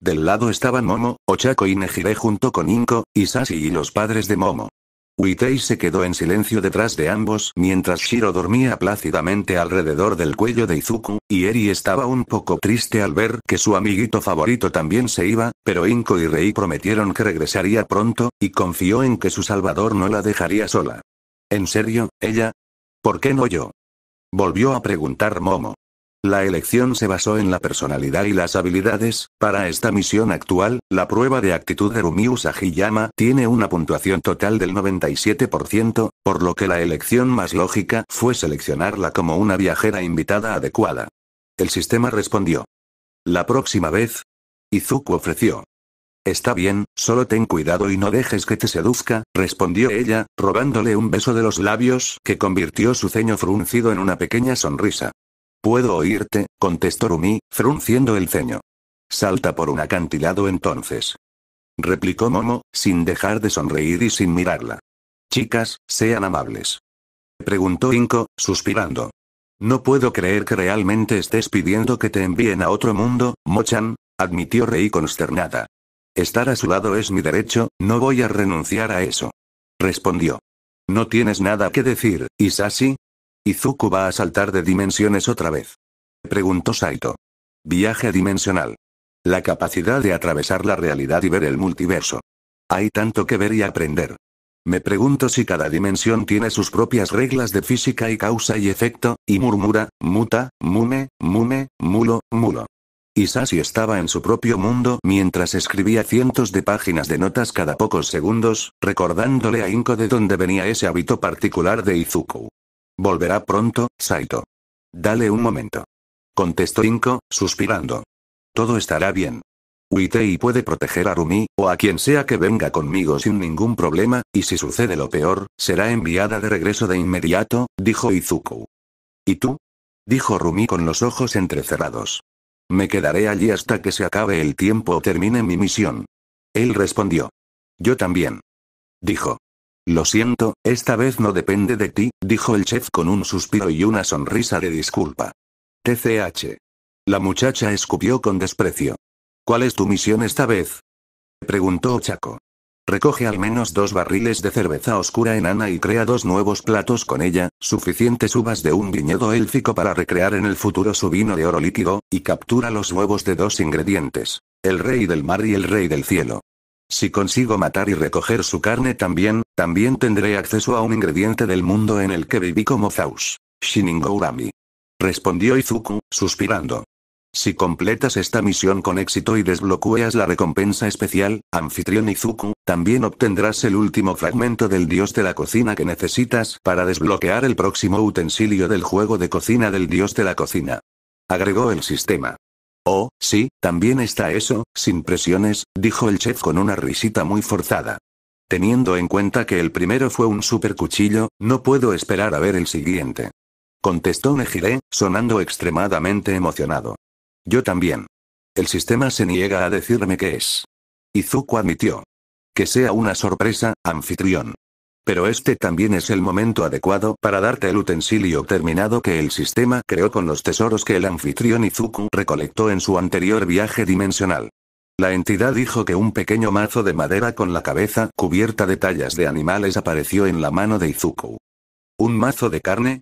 Del lado estaban Momo, Ochako y Nejire junto con Inko, Isashi y los padres de Momo. Uitei se quedó en silencio detrás de ambos mientras Shiro dormía plácidamente alrededor del cuello de Izuku, y Eri estaba un poco triste al ver que su amiguito favorito también se iba, pero Inko y Rei prometieron que regresaría pronto, y confió en que su salvador no la dejaría sola. ¿En serio, ella? ¿Por qué no yo? Volvió a preguntar Momo. La elección se basó en la personalidad y las habilidades. Para esta misión actual, la prueba de actitud de Rumi Sahiyama tiene una puntuación total del 97%, por lo que la elección más lógica fue seleccionarla como una viajera invitada adecuada. El sistema respondió. La próxima vez. Izuku ofreció. Está bien, solo ten cuidado y no dejes que te seduzca, respondió ella, robándole un beso de los labios que convirtió su ceño fruncido en una pequeña sonrisa. Puedo oírte, contestó Rumi, frunciendo el ceño. Salta por un acantilado entonces. Replicó Momo, sin dejar de sonreír y sin mirarla. Chicas, sean amables. Preguntó Inko, suspirando. No puedo creer que realmente estés pidiendo que te envíen a otro mundo, Mochan, admitió Rey consternada. Estar a su lado es mi derecho, no voy a renunciar a eso. Respondió. No tienes nada que decir, Isasi, ¿Izuku va a saltar de dimensiones otra vez? Preguntó Saito. Viaje dimensional. La capacidad de atravesar la realidad y ver el multiverso. Hay tanto que ver y aprender. Me pregunto si cada dimensión tiene sus propias reglas de física y causa y efecto, y murmura, muta, mume, mume, mulo, mulo. Isashi estaba en su propio mundo mientras escribía cientos de páginas de notas cada pocos segundos, recordándole a Inko de dónde venía ese hábito particular de Izuku. Volverá pronto, Saito. Dale un momento. Contestó Inko, suspirando. Todo estará bien. Uitei puede proteger a Rumi, o a quien sea que venga conmigo sin ningún problema, y si sucede lo peor, será enviada de regreso de inmediato, dijo Izuku. ¿Y tú? dijo Rumi con los ojos entrecerrados. Me quedaré allí hasta que se acabe el tiempo o termine mi misión. Él respondió. Yo también. Dijo. Lo siento, esta vez no depende de ti, dijo el chef con un suspiro y una sonrisa de disculpa. TCH. La muchacha escupió con desprecio. ¿Cuál es tu misión esta vez? preguntó Chaco. Recoge al menos dos barriles de cerveza oscura enana y crea dos nuevos platos con ella, suficientes uvas de un viñedo élfico para recrear en el futuro su vino de oro líquido, y captura los huevos de dos ingredientes, el rey del mar y el rey del cielo. Si consigo matar y recoger su carne también, también tendré acceso a un ingrediente del mundo en el que viví como Zaus. Shiningourami. Respondió Izuku, suspirando. Si completas esta misión con éxito y desbloqueas la recompensa especial, anfitrión Izuku, también obtendrás el último fragmento del dios de la cocina que necesitas para desbloquear el próximo utensilio del juego de cocina del dios de la cocina. Agregó el sistema. Oh, sí, también está eso, sin presiones, dijo el chef con una risita muy forzada. Teniendo en cuenta que el primero fue un supercuchillo, no puedo esperar a ver el siguiente. Contestó Nejire, sonando extremadamente emocionado. Yo también. El sistema se niega a decirme qué es. Izuku admitió. Que sea una sorpresa, anfitrión. Pero este también es el momento adecuado para darte el utensilio terminado que el sistema creó con los tesoros que el anfitrión Izuku recolectó en su anterior viaje dimensional. La entidad dijo que un pequeño mazo de madera con la cabeza cubierta de tallas de animales apareció en la mano de Izuku. ¿Un mazo de carne?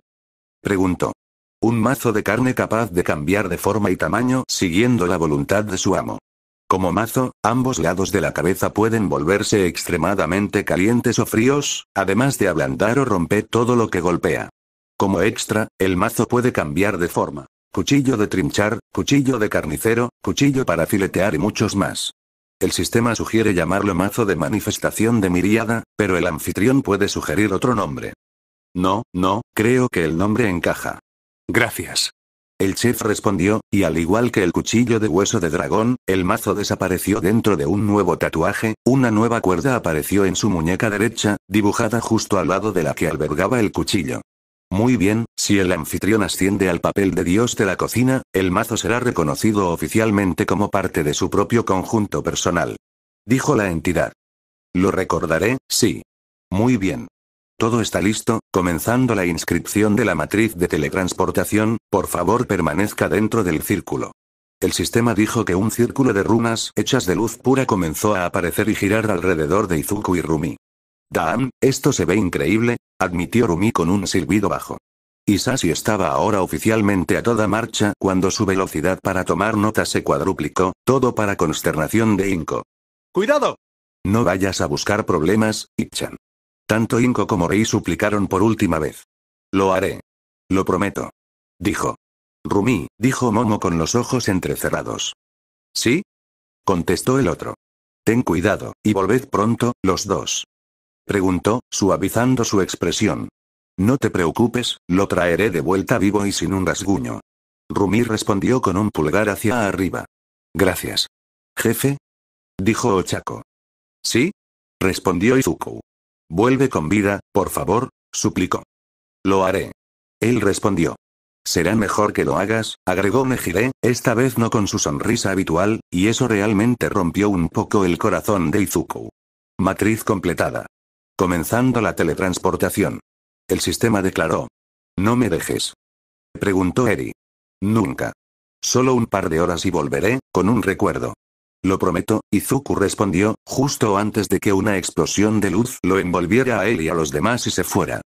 preguntó. Un mazo de carne capaz de cambiar de forma y tamaño siguiendo la voluntad de su amo. Como mazo, ambos lados de la cabeza pueden volverse extremadamente calientes o fríos, además de ablandar o romper todo lo que golpea. Como extra, el mazo puede cambiar de forma. Cuchillo de trinchar, cuchillo de carnicero, cuchillo para filetear y muchos más. El sistema sugiere llamarlo mazo de manifestación de miriada, pero el anfitrión puede sugerir otro nombre. No, no, creo que el nombre encaja. Gracias. El chef respondió, y al igual que el cuchillo de hueso de dragón, el mazo desapareció dentro de un nuevo tatuaje, una nueva cuerda apareció en su muñeca derecha, dibujada justo al lado de la que albergaba el cuchillo. Muy bien, si el anfitrión asciende al papel de dios de la cocina, el mazo será reconocido oficialmente como parte de su propio conjunto personal. Dijo la entidad. Lo recordaré, sí. Muy bien. Todo está listo, comenzando la inscripción de la matriz de teletransportación, por favor permanezca dentro del círculo. El sistema dijo que un círculo de runas hechas de luz pura comenzó a aparecer y girar alrededor de Izuku y Rumi. Damn, esto se ve increíble, admitió Rumi con un silbido bajo. Isashi estaba ahora oficialmente a toda marcha cuando su velocidad para tomar nota se cuadruplicó, todo para consternación de Inko. ¡Cuidado! No vayas a buscar problemas, Ichan. Tanto Inko como Rei suplicaron por última vez. Lo haré. Lo prometo. Dijo. Rumi, dijo Momo con los ojos entrecerrados. ¿Sí? Contestó el otro. Ten cuidado, y volved pronto, los dos. Preguntó, suavizando su expresión. No te preocupes, lo traeré de vuelta vivo y sin un rasguño. Rumi respondió con un pulgar hacia arriba. Gracias. Jefe. Dijo Ochako. ¿Sí? Respondió Izuku. Vuelve con vida, por favor, suplicó. Lo haré. Él respondió. Será mejor que lo hagas, agregó Mejire. esta vez no con su sonrisa habitual, y eso realmente rompió un poco el corazón de Izuku. Matriz completada. Comenzando la teletransportación. El sistema declaró. No me dejes. Preguntó Eri. Nunca. Solo un par de horas y volveré, con un recuerdo. Lo prometo, Izuku respondió, justo antes de que una explosión de luz lo envolviera a él y a los demás y se fuera.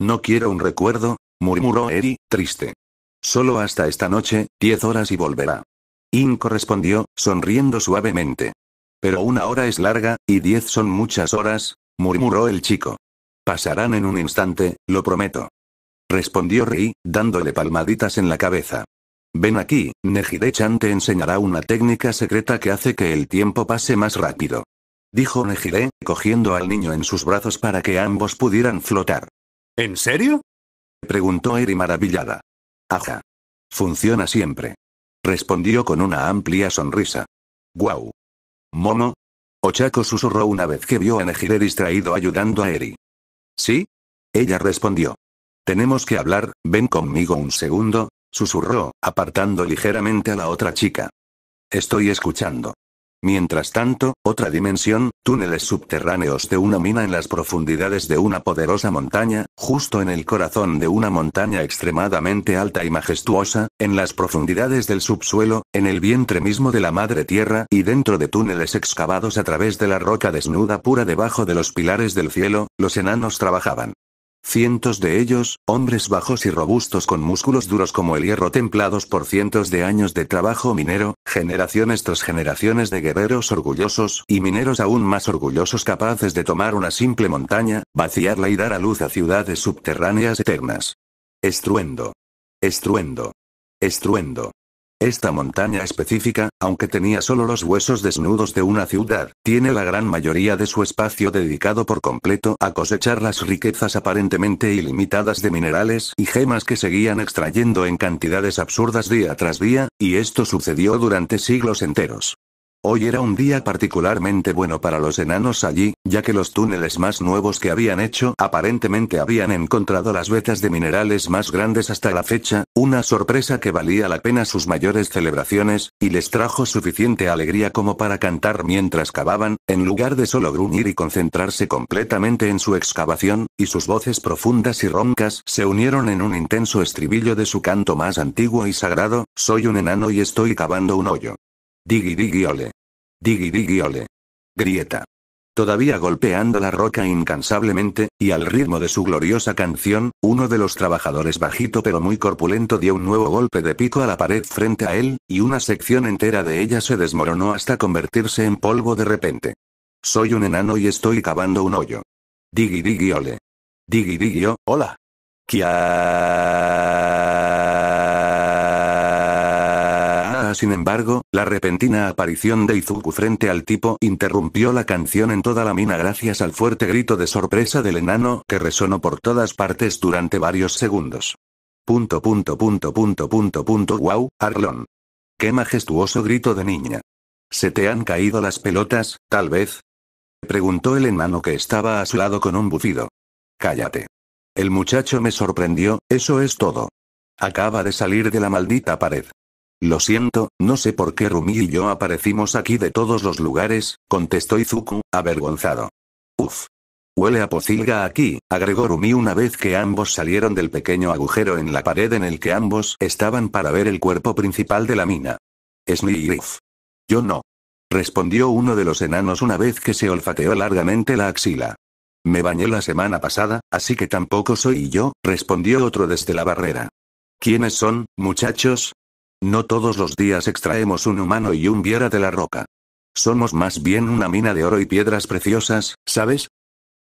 No quiero un recuerdo, murmuró Eri, triste. Solo hasta esta noche, diez horas y volverá. Inko respondió, sonriendo suavemente. Pero una hora es larga, y diez son muchas horas, murmuró el chico. Pasarán en un instante, lo prometo. Respondió Rei, dándole palmaditas en la cabeza. Ven aquí, nejire chan te enseñará una técnica secreta que hace que el tiempo pase más rápido. Dijo Nejire, cogiendo al niño en sus brazos para que ambos pudieran flotar. ¿En serio? Preguntó Eri maravillada. Ajá. Funciona siempre. Respondió con una amplia sonrisa. ¡Guau! ¿Mono? Ochako susurró una vez que vio a Nejire distraído ayudando a Eri. ¿Sí? Ella respondió. Tenemos que hablar, ven conmigo un segundo, Susurró, apartando ligeramente a la otra chica. Estoy escuchando. Mientras tanto, otra dimensión, túneles subterráneos de una mina en las profundidades de una poderosa montaña, justo en el corazón de una montaña extremadamente alta y majestuosa, en las profundidades del subsuelo, en el vientre mismo de la madre tierra y dentro de túneles excavados a través de la roca desnuda pura debajo de los pilares del cielo, los enanos trabajaban. Cientos de ellos, hombres bajos y robustos con músculos duros como el hierro templados por cientos de años de trabajo minero, generaciones tras generaciones de guerreros orgullosos y mineros aún más orgullosos capaces de tomar una simple montaña, vaciarla y dar a luz a ciudades subterráneas eternas. Estruendo. Estruendo. Estruendo. Esta montaña específica, aunque tenía solo los huesos desnudos de una ciudad, tiene la gran mayoría de su espacio dedicado por completo a cosechar las riquezas aparentemente ilimitadas de minerales y gemas que seguían extrayendo en cantidades absurdas día tras día, y esto sucedió durante siglos enteros. Hoy era un día particularmente bueno para los enanos allí, ya que los túneles más nuevos que habían hecho aparentemente habían encontrado las vetas de minerales más grandes hasta la fecha, una sorpresa que valía la pena sus mayores celebraciones, y les trajo suficiente alegría como para cantar mientras cavaban, en lugar de solo gruñir y concentrarse completamente en su excavación, y sus voces profundas y roncas se unieron en un intenso estribillo de su canto más antiguo y sagrado, soy un enano y estoy cavando un hoyo. DIGI DIGI ole. DIGI DIGI ole. Grieta. Todavía golpeando la roca incansablemente, y al ritmo de su gloriosa canción, uno de los trabajadores bajito pero muy corpulento dio un nuevo golpe de pico a la pared frente a él, y una sección entera de ella se desmoronó hasta convertirse en polvo de repente. Soy un enano y estoy cavando un hoyo. DIGI DIGI ole. DIGI DIGI hola. Kia sin embargo, la repentina aparición de Izuku frente al tipo interrumpió la canción en toda la mina gracias al fuerte grito de sorpresa del enano que resonó por todas partes durante varios segundos. Punto punto punto punto punto punto wow, Arlon. Qué majestuoso grito de niña. ¿Se te han caído las pelotas, tal vez? Preguntó el enano que estaba a su lado con un bufido. Cállate. El muchacho me sorprendió, eso es todo. Acaba de salir de la maldita pared. Lo siento, no sé por qué Rumi y yo aparecimos aquí de todos los lugares, contestó Izuku, avergonzado. Uf. Huele a pocilga aquí, agregó Rumi una vez que ambos salieron del pequeño agujero en la pared en el que ambos estaban para ver el cuerpo principal de la mina. Es mi Yo no. Respondió uno de los enanos una vez que se olfateó largamente la axila. Me bañé la semana pasada, así que tampoco soy yo, respondió otro desde la barrera. ¿Quiénes son, muchachos? No todos los días extraemos un humano y un viera de la roca. Somos más bien una mina de oro y piedras preciosas, ¿sabes?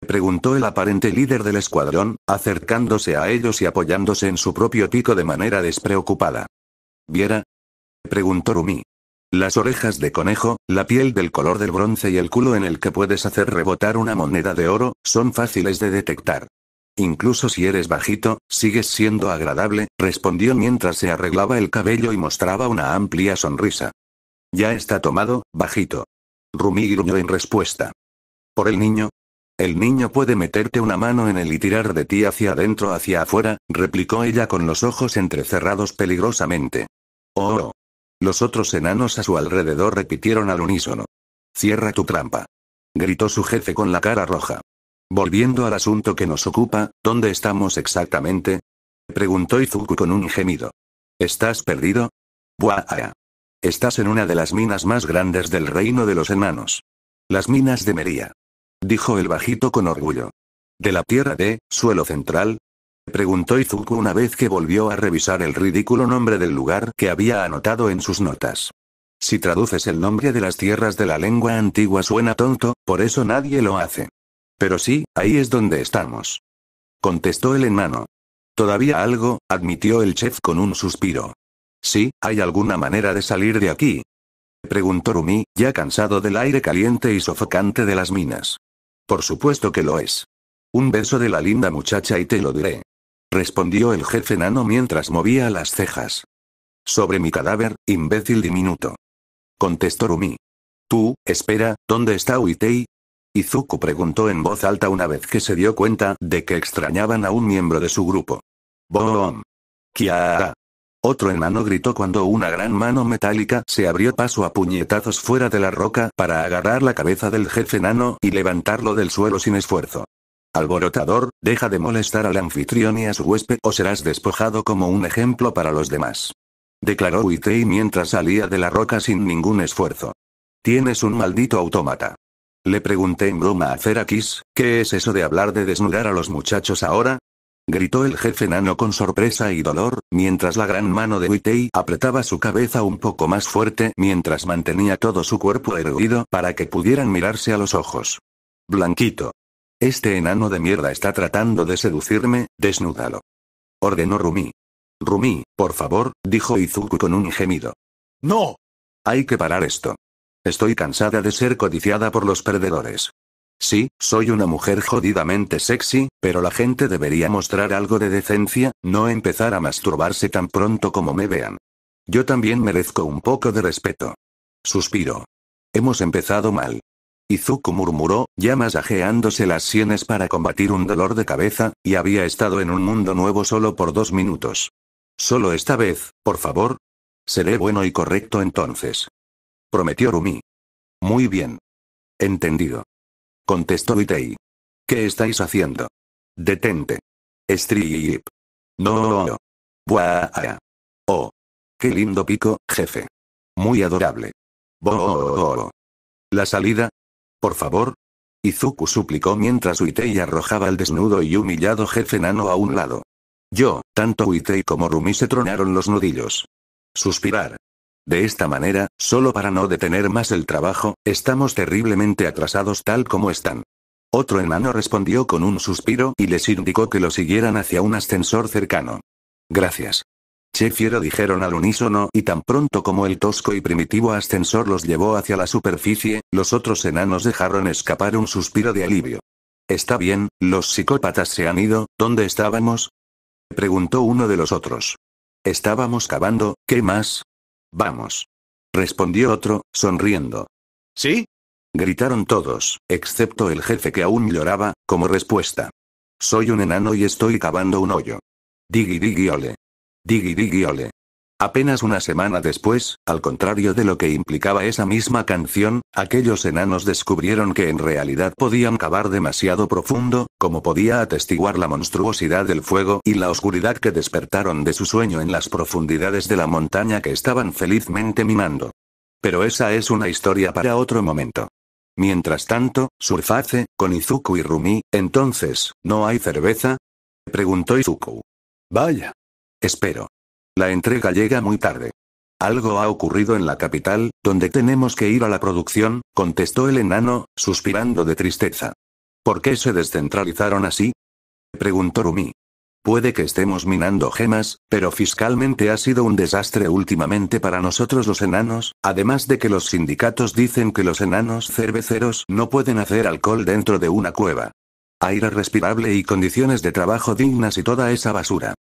Preguntó el aparente líder del escuadrón, acercándose a ellos y apoyándose en su propio pico de manera despreocupada. ¿Viera? Preguntó Rumi. Las orejas de conejo, la piel del color del bronce y el culo en el que puedes hacer rebotar una moneda de oro, son fáciles de detectar. Incluso si eres bajito, sigues siendo agradable, respondió mientras se arreglaba el cabello y mostraba una amplia sonrisa. Ya está tomado, bajito. Rumi gruñó en respuesta. ¿Por el niño? El niño puede meterte una mano en él y tirar de ti hacia adentro, hacia afuera, replicó ella con los ojos entrecerrados peligrosamente. Oh, oh. Los otros enanos a su alrededor repitieron al unísono. Cierra tu trampa. Gritó su jefe con la cara roja. Volviendo al asunto que nos ocupa, ¿dónde estamos exactamente? Preguntó Izuku con un gemido. ¿Estás perdido? Buah. Ah. Estás en una de las minas más grandes del reino de los enanos. Las minas de Mería. Dijo el bajito con orgullo. ¿De la tierra de, suelo central? Preguntó Izuku una vez que volvió a revisar el ridículo nombre del lugar que había anotado en sus notas. Si traduces el nombre de las tierras de la lengua antigua suena tonto, por eso nadie lo hace. Pero sí, ahí es donde estamos. Contestó el enano. Todavía algo, admitió el chef con un suspiro. Sí, ¿hay alguna manera de salir de aquí? Preguntó Rumi, ya cansado del aire caliente y sofocante de las minas. Por supuesto que lo es. Un beso de la linda muchacha y te lo diré. Respondió el jefe enano mientras movía las cejas. Sobre mi cadáver, imbécil diminuto. Contestó Rumi. Tú, espera, ¿dónde está Uitei? Izuku preguntó en voz alta una vez que se dio cuenta de que extrañaban a un miembro de su grupo. ¡Boom! kia Otro enano gritó cuando una gran mano metálica se abrió paso a puñetazos fuera de la roca para agarrar la cabeza del jefe enano y levantarlo del suelo sin esfuerzo. Alborotador, deja de molestar al anfitrión y a su huésped o serás despojado como un ejemplo para los demás. Declaró Uitei mientras salía de la roca sin ningún esfuerzo. Tienes un maldito autómata. Le pregunté en broma a Ceraquis, ¿qué es eso de hablar de desnudar a los muchachos ahora? Gritó el jefe enano con sorpresa y dolor, mientras la gran mano de Witei apretaba su cabeza un poco más fuerte mientras mantenía todo su cuerpo erguido para que pudieran mirarse a los ojos. Blanquito. Este enano de mierda está tratando de seducirme, desnúdalo. Ordenó Rumi. Rumi, por favor, dijo Izuku con un gemido. ¡No! Hay que parar esto. Estoy cansada de ser codiciada por los perdedores. Sí, soy una mujer jodidamente sexy, pero la gente debería mostrar algo de decencia, no empezar a masturbarse tan pronto como me vean. Yo también merezco un poco de respeto. Suspiro. Hemos empezado mal. Izuku murmuró, ya masajeándose las sienes para combatir un dolor de cabeza, y había estado en un mundo nuevo solo por dos minutos. Solo esta vez, por favor. Seré bueno y correcto entonces prometió Rumi. Muy bien. Entendido. Contestó Itei. ¿Qué estáis haciendo? Detente. Strip. No. Oh. Qué lindo pico, jefe. Muy adorable. Bo. Oh, oh, oh, La salida. Por favor. Izuku suplicó mientras Uitei arrojaba al desnudo y humillado jefe nano a un lado. Yo, tanto Uitei como Rumi se tronaron los nudillos. Suspirar. De esta manera, solo para no detener más el trabajo, estamos terriblemente atrasados tal como están. Otro enano respondió con un suspiro y les indicó que lo siguieran hacia un ascensor cercano. Gracias. Chefiero dijeron al unísono y tan pronto como el tosco y primitivo ascensor los llevó hacia la superficie, los otros enanos dejaron escapar un suspiro de alivio. Está bien, los psicópatas se han ido, ¿dónde estábamos? preguntó uno de los otros. Estábamos cavando, ¿qué más? Vamos. Respondió otro, sonriendo. ¿Sí? Gritaron todos, excepto el jefe que aún lloraba, como respuesta. Soy un enano y estoy cavando un hoyo. Digi digi ole. Digi digi ole. Apenas una semana después, al contrario de lo que implicaba esa misma canción, aquellos enanos descubrieron que en realidad podían cavar demasiado profundo, como podía atestiguar la monstruosidad del fuego y la oscuridad que despertaron de su sueño en las profundidades de la montaña que estaban felizmente minando. Pero esa es una historia para otro momento. Mientras tanto, Surface, con Izuku y Rumi, entonces, ¿no hay cerveza? Preguntó Izuku. Vaya. Espero. La entrega llega muy tarde. Algo ha ocurrido en la capital, donde tenemos que ir a la producción, contestó el enano, suspirando de tristeza. ¿Por qué se descentralizaron así? preguntó Rumi. Puede que estemos minando gemas, pero fiscalmente ha sido un desastre últimamente para nosotros los enanos, además de que los sindicatos dicen que los enanos cerveceros no pueden hacer alcohol dentro de una cueva. Aire respirable y condiciones de trabajo dignas y toda esa basura.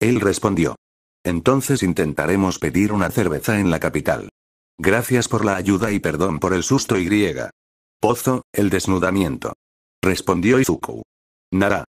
Él respondió. Entonces intentaremos pedir una cerveza en la capital. Gracias por la ayuda y perdón por el susto y griega. Pozo, el desnudamiento. Respondió Izuku. Nara.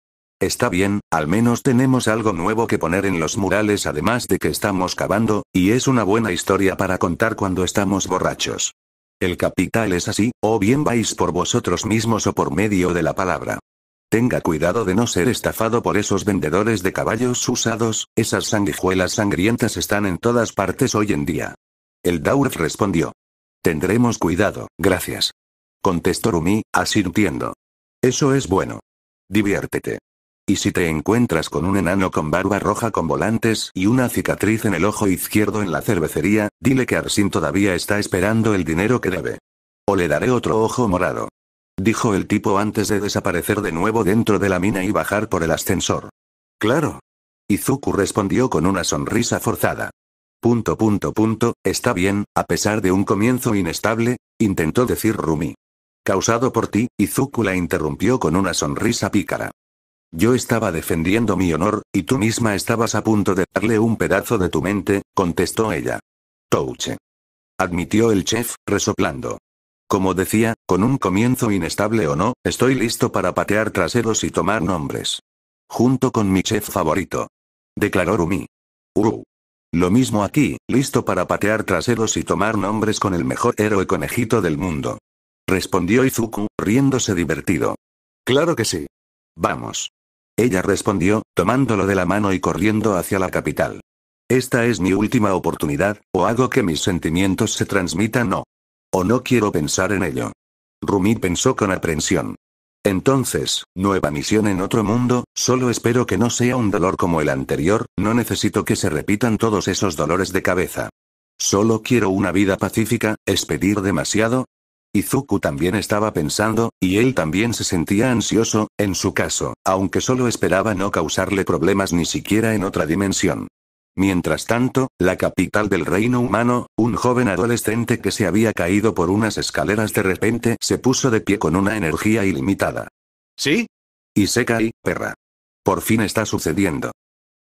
Está bien, al menos tenemos algo nuevo que poner en los murales además de que estamos cavando, y es una buena historia para contar cuando estamos borrachos. El capital es así, o bien vais por vosotros mismos o por medio de la palabra. Tenga cuidado de no ser estafado por esos vendedores de caballos usados, esas sanguijuelas sangrientas están en todas partes hoy en día. El Daurf respondió. Tendremos cuidado, gracias. Contestó Rumi, asintiendo. Eso es bueno. Diviértete. Y si te encuentras con un enano con barba roja con volantes y una cicatriz en el ojo izquierdo en la cervecería, dile que Arsin todavía está esperando el dinero que debe. O le daré otro ojo morado dijo el tipo antes de desaparecer de nuevo dentro de la mina y bajar por el ascensor. Claro. Izuku respondió con una sonrisa forzada. Punto punto punto, está bien, a pesar de un comienzo inestable, intentó decir Rumi. Causado por ti, Izuku la interrumpió con una sonrisa pícara. Yo estaba defendiendo mi honor, y tú misma estabas a punto de darle un pedazo de tu mente, contestó ella. Touche. Admitió el chef, resoplando. Como decía, con un comienzo inestable o no, estoy listo para patear traseros y tomar nombres. Junto con mi chef favorito. Declaró Rumi. Uh. Lo mismo aquí, listo para patear traseros y tomar nombres con el mejor héroe conejito del mundo. Respondió Izuku, riéndose divertido. Claro que sí. Vamos. Ella respondió, tomándolo de la mano y corriendo hacia la capital. Esta es mi última oportunidad, o hago que mis sentimientos se transmitan o o no quiero pensar en ello. Rumi pensó con aprensión. Entonces, nueva misión en otro mundo, solo espero que no sea un dolor como el anterior, no necesito que se repitan todos esos dolores de cabeza. Solo quiero una vida pacífica, ¿es pedir demasiado? Izuku también estaba pensando, y él también se sentía ansioso, en su caso, aunque solo esperaba no causarle problemas ni siquiera en otra dimensión. Mientras tanto, la capital del reino humano, un joven adolescente que se había caído por unas escaleras de repente se puso de pie con una energía ilimitada. ¿Sí? Y se cae, perra. Por fin está sucediendo.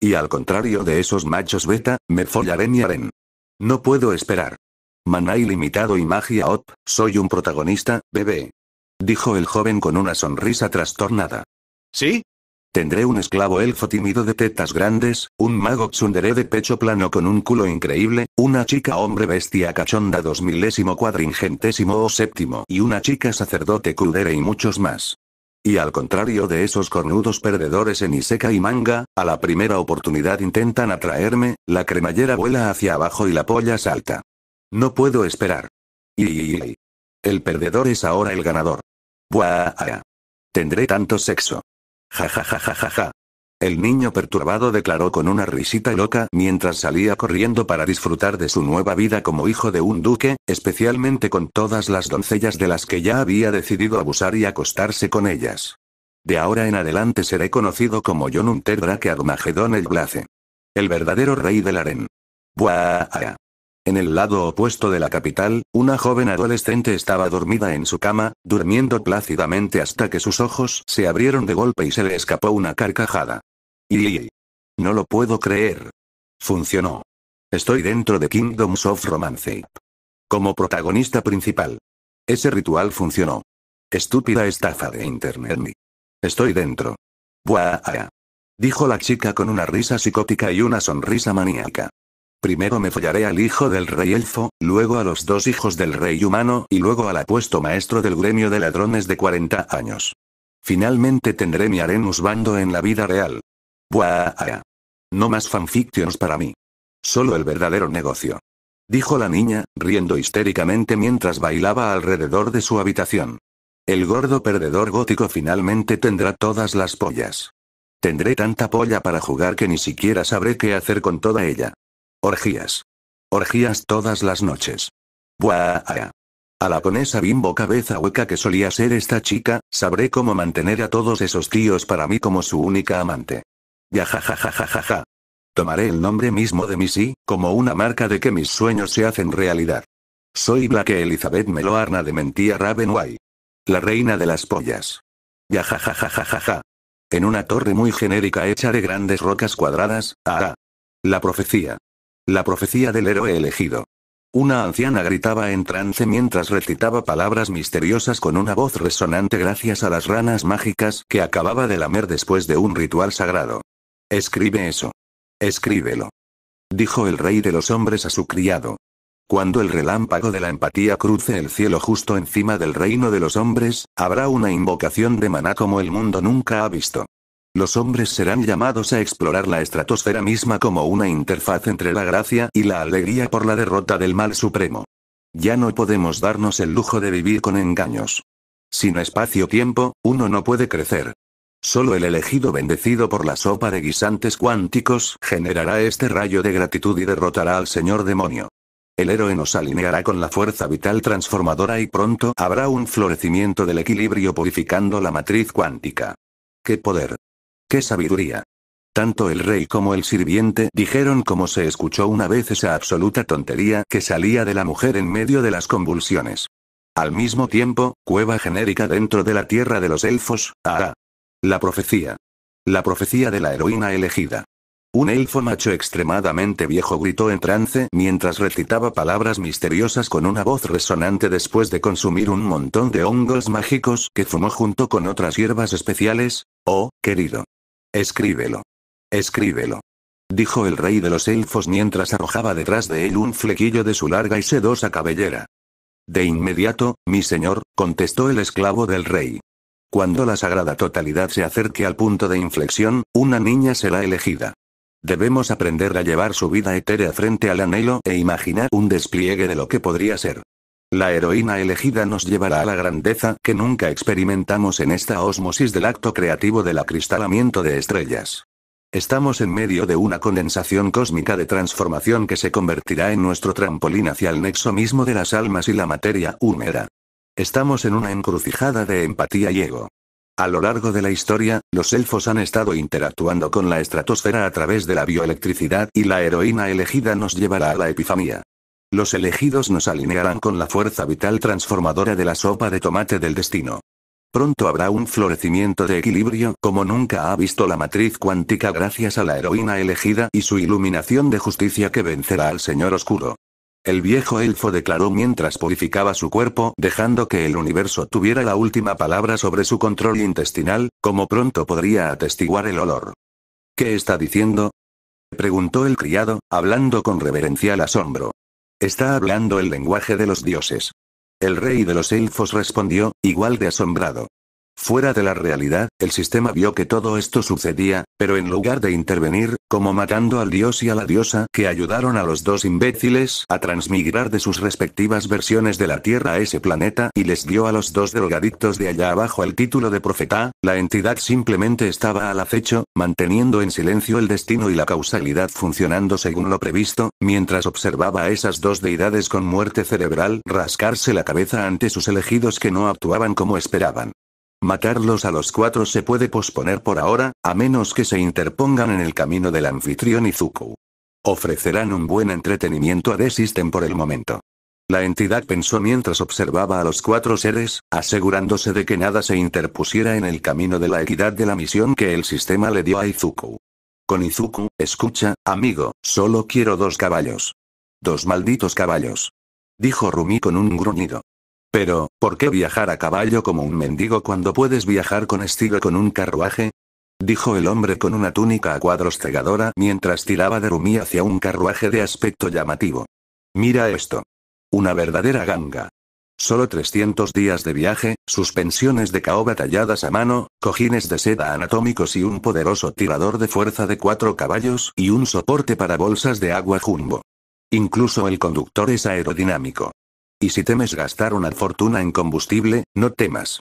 Y al contrario de esos machos beta, me follaré mi harén. No puedo esperar. Maná ilimitado y magia op, soy un protagonista, bebé. Dijo el joven con una sonrisa trastornada. ¿Sí? Tendré un esclavo elfo tímido de tetas grandes, un mago tsundere de pecho plano con un culo increíble, una chica hombre bestia cachonda dos milésimo cuadringentésimo o séptimo y una chica sacerdote crudere y muchos más. Y al contrario de esos cornudos perdedores en Iseka y Manga, a la primera oportunidad intentan atraerme, la cremallera vuela hacia abajo y la polla salta. No puedo esperar. Y... El perdedor es ahora el ganador. Buah. Ah, ah. Tendré tanto sexo. Ja El niño perturbado declaró con una risita loca mientras salía corriendo para disfrutar de su nueva vida como hijo de un duque, especialmente con todas las doncellas de las que ya había decidido abusar y acostarse con ellas. De ahora en adelante seré conocido como John Hunter Drake Armagedón el Blase. El verdadero rey del harén. Buah. Ah, ah. En el lado opuesto de la capital, una joven adolescente estaba dormida en su cama, durmiendo plácidamente hasta que sus ojos se abrieron de golpe y se le escapó una carcajada. Y... No lo puedo creer. Funcionó. Estoy dentro de Kingdoms of Romance. Como protagonista principal. Ese ritual funcionó. Estúpida estafa de Internet. Estoy dentro. Buah. Ah, ah", dijo la chica con una risa psicótica y una sonrisa maníaca. Primero me follaré al hijo del rey elfo, luego a los dos hijos del rey humano y luego al apuesto maestro del gremio de ladrones de 40 años. Finalmente tendré mi Arenus bando en la vida real. Buah. Ah. No más fanfictions para mí. Solo el verdadero negocio. Dijo la niña, riendo histéricamente mientras bailaba alrededor de su habitación. El gordo perdedor gótico finalmente tendrá todas las pollas. Tendré tanta polla para jugar que ni siquiera sabré qué hacer con toda ella. Orgías. Orgías todas las noches. Buah. Ah. A la con esa bimbo cabeza hueca que solía ser esta chica, sabré cómo mantener a todos esos tíos para mí como su única amante. Ya ja ja ja ja ja Tomaré el nombre mismo de Missy, como una marca de que mis sueños se hacen realidad. Soy Black Elizabeth Meloarna de Mentía Ravenway. La reina de las pollas. Ya ja ja ja ja ja En una torre muy genérica hecha de grandes rocas cuadradas, ah. ah. La profecía. La profecía del héroe elegido. Una anciana gritaba en trance mientras recitaba palabras misteriosas con una voz resonante gracias a las ranas mágicas que acababa de lamer después de un ritual sagrado. Escribe eso. Escríbelo. Dijo el rey de los hombres a su criado. Cuando el relámpago de la empatía cruce el cielo justo encima del reino de los hombres, habrá una invocación de maná como el mundo nunca ha visto. Los hombres serán llamados a explorar la estratosfera misma como una interfaz entre la gracia y la alegría por la derrota del mal supremo. Ya no podemos darnos el lujo de vivir con engaños. Sin espacio-tiempo, uno no puede crecer. Solo el elegido bendecido por la sopa de guisantes cuánticos generará este rayo de gratitud y derrotará al señor demonio. El héroe nos alineará con la fuerza vital transformadora y pronto habrá un florecimiento del equilibrio purificando la matriz cuántica. ¡Qué poder! ¡Qué sabiduría! Tanto el rey como el sirviente dijeron como se escuchó una vez esa absoluta tontería que salía de la mujer en medio de las convulsiones. Al mismo tiempo, cueva genérica dentro de la tierra de los elfos, ¡ah! La profecía. La profecía de la heroína elegida. Un elfo macho extremadamente viejo gritó en trance mientras recitaba palabras misteriosas con una voz resonante después de consumir un montón de hongos mágicos que fumó junto con otras hierbas especiales. Oh, querido. Escríbelo. Escríbelo. Dijo el rey de los elfos mientras arrojaba detrás de él un flequillo de su larga y sedosa cabellera. De inmediato, mi señor, contestó el esclavo del rey. Cuando la sagrada totalidad se acerque al punto de inflexión, una niña será elegida. Debemos aprender a llevar su vida etérea frente al anhelo e imaginar un despliegue de lo que podría ser. La heroína elegida nos llevará a la grandeza que nunca experimentamos en esta osmosis del acto creativo del acristalamiento de estrellas. Estamos en medio de una condensación cósmica de transformación que se convertirá en nuestro trampolín hacia el nexo mismo de las almas y la materia húmeda. Estamos en una encrucijada de empatía y ego. A lo largo de la historia, los elfos han estado interactuando con la estratosfera a través de la bioelectricidad y la heroína elegida nos llevará a la epifanía. Los elegidos nos alinearán con la fuerza vital transformadora de la sopa de tomate del destino. Pronto habrá un florecimiento de equilibrio como nunca ha visto la matriz cuántica gracias a la heroína elegida y su iluminación de justicia que vencerá al Señor Oscuro. El viejo elfo declaró mientras purificaba su cuerpo, dejando que el universo tuviera la última palabra sobre su control intestinal, como pronto podría atestiguar el olor. ¿Qué está diciendo? preguntó el criado, hablando con reverencial asombro. Está hablando el lenguaje de los dioses. El rey de los elfos respondió, igual de asombrado. Fuera de la realidad, el sistema vio que todo esto sucedía, pero en lugar de intervenir, como matando al dios y a la diosa que ayudaron a los dos imbéciles a transmigrar de sus respectivas versiones de la Tierra a ese planeta y les dio a los dos drogadictos de allá abajo el título de profeta, la entidad simplemente estaba al acecho, manteniendo en silencio el destino y la causalidad funcionando según lo previsto, mientras observaba a esas dos deidades con muerte cerebral rascarse la cabeza ante sus elegidos que no actuaban como esperaban. Matarlos a los cuatro se puede posponer por ahora, a menos que se interpongan en el camino del anfitrión Izuku. Ofrecerán un buen entretenimiento a Desisten por el momento. La entidad pensó mientras observaba a los cuatro seres, asegurándose de que nada se interpusiera en el camino de la equidad de la misión que el sistema le dio a Izuku. Con Izuku, escucha, amigo, solo quiero dos caballos. Dos malditos caballos. Dijo Rumi con un gruñido. Pero, ¿por qué viajar a caballo como un mendigo cuando puedes viajar con estilo con un carruaje? Dijo el hombre con una túnica a cuadros cegadora mientras tiraba de rumí hacia un carruaje de aspecto llamativo. Mira esto. Una verdadera ganga. Solo 300 días de viaje, suspensiones de caoba talladas a mano, cojines de seda anatómicos y un poderoso tirador de fuerza de cuatro caballos y un soporte para bolsas de agua jumbo. Incluso el conductor es aerodinámico. Y si temes gastar una fortuna en combustible, no temas.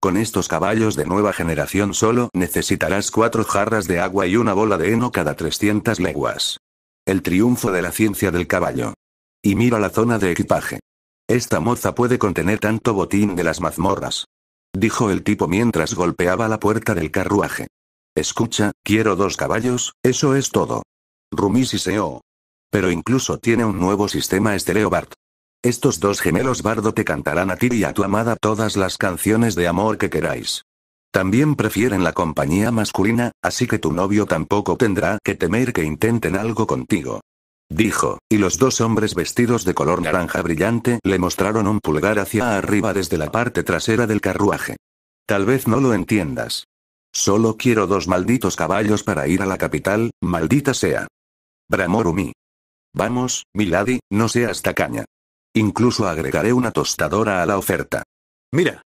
Con estos caballos de nueva generación solo necesitarás cuatro jarras de agua y una bola de heno cada 300 leguas. El triunfo de la ciencia del caballo. Y mira la zona de equipaje. Esta moza puede contener tanto botín de las mazmorras. Dijo el tipo mientras golpeaba la puerta del carruaje. Escucha, quiero dos caballos, eso es todo. y seo. Pero incluso tiene un nuevo sistema Bart. Estos dos gemelos bardo te cantarán a ti y a tu amada todas las canciones de amor que queráis. También prefieren la compañía masculina, así que tu novio tampoco tendrá que temer que intenten algo contigo. Dijo, y los dos hombres vestidos de color naranja brillante le mostraron un pulgar hacia arriba desde la parte trasera del carruaje. Tal vez no lo entiendas. Solo quiero dos malditos caballos para ir a la capital, maldita sea. Bramorumi. Vamos, Milady, no seas tacaña. Incluso agregaré una tostadora a la oferta. Mira.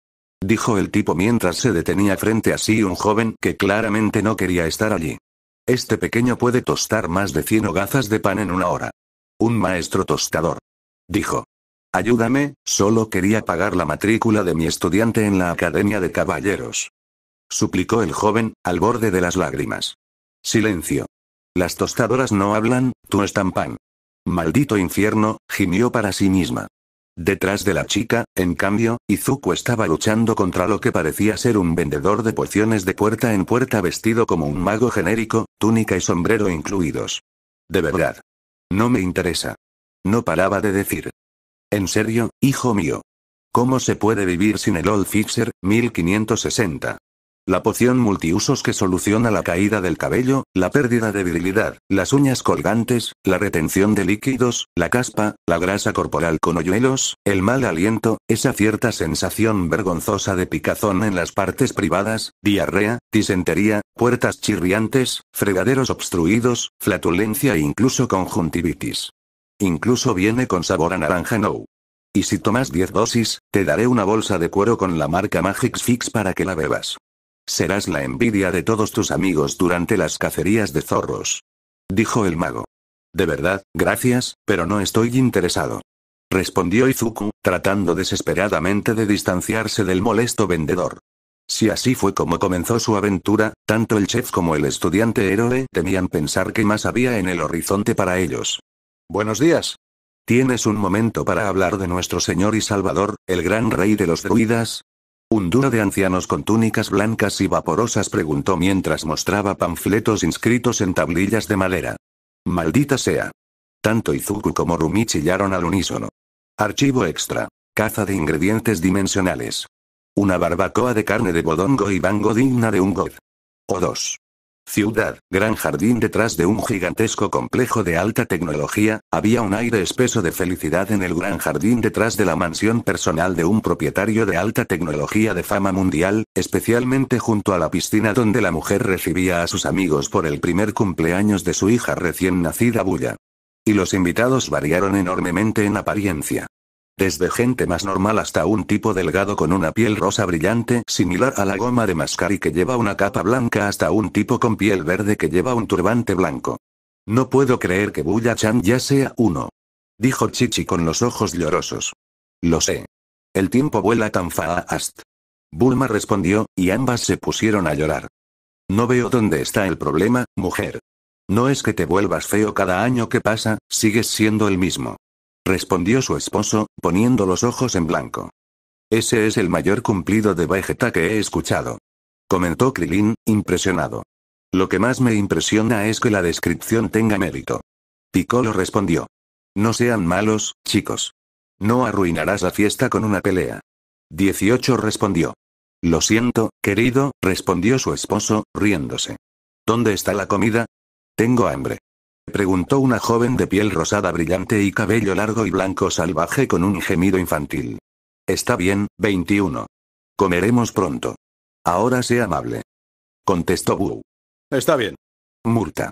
Dijo el tipo mientras se detenía frente a sí un joven que claramente no quería estar allí. Este pequeño puede tostar más de 100 hogazas de pan en una hora. Un maestro tostador. Dijo. Ayúdame, solo quería pagar la matrícula de mi estudiante en la Academia de Caballeros. Suplicó el joven, al borde de las lágrimas. Silencio. Las tostadoras no hablan, tú estampan. Maldito infierno, gimió para sí misma. Detrás de la chica, en cambio, Izuku estaba luchando contra lo que parecía ser un vendedor de pociones de puerta en puerta vestido como un mago genérico, túnica y sombrero incluidos. De verdad. No me interesa. No paraba de decir. En serio, hijo mío. ¿Cómo se puede vivir sin el Old Fixer, 1560? la poción multiusos que soluciona la caída del cabello, la pérdida de virilidad, las uñas colgantes, la retención de líquidos, la caspa, la grasa corporal con hoyuelos, el mal aliento, esa cierta sensación vergonzosa de picazón en las partes privadas, diarrea, disentería, puertas chirriantes, fregaderos obstruidos, flatulencia e incluso conjuntivitis. Incluso viene con sabor a naranja no. Y si tomas 10 dosis, te daré una bolsa de cuero con la marca Magix Fix para que la bebas. Serás la envidia de todos tus amigos durante las cacerías de zorros. Dijo el mago. De verdad, gracias, pero no estoy interesado. Respondió Izuku, tratando desesperadamente de distanciarse del molesto vendedor. Si así fue como comenzó su aventura, tanto el chef como el estudiante héroe temían pensar que más había en el horizonte para ellos. Buenos días. Tienes un momento para hablar de nuestro señor y salvador, el gran rey de los druidas, un duro de ancianos con túnicas blancas y vaporosas preguntó mientras mostraba panfletos inscritos en tablillas de madera. Maldita sea. Tanto Izuku como Rumi chillaron al unísono. Archivo extra. Caza de ingredientes dimensionales. Una barbacoa de carne de bodongo y bango digna de un god. O dos ciudad, gran jardín detrás de un gigantesco complejo de alta tecnología, había un aire espeso de felicidad en el gran jardín detrás de la mansión personal de un propietario de alta tecnología de fama mundial, especialmente junto a la piscina donde la mujer recibía a sus amigos por el primer cumpleaños de su hija recién nacida Bulla. Y los invitados variaron enormemente en apariencia. Desde gente más normal hasta un tipo delgado con una piel rosa brillante similar a la goma de mascar y que lleva una capa blanca hasta un tipo con piel verde que lleva un turbante blanco. No puedo creer que Buya-chan ya sea uno. Dijo Chichi con los ojos llorosos. Lo sé. El tiempo vuela tan fast. Bulma respondió, y ambas se pusieron a llorar. No veo dónde está el problema, mujer. No es que te vuelvas feo cada año que pasa, sigues siendo el mismo respondió su esposo, poniendo los ojos en blanco. Ese es el mayor cumplido de Vegeta que he escuchado. Comentó Krilin, impresionado. Lo que más me impresiona es que la descripción tenga mérito. Piccolo respondió. No sean malos, chicos. No arruinarás la fiesta con una pelea. 18 respondió. Lo siento, querido, respondió su esposo, riéndose. ¿Dónde está la comida? Tengo hambre preguntó una joven de piel rosada brillante y cabello largo y blanco salvaje con un gemido infantil. Está bien, 21. Comeremos pronto. Ahora sé amable. Contestó Wu. Está bien. Murta.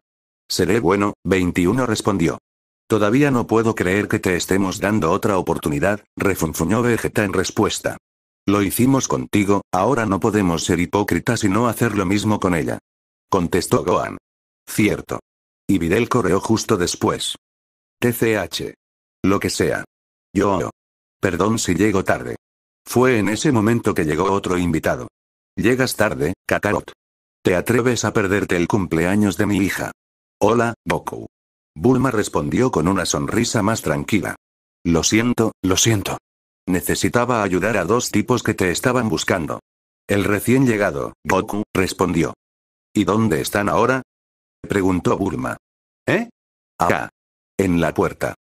Seré bueno, 21 respondió. Todavía no puedo creer que te estemos dando otra oportunidad, refunfuñó Vegeta en respuesta. Lo hicimos contigo, ahora no podemos ser hipócritas y no hacer lo mismo con ella. Contestó Gohan. Cierto. Y Videl correo justo después. TCH. Lo que sea. Yo. Perdón si llego tarde. Fue en ese momento que llegó otro invitado. Llegas tarde, Kakarot. Te atreves a perderte el cumpleaños de mi hija. Hola, Goku. Bulma respondió con una sonrisa más tranquila. Lo siento, lo siento. Necesitaba ayudar a dos tipos que te estaban buscando. El recién llegado, Goku, respondió. ¿Y dónde están ahora? Preguntó Bulma. ¿Eh? Acá. En la puerta.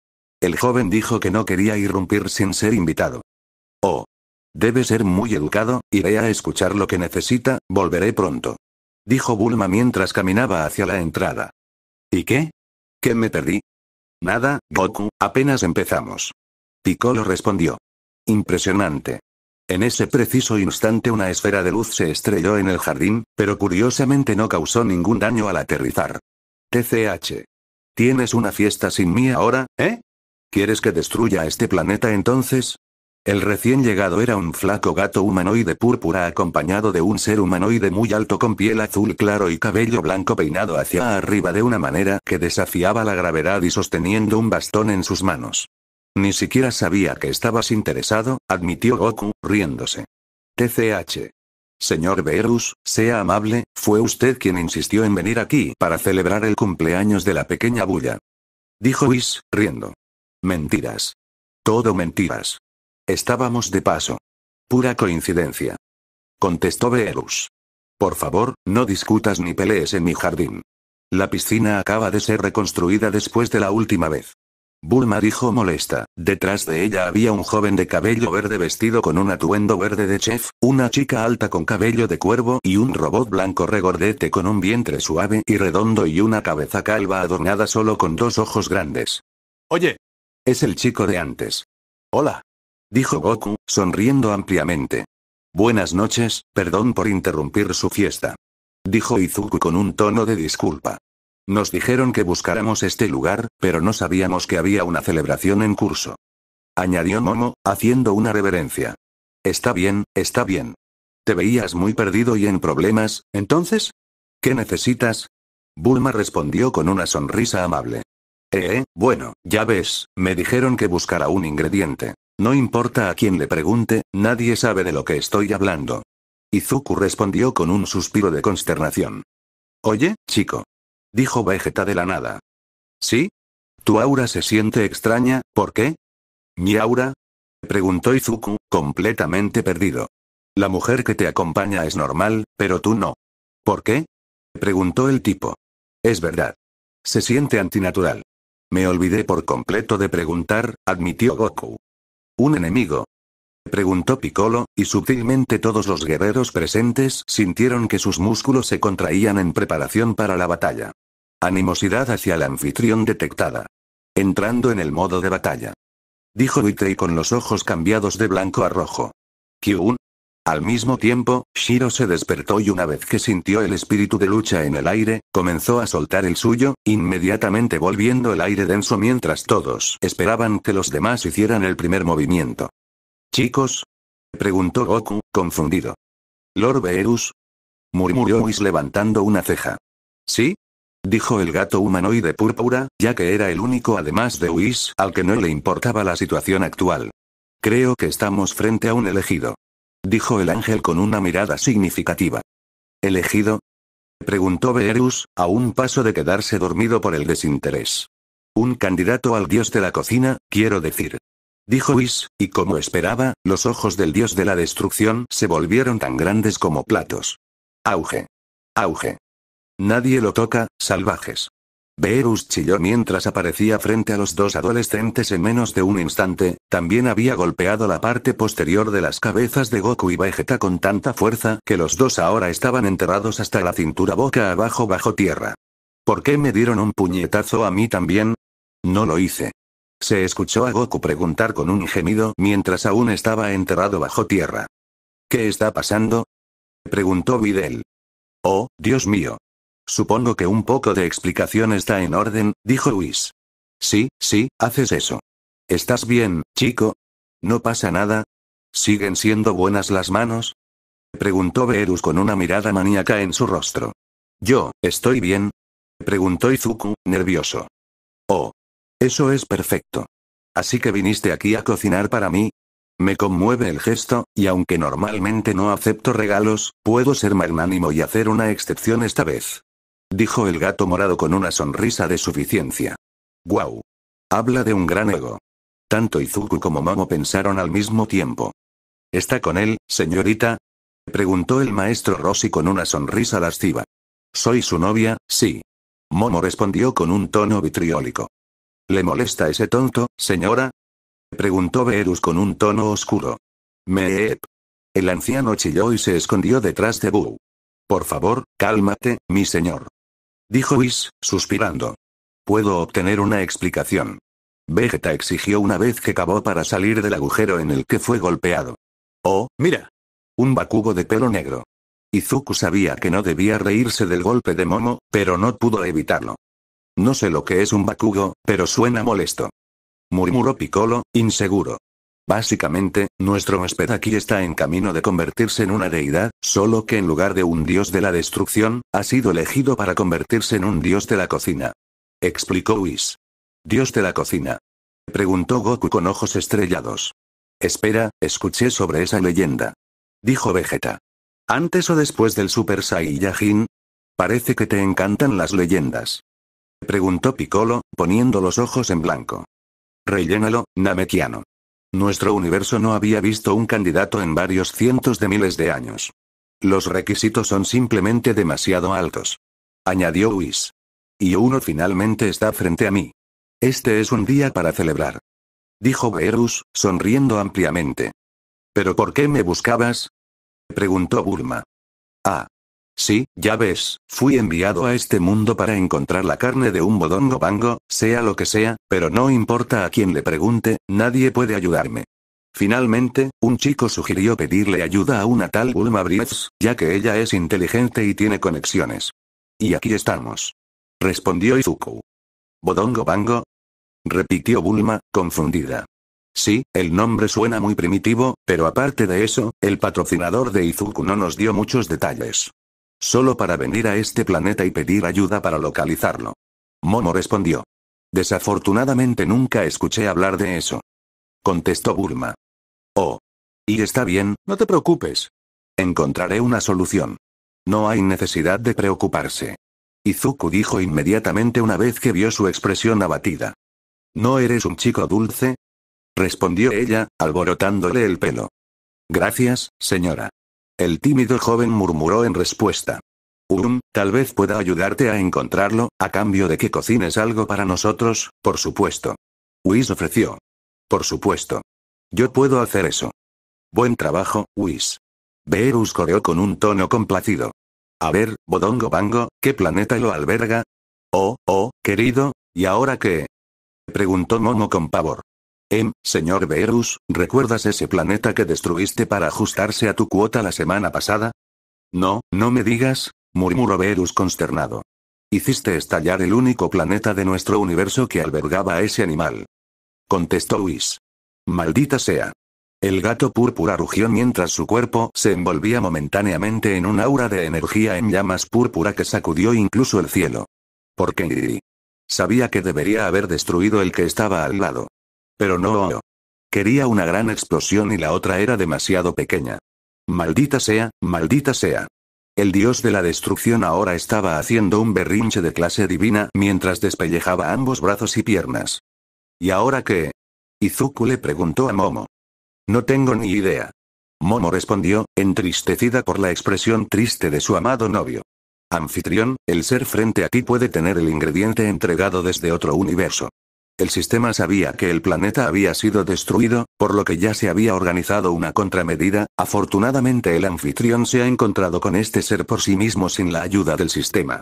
El joven dijo que no quería irrumpir sin ser invitado. Oh. Debe ser muy educado, iré a escuchar lo que necesita, volveré pronto. Dijo Bulma mientras caminaba hacia la entrada. ¿Y qué? ¿Qué me perdí? Nada, Goku, apenas empezamos. Piccolo respondió. Impresionante. En ese preciso instante una esfera de luz se estrelló en el jardín, pero curiosamente no causó ningún daño al aterrizar. TCH. ¿Tienes una fiesta sin mí ahora, eh? ¿Quieres que destruya este planeta entonces? El recién llegado era un flaco gato humanoide púrpura acompañado de un ser humanoide muy alto con piel azul claro y cabello blanco peinado hacia arriba de una manera que desafiaba la gravedad y sosteniendo un bastón en sus manos. Ni siquiera sabía que estabas interesado, admitió Goku, riéndose. TCH. Señor Beerus, sea amable, fue usted quien insistió en venir aquí para celebrar el cumpleaños de la pequeña bulla. Dijo Whis, riendo. Mentiras. Todo mentiras. Estábamos de paso. Pura coincidencia. Contestó Beerus. Por favor, no discutas ni pelees en mi jardín. La piscina acaba de ser reconstruida después de la última vez. Bulma dijo molesta. Detrás de ella había un joven de cabello verde vestido con un atuendo verde de chef, una chica alta con cabello de cuervo y un robot blanco regordete con un vientre suave y redondo y una cabeza calva adornada solo con dos ojos grandes. Oye. Es el chico de antes. Hola. Dijo Goku, sonriendo ampliamente. Buenas noches, perdón por interrumpir su fiesta. Dijo Izuku con un tono de disculpa. Nos dijeron que buscáramos este lugar, pero no sabíamos que había una celebración en curso. Añadió Momo, haciendo una reverencia. Está bien, está bien. Te veías muy perdido y en problemas, entonces? ¿Qué necesitas? Bulma respondió con una sonrisa amable. Eh, eh bueno, ya ves, me dijeron que buscara un ingrediente. No importa a quién le pregunte, nadie sabe de lo que estoy hablando. Izuku respondió con un suspiro de consternación. Oye, chico, dijo Vegeta de la nada. ¿Sí? Tu aura se siente extraña, ¿por qué? ¿Mi aura? preguntó Izuku, completamente perdido. La mujer que te acompaña es normal, pero tú no. ¿Por qué? preguntó el tipo. Es verdad. Se siente antinatural. Me olvidé por completo de preguntar, admitió Goku. ¿Un enemigo? preguntó Piccolo, y sutilmente todos los guerreros presentes sintieron que sus músculos se contraían en preparación para la batalla. Animosidad hacia el anfitrión detectada. Entrando en el modo de batalla. Dijo y con los ojos cambiados de blanco a rojo. ¿Kyun? Al mismo tiempo, Shiro se despertó y una vez que sintió el espíritu de lucha en el aire, comenzó a soltar el suyo, inmediatamente volviendo el aire denso mientras todos esperaban que los demás hicieran el primer movimiento. ¿Chicos? preguntó Goku, confundido. ¿Lord Beerus? murmuró Whis levantando una ceja. ¿Sí? dijo el gato humanoide púrpura, ya que era el único además de Whis al que no le importaba la situación actual. Creo que estamos frente a un elegido. Dijo el ángel con una mirada significativa. ¿Elegido? Preguntó Beerus, a un paso de quedarse dormido por el desinterés. Un candidato al dios de la cocina, quiero decir. Dijo Whis, y como esperaba, los ojos del dios de la destrucción se volvieron tan grandes como platos. Auge. Auge. Nadie lo toca, salvajes. Beerus chilló mientras aparecía frente a los dos adolescentes en menos de un instante, también había golpeado la parte posterior de las cabezas de Goku y Vegeta con tanta fuerza que los dos ahora estaban enterrados hasta la cintura boca abajo bajo tierra. ¿Por qué me dieron un puñetazo a mí también? No lo hice. Se escuchó a Goku preguntar con un gemido mientras aún estaba enterrado bajo tierra. ¿Qué está pasando? preguntó Videl. Oh, Dios mío, Supongo que un poco de explicación está en orden, dijo Luis. Sí, sí, haces eso. ¿Estás bien, chico? ¿No pasa nada? ¿Siguen siendo buenas las manos? Preguntó Verus con una mirada maníaca en su rostro. Yo, ¿estoy bien? Preguntó Izuku, nervioso. Oh. Eso es perfecto. Así que viniste aquí a cocinar para mí. Me conmueve el gesto, y aunque normalmente no acepto regalos, puedo ser magnánimo y hacer una excepción esta vez. Dijo el gato morado con una sonrisa de suficiencia. ¡Guau! Habla de un gran ego. Tanto Izuku como Momo pensaron al mismo tiempo. ¿Está con él, señorita? Preguntó el maestro Rossi con una sonrisa lasciva. Soy su novia, sí. Momo respondió con un tono vitriólico. ¿Le molesta ese tonto, señora? Preguntó Verus con un tono oscuro. Meep. El anciano chilló y se escondió detrás de Bu. Por favor, cálmate, mi señor. Dijo Whis, suspirando. Puedo obtener una explicación. Vegeta exigió una vez que acabó para salir del agujero en el que fue golpeado. Oh, mira. Un bakugo de pelo negro. Izuku sabía que no debía reírse del golpe de Momo, pero no pudo evitarlo. No sé lo que es un bakugo, pero suena molesto. Murmuró Piccolo, inseguro. Básicamente, nuestro huésped aquí está en camino de convertirse en una deidad, solo que en lugar de un dios de la destrucción, ha sido elegido para convertirse en un dios de la cocina. Explicó Whis. ¿Dios de la cocina? Preguntó Goku con ojos estrellados. Espera, escuché sobre esa leyenda. Dijo Vegeta. ¿Antes o después del Super Saiyajin? Parece que te encantan las leyendas. Preguntó Piccolo, poniendo los ojos en blanco. Rellénalo, Namekiano. Nuestro universo no había visto un candidato en varios cientos de miles de años. Los requisitos son simplemente demasiado altos. Añadió Whis. Y uno finalmente está frente a mí. Este es un día para celebrar. Dijo Beerus, sonriendo ampliamente. ¿Pero por qué me buscabas? Preguntó Bulma. Ah, Sí, ya ves, fui enviado a este mundo para encontrar la carne de un bodongo bango, sea lo que sea, pero no importa a quién le pregunte, nadie puede ayudarme. Finalmente, un chico sugirió pedirle ayuda a una tal Bulma Briefs, ya que ella es inteligente y tiene conexiones. Y aquí estamos. Respondió Izuku. ¿Bodongo Bango? Repitió Bulma, confundida. Sí, el nombre suena muy primitivo, pero aparte de eso, el patrocinador de Izuku no nos dio muchos detalles. Solo para venir a este planeta y pedir ayuda para localizarlo. Momo respondió. Desafortunadamente nunca escuché hablar de eso. Contestó Bulma. Oh. Y está bien, no te preocupes. Encontraré una solución. No hay necesidad de preocuparse. Izuku dijo inmediatamente una vez que vio su expresión abatida. ¿No eres un chico dulce? Respondió ella, alborotándole el pelo. Gracias, señora. El tímido joven murmuró en respuesta. Urum, tal vez pueda ayudarte a encontrarlo, a cambio de que cocines algo para nosotros, por supuesto. Whis ofreció. Por supuesto. Yo puedo hacer eso. Buen trabajo, Whis. Beerus coreó con un tono complacido. A ver, Bodongo Bango, ¿qué planeta lo alberga? Oh, oh, querido, ¿y ahora qué? Preguntó Momo con pavor. Em, señor Beerus, ¿recuerdas ese planeta que destruiste para ajustarse a tu cuota la semana pasada? No, no me digas, murmuró Beerus consternado. Hiciste estallar el único planeta de nuestro universo que albergaba a ese animal. Contestó Luis. Maldita sea. El gato púrpura rugió mientras su cuerpo se envolvía momentáneamente en un aura de energía en llamas púrpura que sacudió incluso el cielo. ¿Por qué? Sabía que debería haber destruido el que estaba al lado. Pero no. Quería una gran explosión y la otra era demasiado pequeña. Maldita sea, maldita sea. El dios de la destrucción ahora estaba haciendo un berrinche de clase divina mientras despellejaba ambos brazos y piernas. ¿Y ahora qué? Izuku le preguntó a Momo. No tengo ni idea. Momo respondió, entristecida por la expresión triste de su amado novio. Anfitrión, el ser frente a ti puede tener el ingrediente entregado desde otro universo. El sistema sabía que el planeta había sido destruido, por lo que ya se había organizado una contramedida, afortunadamente el anfitrión se ha encontrado con este ser por sí mismo sin la ayuda del sistema.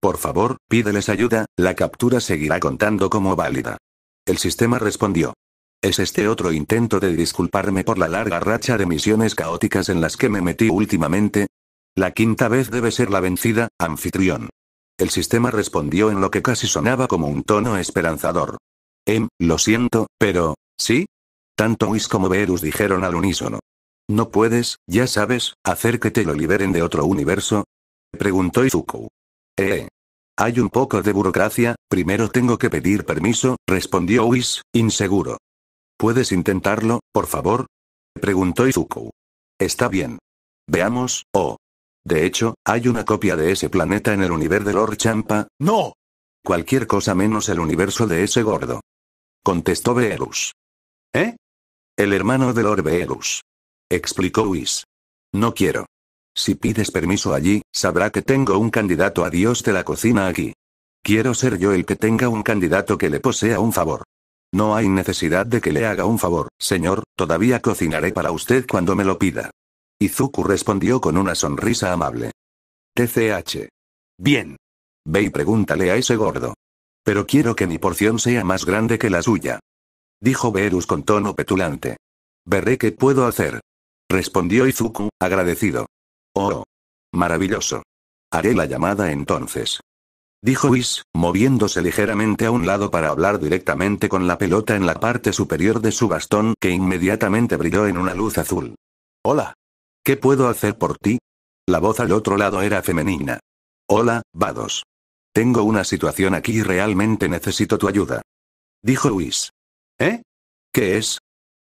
Por favor, pídeles ayuda, la captura seguirá contando como válida. El sistema respondió. Es este otro intento de disculparme por la larga racha de misiones caóticas en las que me metí últimamente. La quinta vez debe ser la vencida, anfitrión. El sistema respondió en lo que casi sonaba como un tono esperanzador. Em, lo siento, pero, ¿sí? Tanto Whis como Verus dijeron al unísono. ¿No puedes, ya sabes, hacer que te lo liberen de otro universo? Preguntó Izuku. Eh, eh. Hay un poco de burocracia, primero tengo que pedir permiso, respondió Whis, inseguro. ¿Puedes intentarlo, por favor? Preguntó Izuku. Está bien. Veamos, oh. De hecho, hay una copia de ese planeta en el universo de Lord Champa. ¡No! Cualquier cosa menos el universo de ese gordo contestó Beerus. ¿Eh? El hermano de Lord Beerus. Explicó Whis. No quiero. Si pides permiso allí, sabrá que tengo un candidato a Dios de la cocina aquí. Quiero ser yo el que tenga un candidato que le posea un favor. No hay necesidad de que le haga un favor, señor, todavía cocinaré para usted cuando me lo pida. Izuku respondió con una sonrisa amable. TCH. Bien. Ve y pregúntale a ese gordo. Pero quiero que mi porción sea más grande que la suya. Dijo Verus con tono petulante. Veré qué puedo hacer. Respondió Izuku, agradecido. Oh. Maravilloso. Haré la llamada entonces. Dijo Whis, moviéndose ligeramente a un lado para hablar directamente con la pelota en la parte superior de su bastón que inmediatamente brilló en una luz azul. Hola. ¿Qué puedo hacer por ti? La voz al otro lado era femenina. Hola, Vados. Tengo una situación aquí y realmente necesito tu ayuda. Dijo Luis. ¿Eh? ¿Qué es?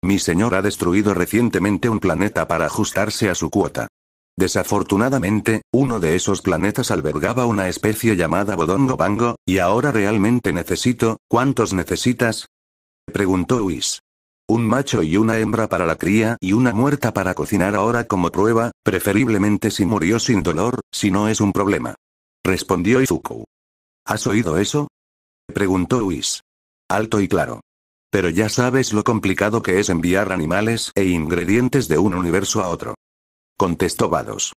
Mi señor ha destruido recientemente un planeta para ajustarse a su cuota. Desafortunadamente, uno de esos planetas albergaba una especie llamada Bodongo Bango, y ahora realmente necesito, ¿cuántos necesitas? Preguntó Luis. Un macho y una hembra para la cría y una muerta para cocinar ahora como prueba, preferiblemente si murió sin dolor, si no es un problema. Respondió Izuku. ¿Has oído eso? Preguntó Whis. Alto y claro. Pero ya sabes lo complicado que es enviar animales e ingredientes de un universo a otro. Contestó Vados.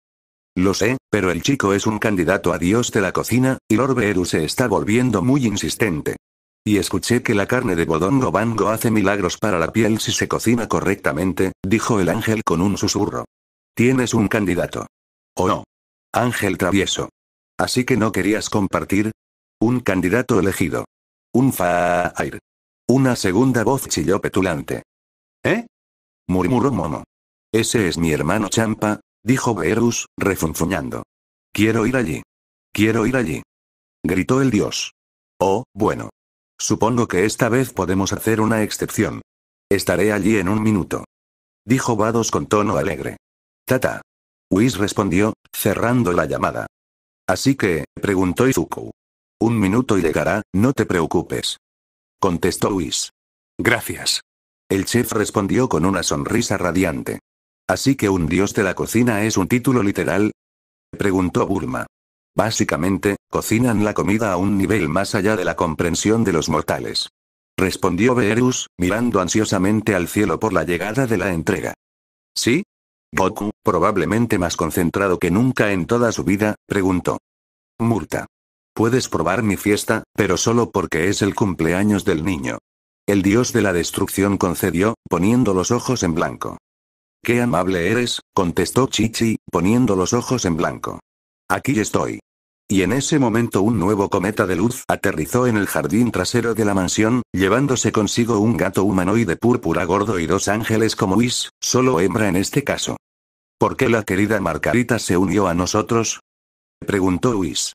Lo sé, pero el chico es un candidato a dios de la cocina, y Lord se está volviendo muy insistente. Y escuché que la carne de Bodongo Bango hace milagros para la piel si se cocina correctamente, dijo el ángel con un susurro. Tienes un candidato. ¿O no? Ángel travieso. Así que no querías compartir, un candidato elegido. Un fa-a-a-air. Una segunda voz chilló petulante. ¿Eh? murmuró Mono. Ese es mi hermano Champa, dijo Beerus, refunfuñando. Quiero ir allí. Quiero ir allí. Gritó el dios. Oh, bueno. Supongo que esta vez podemos hacer una excepción. Estaré allí en un minuto. Dijo Vados con tono alegre. Tata. Whis respondió, cerrando la llamada. Así que, preguntó Izuku. Un minuto y llegará, no te preocupes. Contestó Luis. Gracias. El chef respondió con una sonrisa radiante. Así que un dios de la cocina es un título literal. Preguntó Burma. Básicamente, cocinan la comida a un nivel más allá de la comprensión de los mortales. Respondió Beerus, mirando ansiosamente al cielo por la llegada de la entrega. ¿Sí? Goku, probablemente más concentrado que nunca en toda su vida, preguntó. Murta. Puedes probar mi fiesta, pero solo porque es el cumpleaños del niño. El dios de la destrucción concedió, poniendo los ojos en blanco. Qué amable eres, contestó Chichi, poniendo los ojos en blanco. Aquí estoy. Y en ese momento un nuevo cometa de luz aterrizó en el jardín trasero de la mansión, llevándose consigo un gato humanoide púrpura gordo y dos ángeles como Whis, solo hembra en este caso. ¿Por qué la querida Margarita se unió a nosotros? preguntó Whis.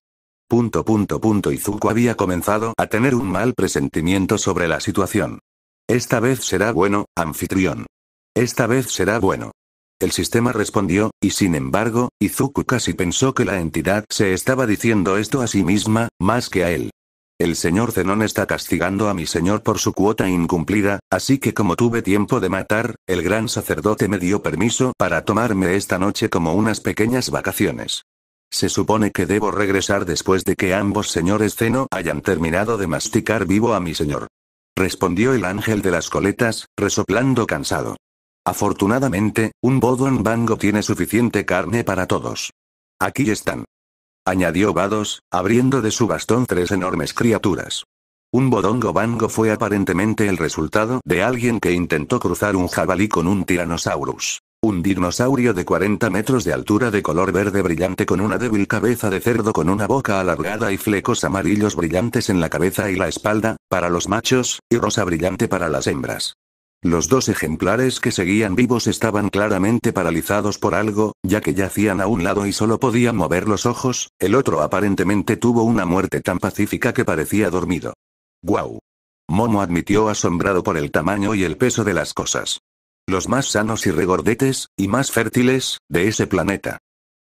Punto punto punto Izuku había comenzado a tener un mal presentimiento sobre la situación. Esta vez será bueno, anfitrión. Esta vez será bueno. El sistema respondió, y sin embargo, Izuku casi pensó que la entidad se estaba diciendo esto a sí misma, más que a él. El señor Zenón está castigando a mi señor por su cuota incumplida, así que como tuve tiempo de matar, el gran sacerdote me dio permiso para tomarme esta noche como unas pequeñas vacaciones. Se supone que debo regresar después de que ambos señores Zeno hayan terminado de masticar vivo a mi señor. Respondió el ángel de las coletas, resoplando cansado. Afortunadamente, un Bodon Bango tiene suficiente carne para todos. Aquí están. Añadió Vados, abriendo de su bastón tres enormes criaturas. Un bodongo bango fue aparentemente el resultado de alguien que intentó cruzar un jabalí con un tiranosaurus. Un dinosaurio de 40 metros de altura de color verde brillante con una débil cabeza de cerdo con una boca alargada y flecos amarillos brillantes en la cabeza y la espalda, para los machos, y rosa brillante para las hembras. Los dos ejemplares que seguían vivos estaban claramente paralizados por algo, ya que yacían a un lado y solo podían mover los ojos, el otro aparentemente tuvo una muerte tan pacífica que parecía dormido. ¡Guau! Momo admitió asombrado por el tamaño y el peso de las cosas los más sanos y regordetes, y más fértiles, de ese planeta.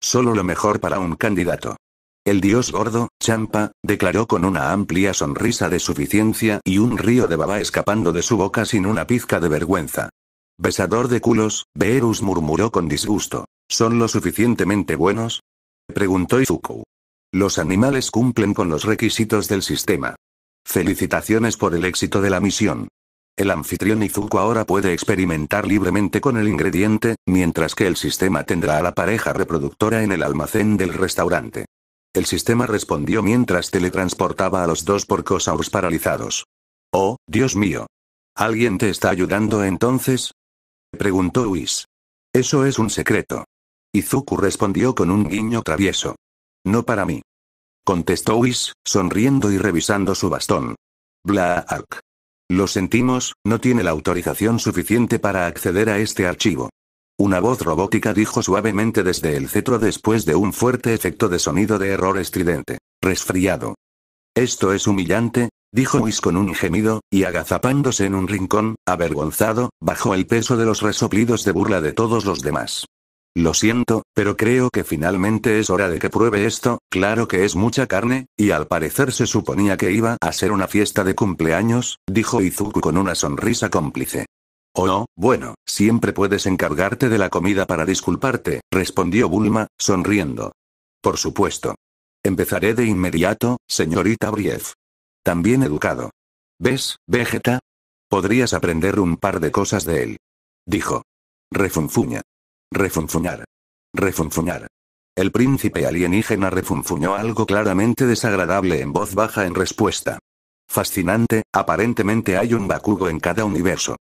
Solo lo mejor para un candidato. El dios gordo, Champa, declaró con una amplia sonrisa de suficiencia y un río de baba escapando de su boca sin una pizca de vergüenza. Besador de culos, Beerus murmuró con disgusto. ¿Son lo suficientemente buenos? preguntó Izuku. Los animales cumplen con los requisitos del sistema. Felicitaciones por el éxito de la misión. El anfitrión Izuku ahora puede experimentar libremente con el ingrediente, mientras que el sistema tendrá a la pareja reproductora en el almacén del restaurante. El sistema respondió mientras teletransportaba a los dos porcosaurs paralizados. Oh, Dios mío. ¿Alguien te está ayudando entonces? Preguntó Whis. Eso es un secreto. Izuku respondió con un guiño travieso. No para mí. Contestó Whis, sonriendo y revisando su bastón. Blaak. Lo sentimos, no tiene la autorización suficiente para acceder a este archivo. Una voz robótica dijo suavemente desde el cetro después de un fuerte efecto de sonido de error estridente. Resfriado. Esto es humillante, dijo Whis con un gemido, y agazapándose en un rincón, avergonzado, bajo el peso de los resoplidos de burla de todos los demás. Lo siento, pero creo que finalmente es hora de que pruebe esto, claro que es mucha carne, y al parecer se suponía que iba a ser una fiesta de cumpleaños, dijo Izuku con una sonrisa cómplice. Oh, bueno, siempre puedes encargarte de la comida para disculparte, respondió Bulma, sonriendo. Por supuesto. Empezaré de inmediato, señorita Brief. También educado. ¿Ves, Vegeta? Podrías aprender un par de cosas de él. Dijo. Refunfuña. Refunfuñar. Refunfuñar. El príncipe alienígena refunfuñó algo claramente desagradable en voz baja en respuesta. Fascinante, aparentemente hay un Bakugo en cada universo.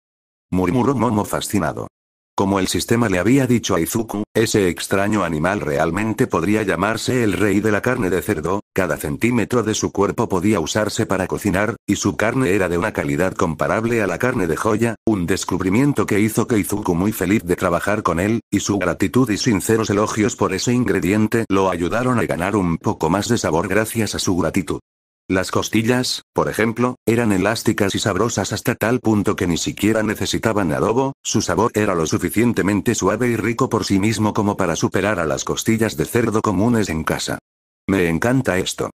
Murmuró Momo fascinado. Como el sistema le había dicho a Izuku, ese extraño animal realmente podría llamarse el rey de la carne de cerdo, cada centímetro de su cuerpo podía usarse para cocinar, y su carne era de una calidad comparable a la carne de joya, un descubrimiento que hizo que Izuku muy feliz de trabajar con él, y su gratitud y sinceros elogios por ese ingrediente lo ayudaron a ganar un poco más de sabor gracias a su gratitud. Las costillas, por ejemplo, eran elásticas y sabrosas hasta tal punto que ni siquiera necesitaban adobo, su sabor era lo suficientemente suave y rico por sí mismo como para superar a las costillas de cerdo comunes en casa. Me encanta esto.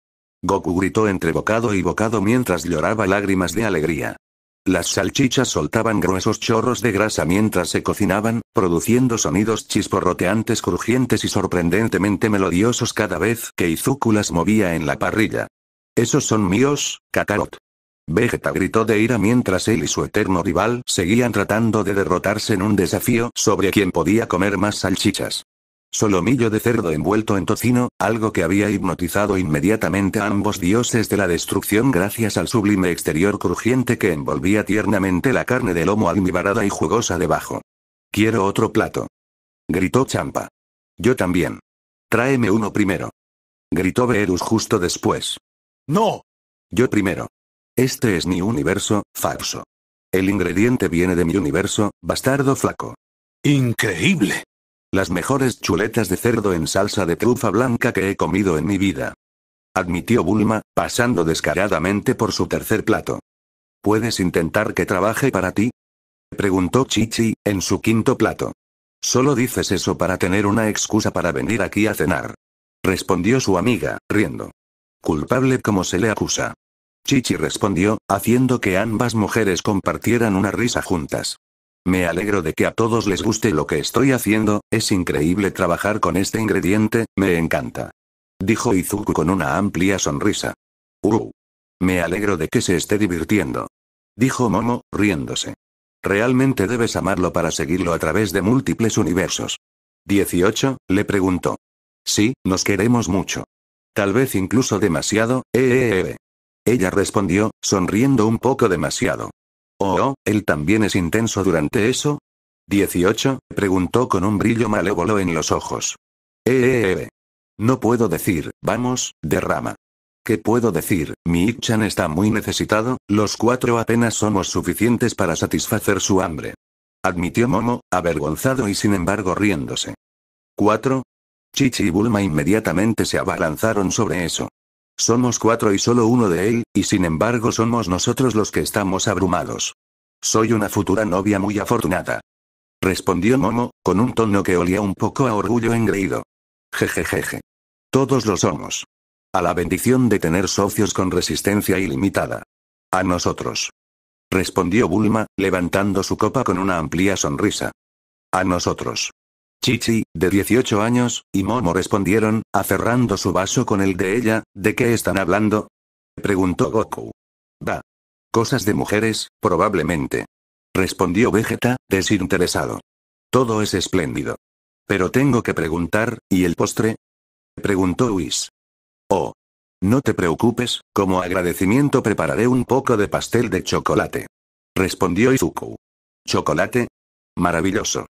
Goku gritó entre bocado y bocado mientras lloraba lágrimas de alegría. Las salchichas soltaban gruesos chorros de grasa mientras se cocinaban, produciendo sonidos chisporroteantes crujientes y sorprendentemente melodiosos cada vez que Izuku las movía en la parrilla. Esos son míos, Kakarot. Vegeta gritó de ira mientras él y su eterno rival seguían tratando de derrotarse en un desafío sobre quién podía comer más salchichas. Solomillo de cerdo envuelto en tocino, algo que había hipnotizado inmediatamente a ambos dioses de la destrucción gracias al sublime exterior crujiente que envolvía tiernamente la carne del lomo almibarada y jugosa debajo. Quiero otro plato. Gritó Champa. Yo también. Tráeme uno primero. Gritó Verus justo después. No. Yo primero. Este es mi universo, falso. El ingrediente viene de mi universo, bastardo flaco. Increíble. Las mejores chuletas de cerdo en salsa de trufa blanca que he comido en mi vida. Admitió Bulma, pasando descaradamente por su tercer plato. ¿Puedes intentar que trabaje para ti? Preguntó Chichi, en su quinto plato. Solo dices eso para tener una excusa para venir aquí a cenar. Respondió su amiga, riendo culpable como se le acusa. Chichi respondió, haciendo que ambas mujeres compartieran una risa juntas. Me alegro de que a todos les guste lo que estoy haciendo, es increíble trabajar con este ingrediente, me encanta. Dijo Izuku con una amplia sonrisa. Uh. Me alegro de que se esté divirtiendo. Dijo Momo, riéndose. Realmente debes amarlo para seguirlo a través de múltiples universos. 18, le preguntó. Sí, nos queremos mucho. Tal vez incluso demasiado, eeeh. Eh, eh, eh. Ella respondió, sonriendo un poco demasiado. Oh, oh él también es intenso durante eso. 18, preguntó con un brillo malévolo en los ojos. Eeeh. No puedo decir, vamos, derrama. ¿Qué puedo decir? Mi Ichan está muy necesitado, los cuatro apenas somos suficientes para satisfacer su hambre. Admitió Momo, avergonzado y sin embargo riéndose. 4. Chichi y Bulma inmediatamente se abalanzaron sobre eso. Somos cuatro y solo uno de él, y sin embargo somos nosotros los que estamos abrumados. Soy una futura novia muy afortunada. Respondió Momo, con un tono que olía un poco a orgullo engreído. Jejejeje. Todos lo somos. A la bendición de tener socios con resistencia ilimitada. A nosotros. Respondió Bulma, levantando su copa con una amplia sonrisa. A nosotros. Chichi, de 18 años, y Momo respondieron, aferrando su vaso con el de ella, ¿de qué están hablando? Preguntó Goku. Va, Cosas de mujeres, probablemente. Respondió Vegeta, desinteresado. Todo es espléndido. Pero tengo que preguntar, ¿y el postre? Preguntó Whis. Oh. No te preocupes, como agradecimiento prepararé un poco de pastel de chocolate. Respondió Izuku. ¿Chocolate? Maravilloso.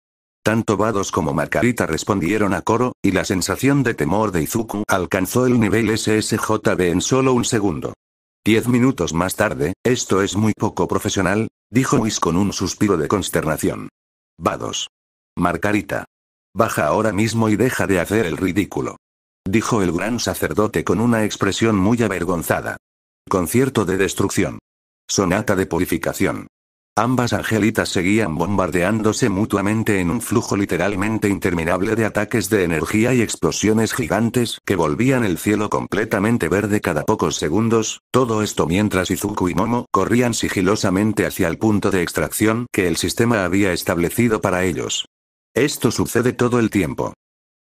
Tanto Vados como Margarita respondieron a coro, y la sensación de temor de Izuku alcanzó el nivel SSJB en solo un segundo. Diez minutos más tarde, esto es muy poco profesional, dijo Luis con un suspiro de consternación. Vados. Margarita. Baja ahora mismo y deja de hacer el ridículo. Dijo el gran sacerdote con una expresión muy avergonzada. Concierto de destrucción. Sonata de purificación. Ambas angelitas seguían bombardeándose mutuamente en un flujo literalmente interminable de ataques de energía y explosiones gigantes que volvían el cielo completamente verde cada pocos segundos, todo esto mientras Izuku y Momo corrían sigilosamente hacia el punto de extracción que el sistema había establecido para ellos. Esto sucede todo el tiempo.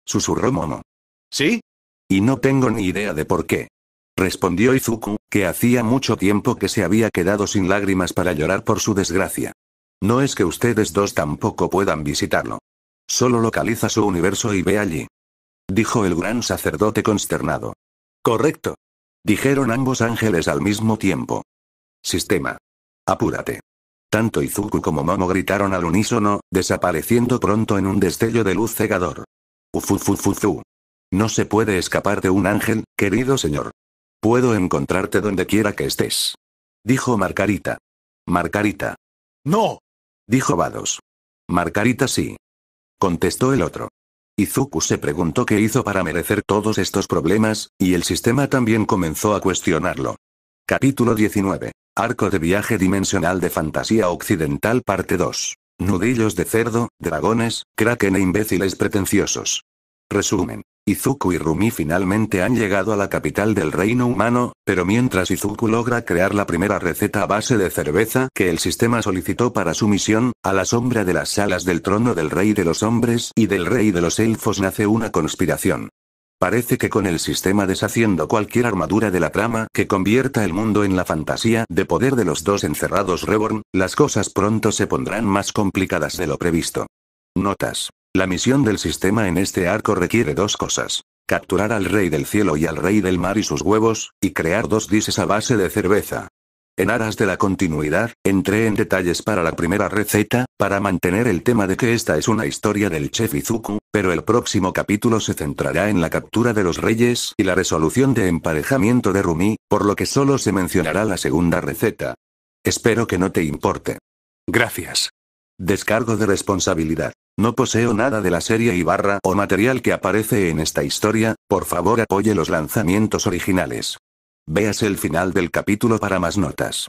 Susurró Momo. ¿Sí? Y no tengo ni idea de por qué respondió Izuku, que hacía mucho tiempo que se había quedado sin lágrimas para llorar por su desgracia. No es que ustedes dos tampoco puedan visitarlo. Solo localiza su universo y ve allí. Dijo el gran sacerdote consternado. Correcto. Dijeron ambos ángeles al mismo tiempo. Sistema. Apúrate. Tanto Izuku como Momo gritaron al unísono, desapareciendo pronto en un destello de luz cegador. Ufufufufu. No se puede escapar de un ángel, querido señor. Puedo encontrarte donde quiera que estés. Dijo Margarita. Marcarita. No. Dijo Vados. Marcarita sí. Contestó el otro. Izuku se preguntó qué hizo para merecer todos estos problemas, y el sistema también comenzó a cuestionarlo. Capítulo 19. Arco de viaje dimensional de fantasía occidental parte 2. Nudillos de cerdo, dragones, kraken e imbéciles pretenciosos. Resumen. Izuku y Rumi finalmente han llegado a la capital del reino humano, pero mientras Izuku logra crear la primera receta a base de cerveza que el sistema solicitó para su misión, a la sombra de las salas del trono del rey de los hombres y del rey de los elfos nace una conspiración. Parece que con el sistema deshaciendo cualquier armadura de la trama que convierta el mundo en la fantasía de poder de los dos encerrados Reborn, las cosas pronto se pondrán más complicadas de lo previsto. Notas. La misión del sistema en este arco requiere dos cosas. Capturar al rey del cielo y al rey del mar y sus huevos, y crear dos dises a base de cerveza. En aras de la continuidad, entré en detalles para la primera receta, para mantener el tema de que esta es una historia del chef Izuku, pero el próximo capítulo se centrará en la captura de los reyes y la resolución de emparejamiento de Rumi, por lo que solo se mencionará la segunda receta. Espero que no te importe. Gracias. Descargo de responsabilidad. No poseo nada de la serie y barra o material que aparece en esta historia, por favor apoye los lanzamientos originales. Véase el final del capítulo para más notas.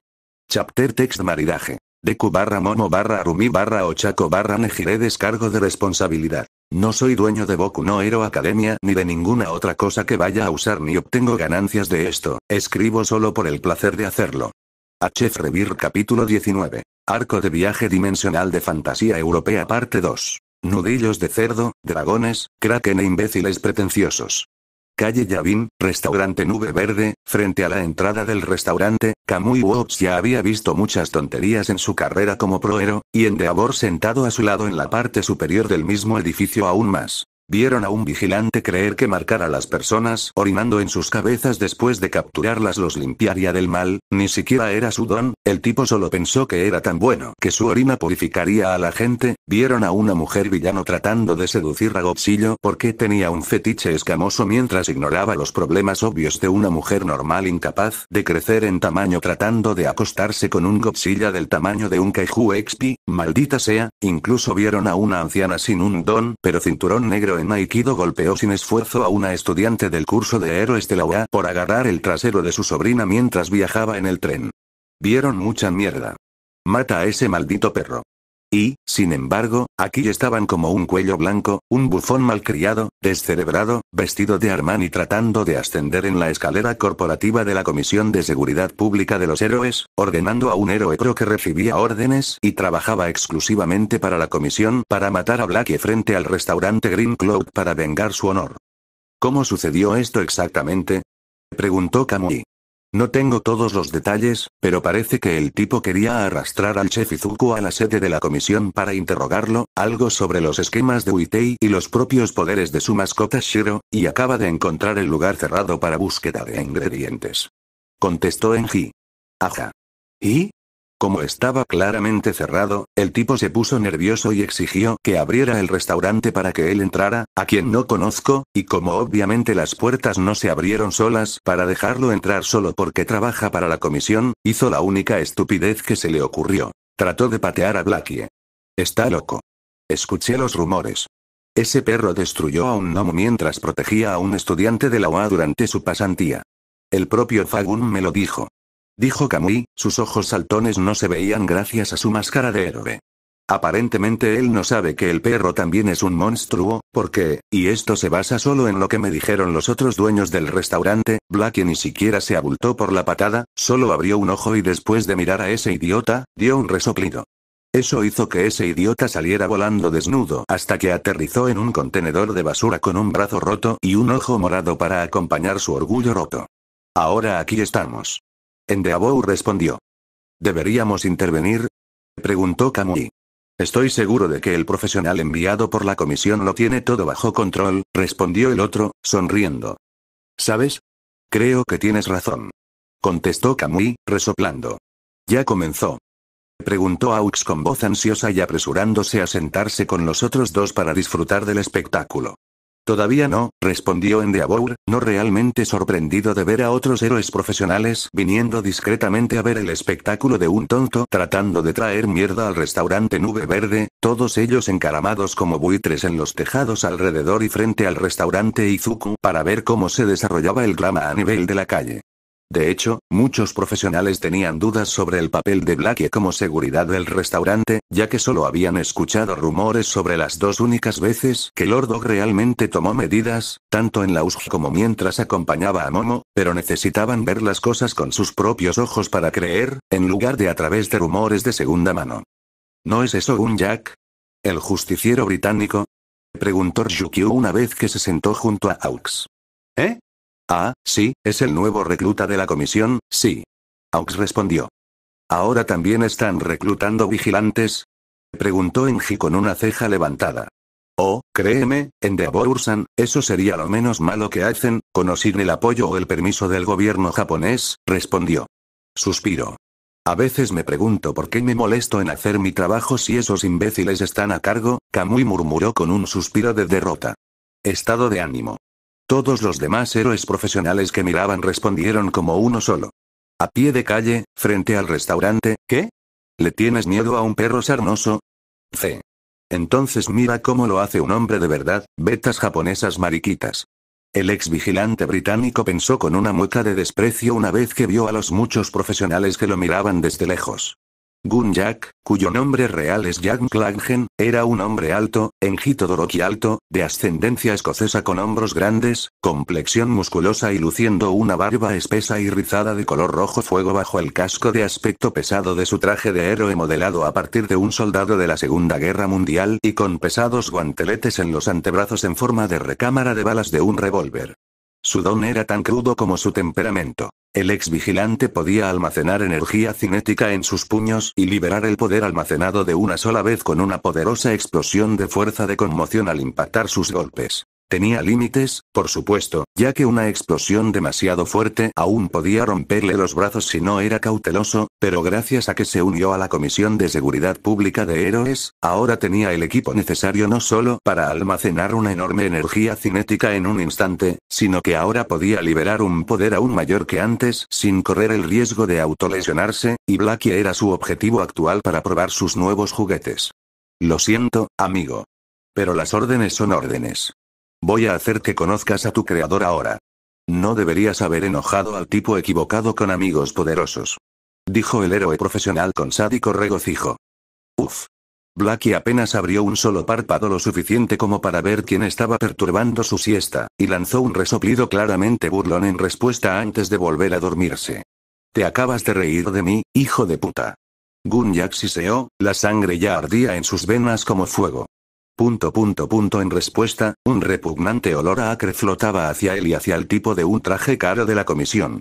Chapter Text Maridaje. Deku barra Momo barra Arumi barra Ochako barra Nejire Descargo de responsabilidad. No soy dueño de Boku no Hero Academia ni de ninguna otra cosa que vaya a usar ni obtengo ganancias de esto, escribo solo por el placer de hacerlo. H.F. Revir capítulo 19. Arco de viaje dimensional de fantasía europea parte 2. Nudillos de cerdo, dragones, kraken e imbéciles pretenciosos. Calle Yavin, restaurante Nube Verde, frente a la entrada del restaurante, camuy Wops ya había visto muchas tonterías en su carrera como proero, y en Endeavor sentado a su lado en la parte superior del mismo edificio aún más. Vieron a un vigilante creer que marcar a las personas orinando en sus cabezas después de capturarlas los limpiaría del mal, ni siquiera era su don, el tipo solo pensó que era tan bueno que su orina purificaría a la gente, vieron a una mujer villano tratando de seducir a gopsillo porque tenía un fetiche escamoso mientras ignoraba los problemas obvios de una mujer normal incapaz de crecer en tamaño tratando de acostarse con un gopsilla del tamaño de un Kaiju XP, maldita sea, incluso vieron a una anciana sin un don pero cinturón negro en Aikido golpeó sin esfuerzo a una estudiante del curso de héroes de la OA por agarrar el trasero de su sobrina mientras viajaba en el tren. Vieron mucha mierda. Mata a ese maldito perro. Y, sin embargo, aquí estaban como un cuello blanco, un bufón malcriado, descerebrado, vestido de y tratando de ascender en la escalera corporativa de la Comisión de Seguridad Pública de los Héroes, ordenando a un héroe pro que recibía órdenes y trabajaba exclusivamente para la comisión para matar a Blackie frente al restaurante Green Cloud para vengar su honor. ¿Cómo sucedió esto exactamente? Preguntó Kamui. No tengo todos los detalles, pero parece que el tipo quería arrastrar al chef Izuku a la sede de la comisión para interrogarlo, algo sobre los esquemas de Uitei y los propios poderes de su mascota Shiro, y acaba de encontrar el lugar cerrado para búsqueda de ingredientes. Contestó Enji. Aja. ¿Y? Como estaba claramente cerrado, el tipo se puso nervioso y exigió que abriera el restaurante para que él entrara, a quien no conozco, y como obviamente las puertas no se abrieron solas para dejarlo entrar solo porque trabaja para la comisión, hizo la única estupidez que se le ocurrió. Trató de patear a Blackie. Está loco. Escuché los rumores. Ese perro destruyó a un gnomo mientras protegía a un estudiante de la UA durante su pasantía. El propio Fagun me lo dijo dijo Kamui, sus ojos saltones no se veían gracias a su máscara de héroe. Aparentemente él no sabe que el perro también es un monstruo, porque, y esto se basa solo en lo que me dijeron los otros dueños del restaurante, Blackie ni siquiera se abultó por la patada, solo abrió un ojo y después de mirar a ese idiota, dio un resoplido. Eso hizo que ese idiota saliera volando desnudo hasta que aterrizó en un contenedor de basura con un brazo roto y un ojo morado para acompañar su orgullo roto. Ahora aquí estamos. Endeavour respondió. ¿Deberíamos intervenir? Preguntó Kamui. Estoy seguro de que el profesional enviado por la comisión lo tiene todo bajo control, respondió el otro, sonriendo. ¿Sabes? Creo que tienes razón. Contestó Kamui, resoplando. Ya comenzó. Preguntó Aux con voz ansiosa y apresurándose a sentarse con los otros dos para disfrutar del espectáculo. Todavía no, respondió Endeavour, no realmente sorprendido de ver a otros héroes profesionales viniendo discretamente a ver el espectáculo de un tonto tratando de traer mierda al restaurante Nube Verde, todos ellos encaramados como buitres en los tejados alrededor y frente al restaurante Izuku para ver cómo se desarrollaba el drama a nivel de la calle. De hecho, muchos profesionales tenían dudas sobre el papel de Blackie como seguridad del restaurante, ya que solo habían escuchado rumores sobre las dos únicas veces que Lord realmente tomó medidas, tanto en la USG como mientras acompañaba a Momo, pero necesitaban ver las cosas con sus propios ojos para creer, en lugar de a través de rumores de segunda mano. ¿No es eso un Jack? ¿El justiciero británico? Preguntó Ryukyu una vez que se sentó junto a Aux. ¿Eh? Ah, sí, es el nuevo recluta de la comisión, sí. Aux respondió. ¿Ahora también están reclutando vigilantes? Preguntó Enji con una ceja levantada. Oh, créeme, en Ursan, eso sería lo menos malo que hacen, con o sin el apoyo o el permiso del gobierno japonés, respondió. Suspiro. A veces me pregunto por qué me molesto en hacer mi trabajo si esos imbéciles están a cargo, Kamui murmuró con un suspiro de derrota. Estado de ánimo. Todos los demás héroes profesionales que miraban respondieron como uno solo. A pie de calle, frente al restaurante, ¿qué? ¿Le tienes miedo a un perro sarnoso? C. Entonces mira cómo lo hace un hombre de verdad, betas japonesas mariquitas. El ex vigilante británico pensó con una mueca de desprecio una vez que vio a los muchos profesionales que lo miraban desde lejos. Gun Jack, cuyo nombre real es Jack Langen, era un hombre alto, enjito doroki alto, de ascendencia escocesa con hombros grandes, complexión musculosa y luciendo una barba espesa y rizada de color rojo fuego bajo el casco de aspecto pesado de su traje de héroe modelado a partir de un soldado de la Segunda Guerra Mundial y con pesados guanteletes en los antebrazos en forma de recámara de balas de un revólver. Su don era tan crudo como su temperamento. El ex vigilante podía almacenar energía cinética en sus puños y liberar el poder almacenado de una sola vez con una poderosa explosión de fuerza de conmoción al impactar sus golpes. Tenía límites, por supuesto, ya que una explosión demasiado fuerte aún podía romperle los brazos si no era cauteloso, pero gracias a que se unió a la Comisión de Seguridad Pública de Héroes, ahora tenía el equipo necesario no solo para almacenar una enorme energía cinética en un instante, sino que ahora podía liberar un poder aún mayor que antes sin correr el riesgo de autolesionarse, y Blackie era su objetivo actual para probar sus nuevos juguetes. Lo siento, amigo. Pero las órdenes son órdenes. Voy a hacer que conozcas a tu creador ahora. No deberías haber enojado al tipo equivocado con amigos poderosos. Dijo el héroe profesional con sádico regocijo. Uf. Blackie apenas abrió un solo párpado lo suficiente como para ver quién estaba perturbando su siesta, y lanzó un resoplido claramente burlón en respuesta antes de volver a dormirse. Te acabas de reír de mí, hijo de puta. si siseó, la sangre ya ardía en sus venas como fuego. Punto punto punto en respuesta, un repugnante olor a acre flotaba hacia él y hacia el tipo de un traje caro de la comisión.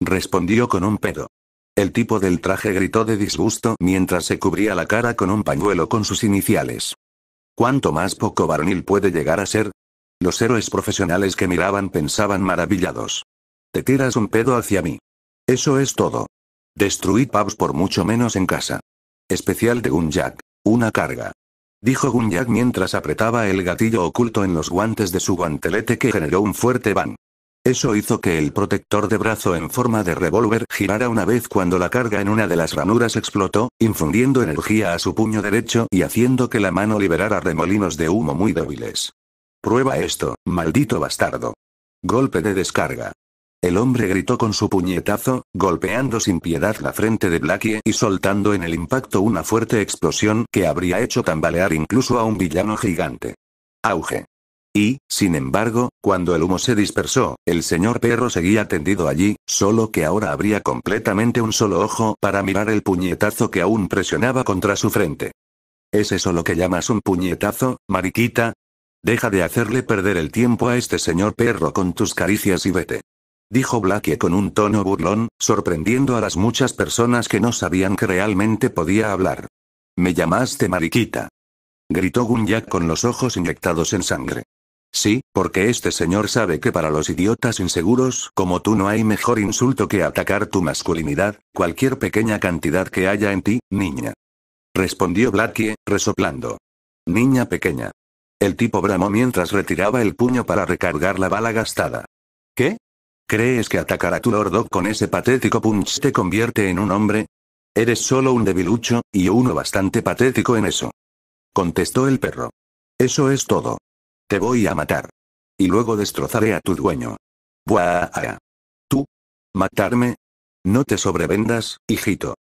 Respondió con un pedo. El tipo del traje gritó de disgusto mientras se cubría la cara con un pañuelo con sus iniciales. ¿Cuánto más poco varonil puede llegar a ser? Los héroes profesionales que miraban pensaban maravillados. Te tiras un pedo hacia mí. Eso es todo. Destruí pubs por mucho menos en casa. Especial de un Jack. Una carga dijo Gunyak mientras apretaba el gatillo oculto en los guantes de su guantelete que generó un fuerte van. Eso hizo que el protector de brazo en forma de revólver girara una vez cuando la carga en una de las ranuras explotó, infundiendo energía a su puño derecho y haciendo que la mano liberara remolinos de humo muy débiles. Prueba esto, maldito bastardo. Golpe de descarga. El hombre gritó con su puñetazo, golpeando sin piedad la frente de Blackie y soltando en el impacto una fuerte explosión que habría hecho tambalear incluso a un villano gigante. Auge. Y, sin embargo, cuando el humo se dispersó, el señor perro seguía tendido allí, solo que ahora abría completamente un solo ojo para mirar el puñetazo que aún presionaba contra su frente. ¿Es eso lo que llamas un puñetazo, mariquita? Deja de hacerle perder el tiempo a este señor perro con tus caricias y vete dijo Blackie con un tono burlón, sorprendiendo a las muchas personas que no sabían que realmente podía hablar. Me llamaste mariquita. Gritó Gunjak con los ojos inyectados en sangre. Sí, porque este señor sabe que para los idiotas inseguros como tú no hay mejor insulto que atacar tu masculinidad, cualquier pequeña cantidad que haya en ti, niña. Respondió Blackie, resoplando. Niña pequeña. El tipo bramó mientras retiraba el puño para recargar la bala gastada. ¿Crees que atacar a tu lordo con ese patético punch te convierte en un hombre? Eres solo un debilucho, y uno bastante patético en eso. Contestó el perro. Eso es todo. Te voy a matar. Y luego destrozaré a tu dueño. Buah. Ah, ah. ¿Tú? ¿Matarme? No te sobrevendas, hijito.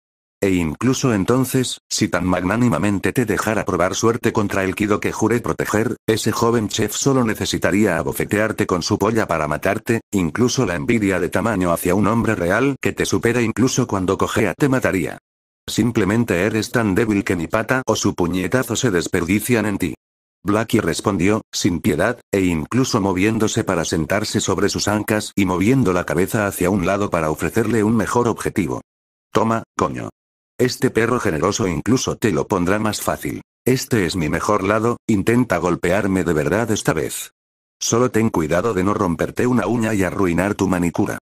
E incluso entonces, si tan magnánimamente te dejara probar suerte contra el Kido que juré proteger, ese joven chef solo necesitaría abofetearte con su polla para matarte, incluso la envidia de tamaño hacia un hombre real que te supera incluso cuando cojea te mataría. Simplemente eres tan débil que ni pata o su puñetazo se desperdician en ti. Blackie respondió, sin piedad, e incluso moviéndose para sentarse sobre sus ancas y moviendo la cabeza hacia un lado para ofrecerle un mejor objetivo. Toma, coño. Este perro generoso incluso te lo pondrá más fácil. Este es mi mejor lado, intenta golpearme de verdad esta vez. Solo ten cuidado de no romperte una uña y arruinar tu manicura.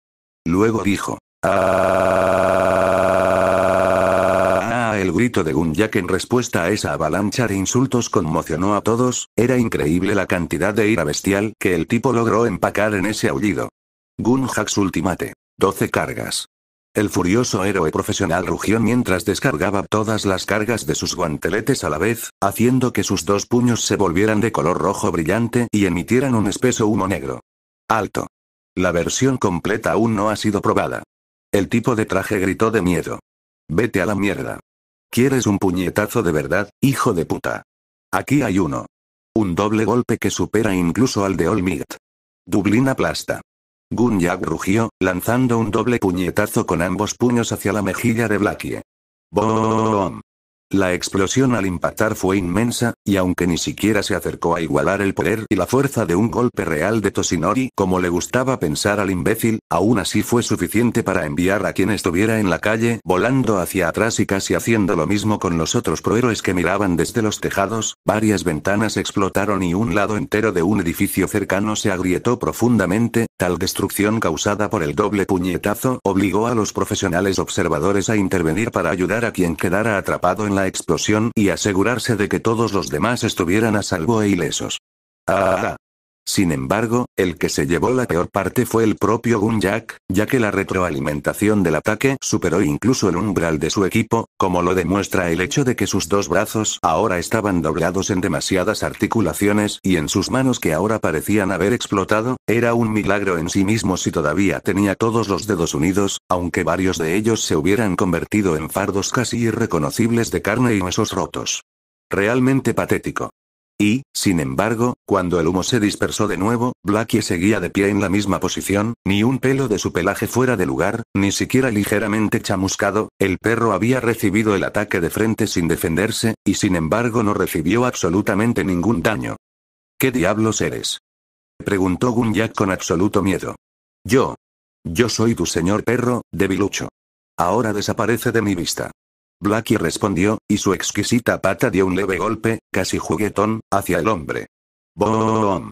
Luego dijo. ¡Ah! El grito de Gunjak en respuesta a esa avalancha de insultos conmocionó a todos, era increíble la cantidad de ira bestial que el tipo logró empacar en ese aullido. Gunjaks Ultimate. 12 cargas. El furioso héroe profesional rugió mientras descargaba todas las cargas de sus guanteletes a la vez, haciendo que sus dos puños se volvieran de color rojo brillante y emitieran un espeso humo negro. Alto. La versión completa aún no ha sido probada. El tipo de traje gritó de miedo. Vete a la mierda. ¿Quieres un puñetazo de verdad, hijo de puta? Aquí hay uno. Un doble golpe que supera incluso al de All Dublín aplasta. Jack rugió, lanzando un doble puñetazo con ambos puños hacia la mejilla de Blackie. ¡Boom! La explosión al impactar fue inmensa, y aunque ni siquiera se acercó a igualar el poder y la fuerza de un golpe real de Toshinori, como le gustaba pensar al imbécil, aún así fue suficiente para enviar a quien estuviera en la calle volando hacia atrás y casi haciendo lo mismo con los otros prohéroes que miraban desde los tejados, varias ventanas explotaron y un lado entero de un edificio cercano se agrietó profundamente, tal destrucción causada por el doble puñetazo obligó a los profesionales observadores a intervenir para ayudar a quien quedara atrapado en la explosión y asegurarse de que todos los demás estuvieran a salvo e ilesos. ah. ah, ah. Sin embargo, el que se llevó la peor parte fue el propio Gunjak, ya que la retroalimentación del ataque superó incluso el umbral de su equipo, como lo demuestra el hecho de que sus dos brazos ahora estaban doblados en demasiadas articulaciones y en sus manos que ahora parecían haber explotado, era un milagro en sí mismo si todavía tenía todos los dedos unidos, aunque varios de ellos se hubieran convertido en fardos casi irreconocibles de carne y huesos rotos. Realmente patético. Y, sin embargo, cuando el humo se dispersó de nuevo, Blackie seguía de pie en la misma posición, ni un pelo de su pelaje fuera de lugar, ni siquiera ligeramente chamuscado, el perro había recibido el ataque de frente sin defenderse, y sin embargo no recibió absolutamente ningún daño. ¿Qué diablos eres? preguntó Gunjak con absoluto miedo. Yo. Yo soy tu señor perro, debilucho. Ahora desaparece de mi vista. Blackie respondió, y su exquisita pata dio un leve golpe, casi juguetón, hacia el hombre. ¡Bom!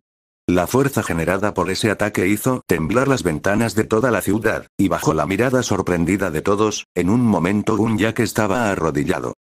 La fuerza generada por ese ataque hizo temblar las ventanas de toda la ciudad, y bajo la mirada sorprendida de todos, en un momento un Jack estaba arrodillado.